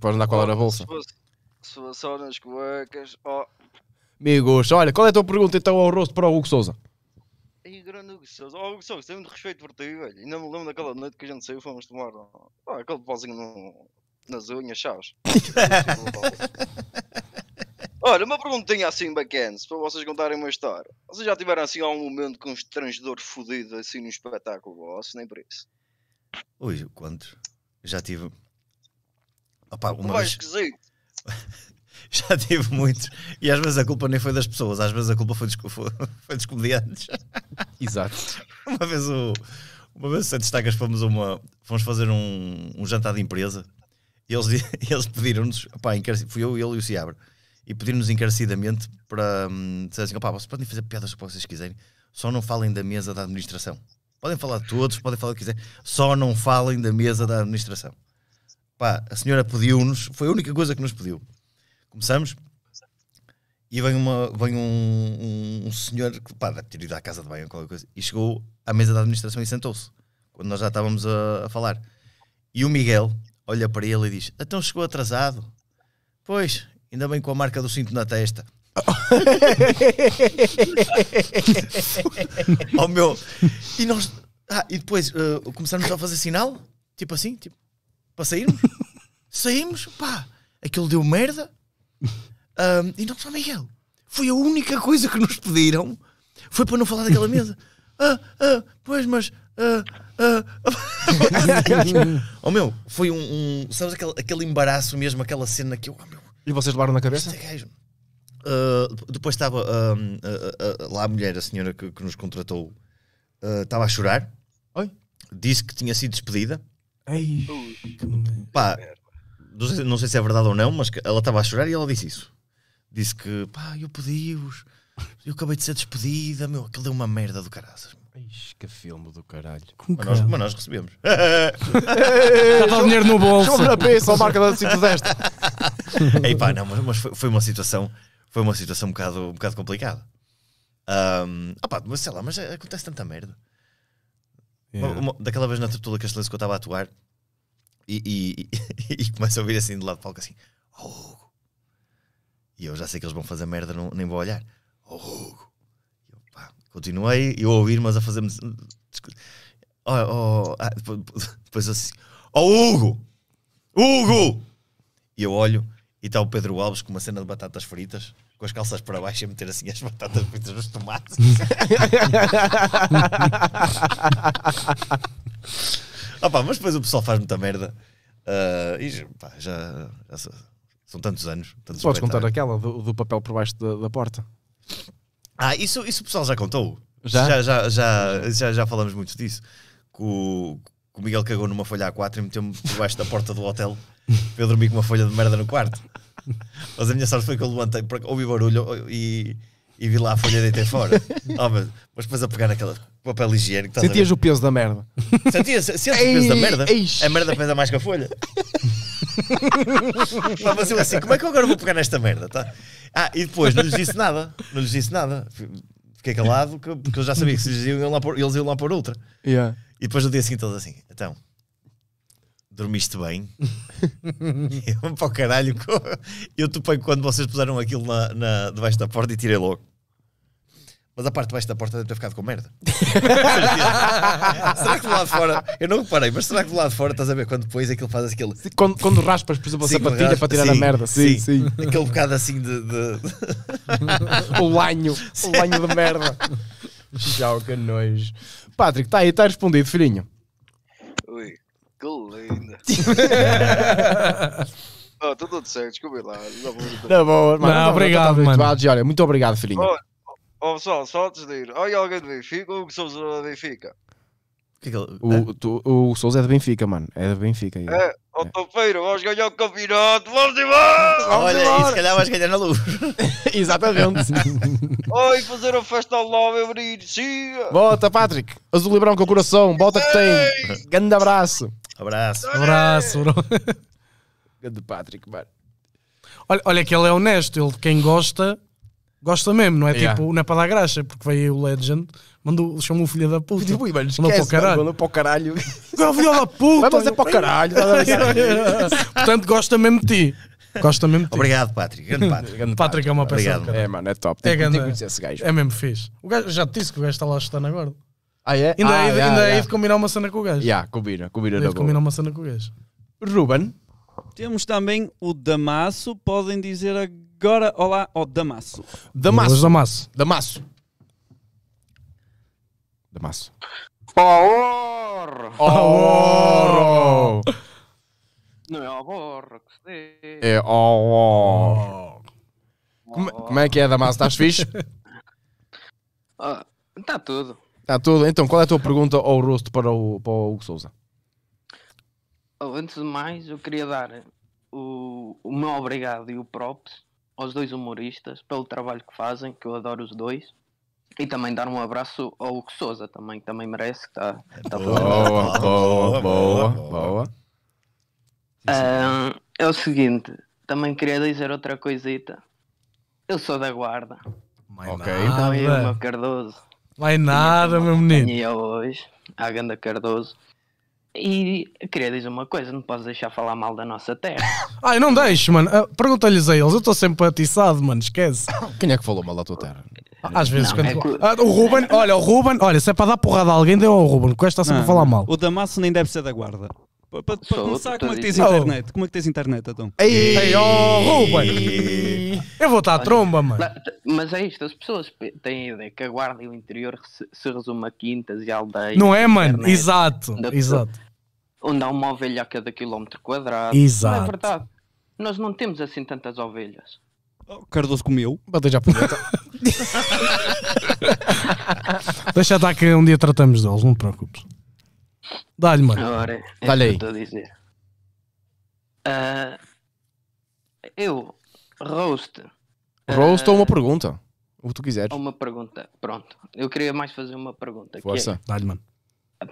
D: Podes andar com ela oh, na bolsa. Se
C: fosse, se fosse só nas cuecas, oh.
D: Amigos, olha, qual é a tua pergunta então ao rosto para o Hugo Souza? aí grande Hugo
C: Oh, Hugo Souza, tenho muito respeito por ti, velho. Ainda me lembro daquela noite que a gente saiu fomos tomar ah, aquele pozinho no... nas unhas, chaves. Olha, uma perguntinha assim bacana, para vocês contarem uma história. Vocês já tiveram assim algum momento com um estrangedor fodido assim no espetáculo vosso? Nem por isso.
F: hoje quantos? Já tive. Opa, uma Vai, vez... esquisito. já tive muitos. E às vezes a culpa nem foi das pessoas, às vezes a culpa foi dos, foi dos comediantes. Exato. Uma vez o. Uma vez sem destacas fomos, uma, fomos fazer um, um jantar de empresa e eles, eles pediram-nos, fui eu, ele e o Ciabro, e pediram-nos encarecidamente para hum, dizer assim: opá, vocês podem fazer piadas que vocês quiserem, só não falem da mesa da administração. Podem falar de todos, podem falar o que quiserem, só não falem da mesa da administração. Pá, a senhora pediu-nos, foi a única coisa que nos pediu. Começamos? E vem, uma, vem um, um, um senhor que pá, deve ter ido à casa de banho ou qualquer coisa e chegou à mesa da administração e sentou-se quando nós já estávamos a, a, falar. E o Miguel olha para ele e diz: Então chegou atrasado. Pois, ainda bem com a marca do cinto na testa. oh meu! E nós. Ah, e depois uh, começamos a fazer sinal, tipo assim, tipo, para sairmos. Saímos, pá, aquilo deu merda. Um, e não, só Miguel, foi a única coisa que nos pediram foi para não falar daquela mesa. ah, ah, pois, mas. Ah, ah. ah. oh meu, foi um. um sabes aquele, aquele embaraço mesmo, aquela cena que eu. Oh, meu, e vocês levaram na cabeça? Uh, depois estava uh, uh, lá a mulher, a senhora que, que nos contratou, ah, estava a chorar. Oi? Disse que tinha sido despedida. Ei, Pá, não sei se é verdade ou não, mas ela estava a chorar e ela disse isso. Disse que, pá, eu pedi-os, eu acabei de ser despedida, meu, aquilo deu uma merda do caralho Ixi, que filme do caralho. Mas nós, mas nós recebemos. Estava o dinheiro no bolso. Chama na pista, a marca da 510. Ei pá, não, mas, mas foi, foi, uma situação, foi uma situação um bocado, um bocado complicada. Um, ah, pá, mas sei lá, mas acontece tanta merda. Yeah. É. Uma, uma, daquela vez na tertula castelense que eu estava a atuar, e, e, e começo a ouvir assim do lado do palco assim: oh, Hugo. E eu já sei que eles vão fazer merda, não, nem vou olhar.
G: Oh, Hugo.
F: E eu, pá, continuei, eu a ouvir, mas a fazer-me. Oh, oh, ah, depois assim: Oh, Hugo! Hugo! E eu olho e está o Pedro Alves com uma cena de batatas fritas, com as calças para baixo e a meter assim as batatas fritas nos tomates. Ah, pá, mas depois o pessoal faz muita merda. Uh, e pá, já, já são tantos anos. Tantos
D: Podes contar aquela do, do, papel por baixo da, da, porta.
F: Ah, isso, isso o pessoal já contou. Já? Já, já, já, já, já falamos muito disso. Que o, o Miguel cagou numa folha A4 e meteu-me por baixo da porta do hotel para eu dormir com uma folha de merda no quarto. Mas a minha sorte foi que eu levantei, ouvi barulho e, e vi lá a folha deitei fora. Ah, mas, mas depois a pegar naquela papel higiênico. Tá Sentias
D: o peso da merda.
F: Sentias, o peso da merda? A merda pesa mais que a folha.
G: Estava assim, assim, como é
F: que eu agora vou pegar nesta merda? Tá? Ah, e depois não lhes disse nada. Não lhes disse nada. Fiquei calado porque eu já sabia que se eles iam lá por, eles iam lá por outra. Yeah. E depois no dia seguinte eles assim, então, dormiste bem? eu, para o caralho, eu topei quando vocês puseram aquilo na, na, debaixo da porta e tirei logo. Mas a parte de baixo da porta deve ter ficado com merda. será que do lado de fora. Eu não reparei, mas será que do lado de fora estás a ver quando depois aquilo faz aquele. Sim, quando, quando, raspas, por exemplo, a sapatilha para tirar sim, a merda. Sim, sim.
E: Aquele
D: bocado assim de. de...
E: o lanho. O lanho de merda.
D: Tchau, que nojo. Patrick, está aí, está respondido, filhinho.
C: Ui, que linda. oh, tá tudo certo, desculpe lá. Não, bom, mano, não, tá obrigado,
D: mano. muito obrigado, filhinho. Oh.
C: Oh pessoal, só antes de ir, olha alguém do Benfica, o Souza não é do Benfica.
D: Que é que ele- O, é? tu- o, Souza é de Benfica, mano. É de Benfica. É,
C: ó topeiro, vamos ganhar o campeonato, vamos embora! Olha, e se calhar vais ganhar na luz.
D: Exatamente.
C: Oi, fazer a festa ao meu abrir. siga!
D: Bota, Patrick. Azul e branco o coração. Bota que tem. Grande abraço. Abraço. Abraço, bro. Grande Patrick, mano.
E: Olha, olha que ele é honesto, ele quem gosta gosta mesmo, não é Yeah. tipo, não é para dar graxa, porque veio o Legend, mandou, chamou o filho da puta. Tipo, mano, esquece, mandou para o caralho. Mandou para o caralho. Agora o filho da puta! Vai fazer para o caralho. Tá Portanto, gosta mesmo de ti. Gosta mesmo de ti. Obrigado, Patrick. Grande Patrick. Grande Patrick é uma pessoa É, mano, é top. É que- que grande. esse gajo. É mesmo fixe. O gajo, já te disse que o gajo está lá estando agora.
C: Ah, é? Ainda ah, aí é yeah, ainda é de combinar uma cena com o gajo. Yeah, combina, combina Ainda é aí de combinar uma cena com o gajo. Ruben, Temos também o Damaso, podem dizer a agora, olá ao Damasso. Damasso. Damasso. Damasso. Damasso. Horror! Horror!
D: Não é horror que se É horror.
H: Como, como é que é, Damasso? Estás fixe? Está ah, tudo.
D: Está tudo. Então, qual é a tua pergunta ao rosto para o, para o Hugo Souza?
H: Antes de mais, eu queria dar o, o meu obrigado e o props aos dois humoristas pelo trabalho que fazem, que eu adoro os dois. E também dar um abraço ao Hugo Souza também, que também merece. Que tá, tá boa, boa, boa, boa, boa. Ah, é o seguinte, também queria dizer outra coisita. Eu sou da guarda. Mais ok, nada. então eu, meu Cardoso. Vai nada, meu menino. E hoje, a Ganda Cardoso. E queria dizer uma coisa, não posso deixar falar mal da nossa terra.
E: Ai, não deixo mano. Ah, pergunta-lhes a eles, eu estou sempre
C: atiçado, mano, esquece. Quem é que falou mal da tua terra? Às vezes não, quando. É que...
H: ah, o Ruben, olha,
E: o Ruben, olha, se é para dar porrada a alguém, deu ao Ruben, que está sempre não, a falar mal.
C: O Damasso nem deve ser da guarda.
H: Para, para começar, como é que tens internet?
C: Como é que tens internet, então? Ei, Ei oh, Ruben! Eu vou estar à tromba, mano.
H: Mas é isto, as pessoas têm a ideia que a guarda e o interior se, se resume a quintas e aldeias. Não é, mano?
E: Exato, exato
H: onde há uma ovelha a cada quilómetro quadrado. Exato. Não é verdade. Nós não temos assim tantas ovelhas. O oh,
C: Cardoso comeu. Bandeja preta.
D: Deixa estar
E: que um dia tratamos deles, não te preocupes. Dá-lhe, mano. Ora, é Dá-lhe aí.
H: Uh, eu, roast. Ah, roast uh, ou uma
D: pergunta? O que tu quiseres. Uma
H: pergunta, pronto. Eu queria mais fazer uma pergunta. Força. É... Dá-lhe, mano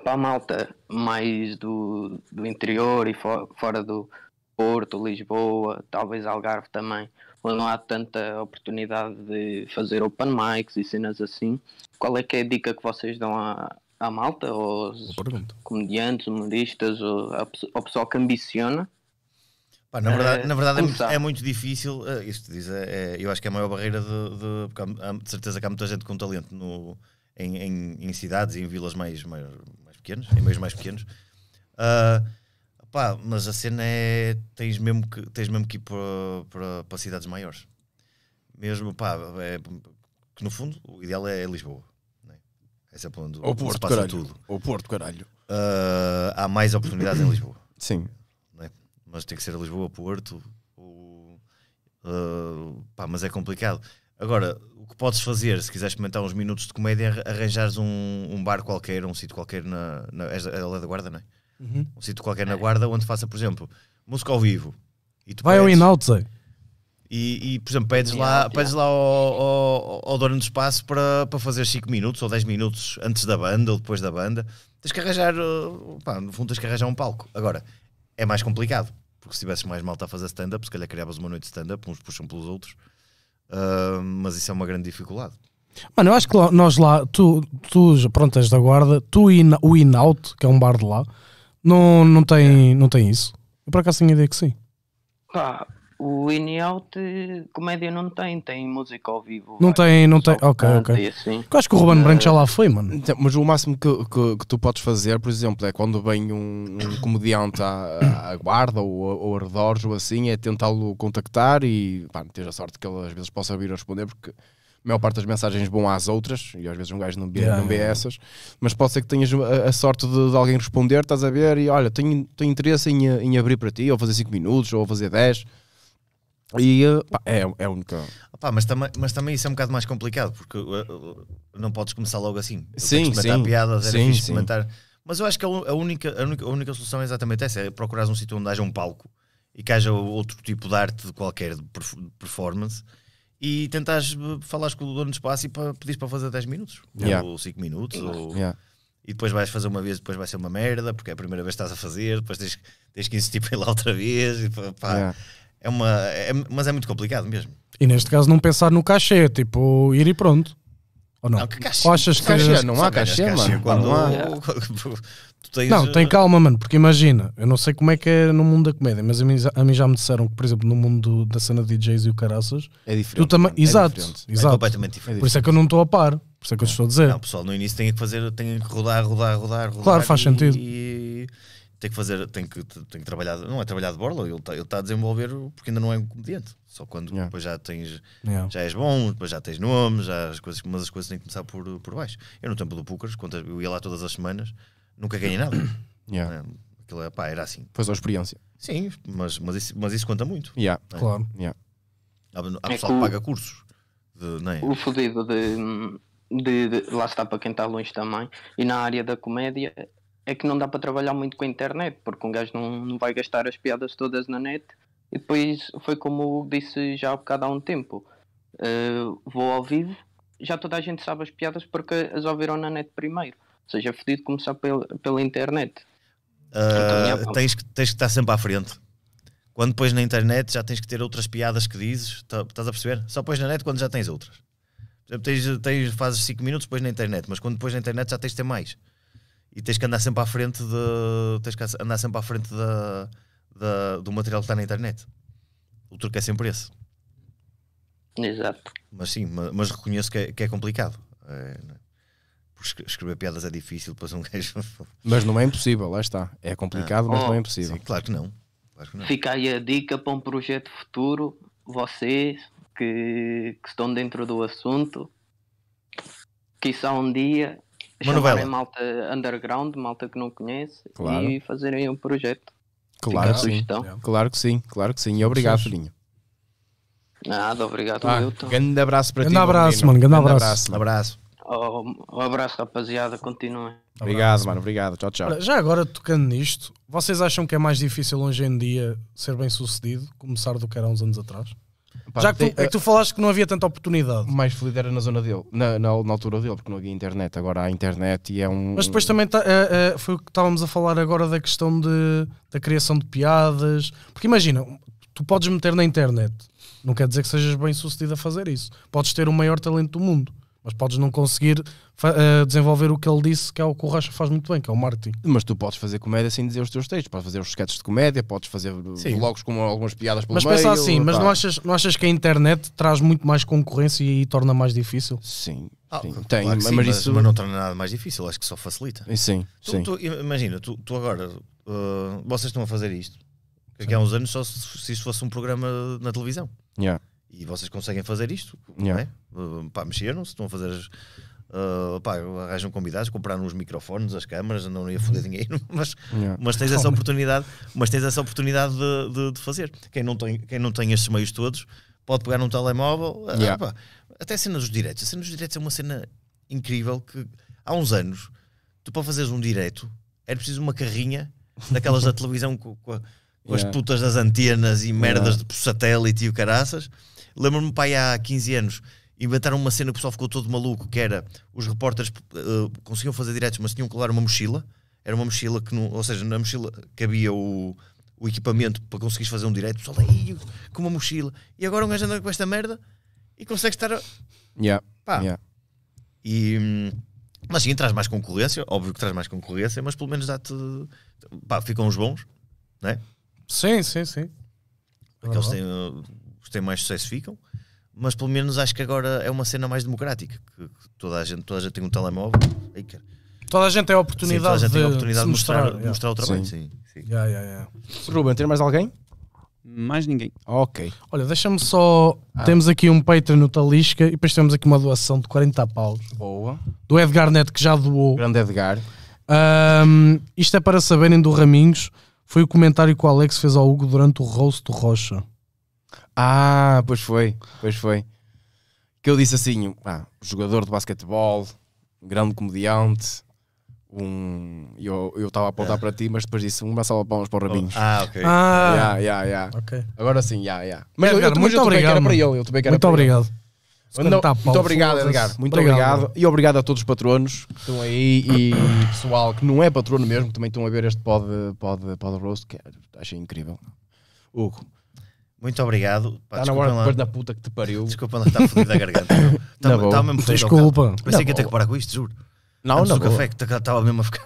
H: para a malta mais do, do interior e for, fora do Porto, Lisboa, talvez Algarve também, onde não há tanta oportunidade de fazer open mics e cenas assim, qual é que é a dica que vocês dão à, à malta, aos comediantes, humoristas, ou ao pessoal que ambiciona
F: Pá, na verdade, é, na verdade é, muito, é muito difícil. Eh, isto diz, é, eu acho que é a maior barreira de, de, de, de certeza que há muita gente com talento no, em, em, em cidades e em vilas mais, mais, pequenos, em meios mais pequenos. Uh, pá, mas a cena é. Tens mesmo que, tens mesmo que ir para, para, para cidades maiores. Mesmo, pá, é, que no fundo o ideal é, é Lisboa. Né? Esse é o plano Ou Porto, passa caralho. tudo. Ou Porto, caralho. Uh, há mais oportunidades em Lisboa. Sim. Né? Mas tem que ser Lisboa, Porto. Ou, uh, ah, pá, mas é complicado. Agora, o que podes fazer, se quiseres comentar uns minutos de comédia, é arranjares um, um bar qualquer, um sítio qualquer na. na é da Guarda, não é? Uhum. Um sítio qualquer na Guarda onde faça, por exemplo, música ao vivo.
E: E tu Vai ao In-Out, sei.
F: E, e, por exemplo, pedes lá, pedes lá ao, ao, ao, dono do espaço para, para fazer 5 minutos ou 10 minutos antes da banda ou depois da banda. Tens que arranjar, uh, pá, no fundo, tens que arranjar um palco. Agora, é mais complicado, porque se tivesses mais malta a fazer stand-up, se calhar criavas uma noite de stand-up, uns puxam pelos outros. Ah, mas isso é uma grande dificuldade.
E: Mano, eu acho que nós lá, tu, tu pronto, és da guarda, tu e o Inout, que é um bar de lá, não, não, tem, é. não tem isso. Eu por acaso a ideia que sim.
H: Ah, o In-Out, eh, comédia não tem, tem música ao vivo.
E: Não vai, tem, não tem. Ok, ok. Assim. Acho que o Ruben uh, Branco já lá foi,
D: mano. Então, mas o máximo que, que, que, tu podes fazer, por exemplo, é quando vem um, um comediante à, à, guarda ou, ou a ou assim, é tentá-lo contactar e pá, ter a sorte que ele às vezes possa vir a responder, porque a maior parte das mensagens vão às outras, e às vezes um gajo não vê, yeah, não vê yeah. essas, mas pode ser que tenhas a, a sorte de, de, alguém responder, estás a ver, e olha, tenho, tenho interesse em, em abrir para ti, ou fazer 5 minutos, ou fazer 10 e pá, é, é a única.
F: Pá, mas, tam mas também isso é um bocado mais complicado, porque uh, uh não podes começar logo assim. Eu sim, sim. piadas, é sim, era sim. Mas eu acho que a, única, a, única, a única solução é exatamente essa: é procurar um sítio onde haja um palco e que haja outro tipo de arte de qualquer de performance e tentares uh, falar com o dono do espaço e pedires para fazer 10 minutos yeah. ou 5 minutos yeah. Ou, yeah. e depois vais fazer uma vez, depois vai ser uma merda porque é a primeira vez que estás a fazer, depois tens, tens que insistir para ir lá outra vez e pá, é uma. É, mas é muito complicado mesmo.
E: E neste caso, não pensar no cachê, tipo, ir e pronto. Ou não? não que cachê, achas que cachê, não
F: há cachê, cachê, mano. Quando não, há... Tens... Não, eh, tem
E: calma, mano, porque imagina, eu não sei como é que é no mundo da comédia, mas a mim, a mim já me disseram que, por exemplo, no mundo da cena de DJs e o caraças, é diferente. Tam... É exato, diferente. É exato. É completamente diferente. Por isso é que eu não estou a par, por isso é que eu estou a dizer. Não, pessoal, no
F: início tem que fazer, tem que rodar, rodar, rodar, rodar. Claro, faz e, sentido. E tem que fazer, tem que, tem que trabalhar, não é trabalhar de borla, ele está ele tá a desenvolver porque ainda não é um comediante. Só quando yeah. depois já tens, yeah. já és bom, depois já tens nome, já as coisas, mas as coisas têm que começar por, por baixo. Eu no tempo do Pucas, eu ia lá todas as semanas, nunca ganhei nada. Yeah. Né, aquilo é, pá, era assim.
D: Pois a experiência. Sim,
F: mas, mas, isso, mas isso conta muito.
D: Yeah. É? Claro.
F: Yeah. Há, há é pessoal é que paga cursos. De, é? O
H: fodido de, de, de, Lá está para quem está longe também. E na área da comédia é que não dá para trabalhar muito com a internet, porque um gajo não, não vai gastar as piadas todas na net. E depois foi como disse já há bocado há um tempo: uh, vou ao vivo, já toda a gente sabe as piadas porque as ouviram na net primeiro. Ou seja, é fodido começar pela, pela internet. Uh,
G: então, tens,
F: que, tens que estar sempre à frente. Quando depois na internet já tens que ter outras piadas que dizes, tá, estás a perceber? Só depois na net quando já tens outras. Tens, tens, fazes 5 minutos depois na internet, mas quando depois na internet já tens de ter mais e tens que andar sempre à frente de, tens que andar sempre à frente da, do material que está na internet. O truque é sempre esse. Exato. Mas sim, mas, mas reconheço que é, que é complicado. É, né? porque escrever piadas é difícil, depois um gajo.
D: mas não é impossível, lá está. É complicado, ah, mas oh, não é ah. impossível.
F: Sim, claro, que não.
H: claro que não. Fica aí a dica para um projeto futuro, vocês que, que estão dentro do assunto, que só um dia uma chamarem novela. malta underground, malta que não conhece Claro. e fazerem um projeto. Claro que sim.
D: Claro que sim, claro que sim. E obrigado, Sim. filhinho.
H: Nada, obrigado, Ah, Milton. grande abraço para ti. Grande abraço, mano, grande abraço. mano. Abraço. Oh, um abraço, rapaziada. Continuem. Obrigado, mano. Obrigado. Tchau, tchau. já
E: agora tocando nisto, vocês acham que é mais difícil hoje em dia ser bem sucedido, começar do que era uns anos atrás? Pá, Já que tu, é que tu eh,
D: falaste que não havia tanta oportunidade. O mais feliz era na zona dele, na, na, na, altura dele, porque não havia internet. Agora há internet e é um. Mas depois
E: também tá, é, é, foi o que estávamos a falar agora da questão de, da criação de piadas. Porque imagina, tu podes meter na internet, não quer dizer que sejas bem sucedido a fazer isso. Podes ter o maior talento do mundo mas podes não conseguir uh,
D: desenvolver o que ele disse, que é o que o Racha faz muito bem, que é o marketing. Mas tu podes fazer comédia sem dizer os teus textos, podes fazer os sketches de comédia, podes fazer eh, sim. vlogs com algumas piadas pelo Mas meio, pensa assim, mas não
E: achas, não achas que a internet traz muito mais concorrência e, e torna mais difícil? Sim. Ah, Tem, claro sim, mas, isso... mas não torna
F: nada mais difícil, acho que só facilita. Eh, sim, tu, sim. Tu, imagina, tu, tu agora, uh, vocês estão a fazer isto, porque é há uns anos só se, se isto fosse um programa na televisão. Yeah. E vocês conseguem fazer isto, yeah. não é? Uh, pá, mexeram-se, estão a fazer. As, uh, pá, arranjam convidados, compraram os microfones, as câmaras, não ia foder uhum. dinheiro, mas, yeah. mas tens essa oportunidade, mas tens essa oportunidade de, de, de, fazer. Quem não, tem, quem não tem estes meios todos pode pegar num telemóvel, ah, yeah. pá, até a cena dos direitos. A cena dos direitos é uma cena incrível que há uns anos tu para fazeres um direito era preciso uma carrinha daquelas da televisão com, com, com yeah. as putas das antenas e merdas yeah. de satélite e o caraças Lembro-me, pai, há 15 anos, inventaram uma cena que o pessoal ficou todo maluco, que era, os repórteres uh, conseguiam fazer diretos, mas tinham que levar uma mochila, era uma mochila que, não, ou seja, na mochila cabia o, o equipamento para conseguir fazer um direto, o pessoal aí, com uma mochila, e agora um gajo anda com esta merda e consegue estar... A... Yeah, Pá. Yeah. E... Hum, mas sim, traz mais concorrência, óbvio que traz mais concorrência, mas pelo menos dá-te. Pá, ficam os bons, né? Sim, sim, sim. Aqueles têm. Uh, têm mais sucesso ficam, mas pelo menos acho que agora é uma cena mais democrática, que toda a gente, toda a gente tem um telemóvel. toda a gente tem a oportunidade,
C: sim, de, a oportunidade de, mostrar, mostrar, yeah. mostrar o
F: trabalho. Sim. Sim,
E: sim. Yeah, yeah, Ruben, tem mais alguém?
C: Mais ninguém. Ok.
E: Olha, deixa-me só. Ah. Temos aqui um Patreon no Talisca e depois temos aqui uma doação de 40 paus. Boa. Do Edgar Neto, que já doou. Grande Edgar. Um, isto é para saberem do Raminhos. Foi o comentário que o Alex fez ao Hugo durante o rosto do Rocha.
D: Ah, pois foi, pois foi. Que eu disse assim: ah, jogador de basquetebol, grande comediante. Um, eu estava a apontar ah. para ti, mas depois disse uma salva de palmas para o Rabinhos. Ah, ok. Ah, yeah, yeah, yeah. Okay. Agora sim, yeah, yeah. Mas é, eu, Edgar, eu, muito obrigado. Era para ele, eu também muito para obrigado. não, tá muito obrigado, Edgar. Muito obrigado. obrigado. E obrigado a todos os patronos que estão aí e pessoal que não é patrono mesmo, que também estão a ver este pod, pod, pod roast, que é- achei incrível. Hugo, muito obrigado. Pá, Está na hora de puta que te
F: pariu. Desculpa não está fodido da garganta. Estava tá, tá mesmo fodido. Desculpa. Pensei que ia ter que parar com isto, juro.
E: Não, Antes não. O café
D: que estava tá, mesmo a ficar.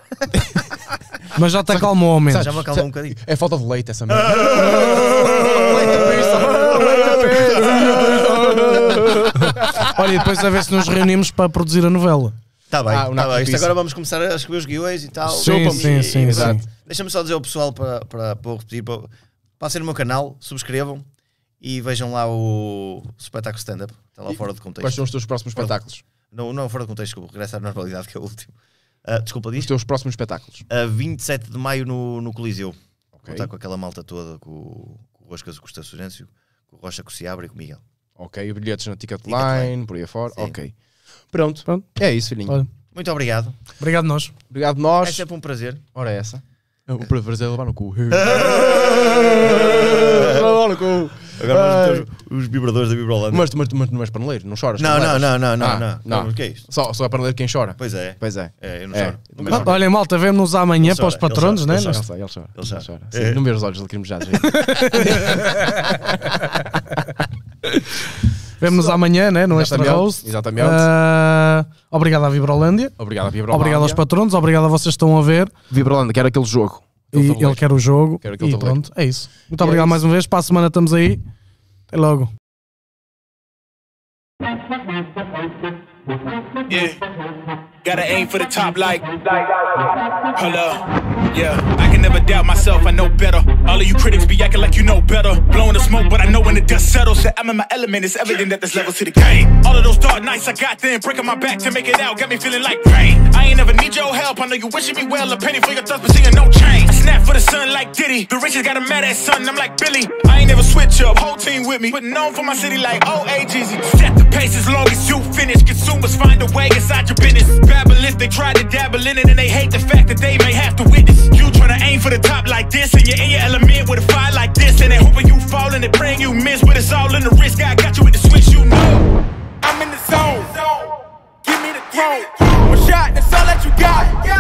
D: Mas já te acalmou ao
E: menos. Já me acalmou um bocadinho.
D: É falta de leite essa merda.
E: Olha, e depois a ver se nos reunimos para produzir a novela. Está bem, ah, tá bem. Isto agora vamos
F: começar a escrever os guiões e tal. Sim, sim, sim. sim, sim. Deixa-me só dizer ao pessoal para, para, para repetir. Para, Passem no meu canal, subscrevam e vejam lá o espetáculo stand-up. Está lá e fora de contexto. Quais são os teus próximos fora espetáculos? De... Não, não, fora de contexto, desculpa. Regressa à normalidade, que é o último. Uh, desculpa, diz. Os teus próximos espetáculos? Uh, 27 de maio no, no Coliseu. Okay. Contar com aquela malta toda, com, com o Roscas Costa Surêncio, com o Rocha que se abre e com o Miguel. Ok,
D: bilhetes na Ticketline, Line por aí fora. Ok. Pronto. Pronto. É isso, filhinho. Olha. Muito obrigado. Obrigado nós. Obrigado nós. É sempre um prazer. Ora é essa. O parafraseio é levar no cu. levar
G: no cu. Agora
D: os, os vibradores da Vibrolândia. Mas, mas, mas não és paneleiro, não choras. Não, não, não, não, não, ah, não. não. O que é isto? Só, só é paneleiro quem chora. Pois é. Pois é. é eu não É. choro. Olha, malta, vemos-nos amanhã para os patronos, né? Ele chora, ele chora. Ele chora. É. Sim, não vejo os olhos lacrimejados.
E: Vemo-nos amanhã, né? No Extra House Exatamente. Uh, obrigado à Vibrolândia. Obrigado à Vibrolândia. Obrigado aos patronos, obrigado a vocês que estão a ver. Vibrolândia, quero aquele jogo. e ele quer o jogo. Quero e pronto, é isso. Muito e é obrigado é isso. mais uma vez. Para a semana estamos aí. Até logo.
B: Yeah. Gotta aim for the top like. Hello. Yeah, I can never doubt myself, I know better. All of you critics be acting like you know better. Blowing the smoke, but I know when the dust settles that I'm in my element. It's evident that there's levels to the game. All of those dark nights I got them breaking my back to make it out, got me feeling like pain. I ain't ever need your help, I know you wishing me well, a penny for your thoughts, but seeing no change. I snap for the sun like Diddy. The riches got a mad ass son, I'm like Billy. I ain't never switch up, whole team with me, but known for my city like OA ages Set the pace as long as you finish. Consumers find a way inside your business. Kabbalists, they try to dabble in it and they hate the fact that they may have to witness. You trying to aim for the top like this and you're in your element with a fire like this and they hoping you fall and they praying you miss, but it's all in the risk. I got you with the switch, you know. I'm in the zone. Give me the throne. One shot, that's
G: all that you got.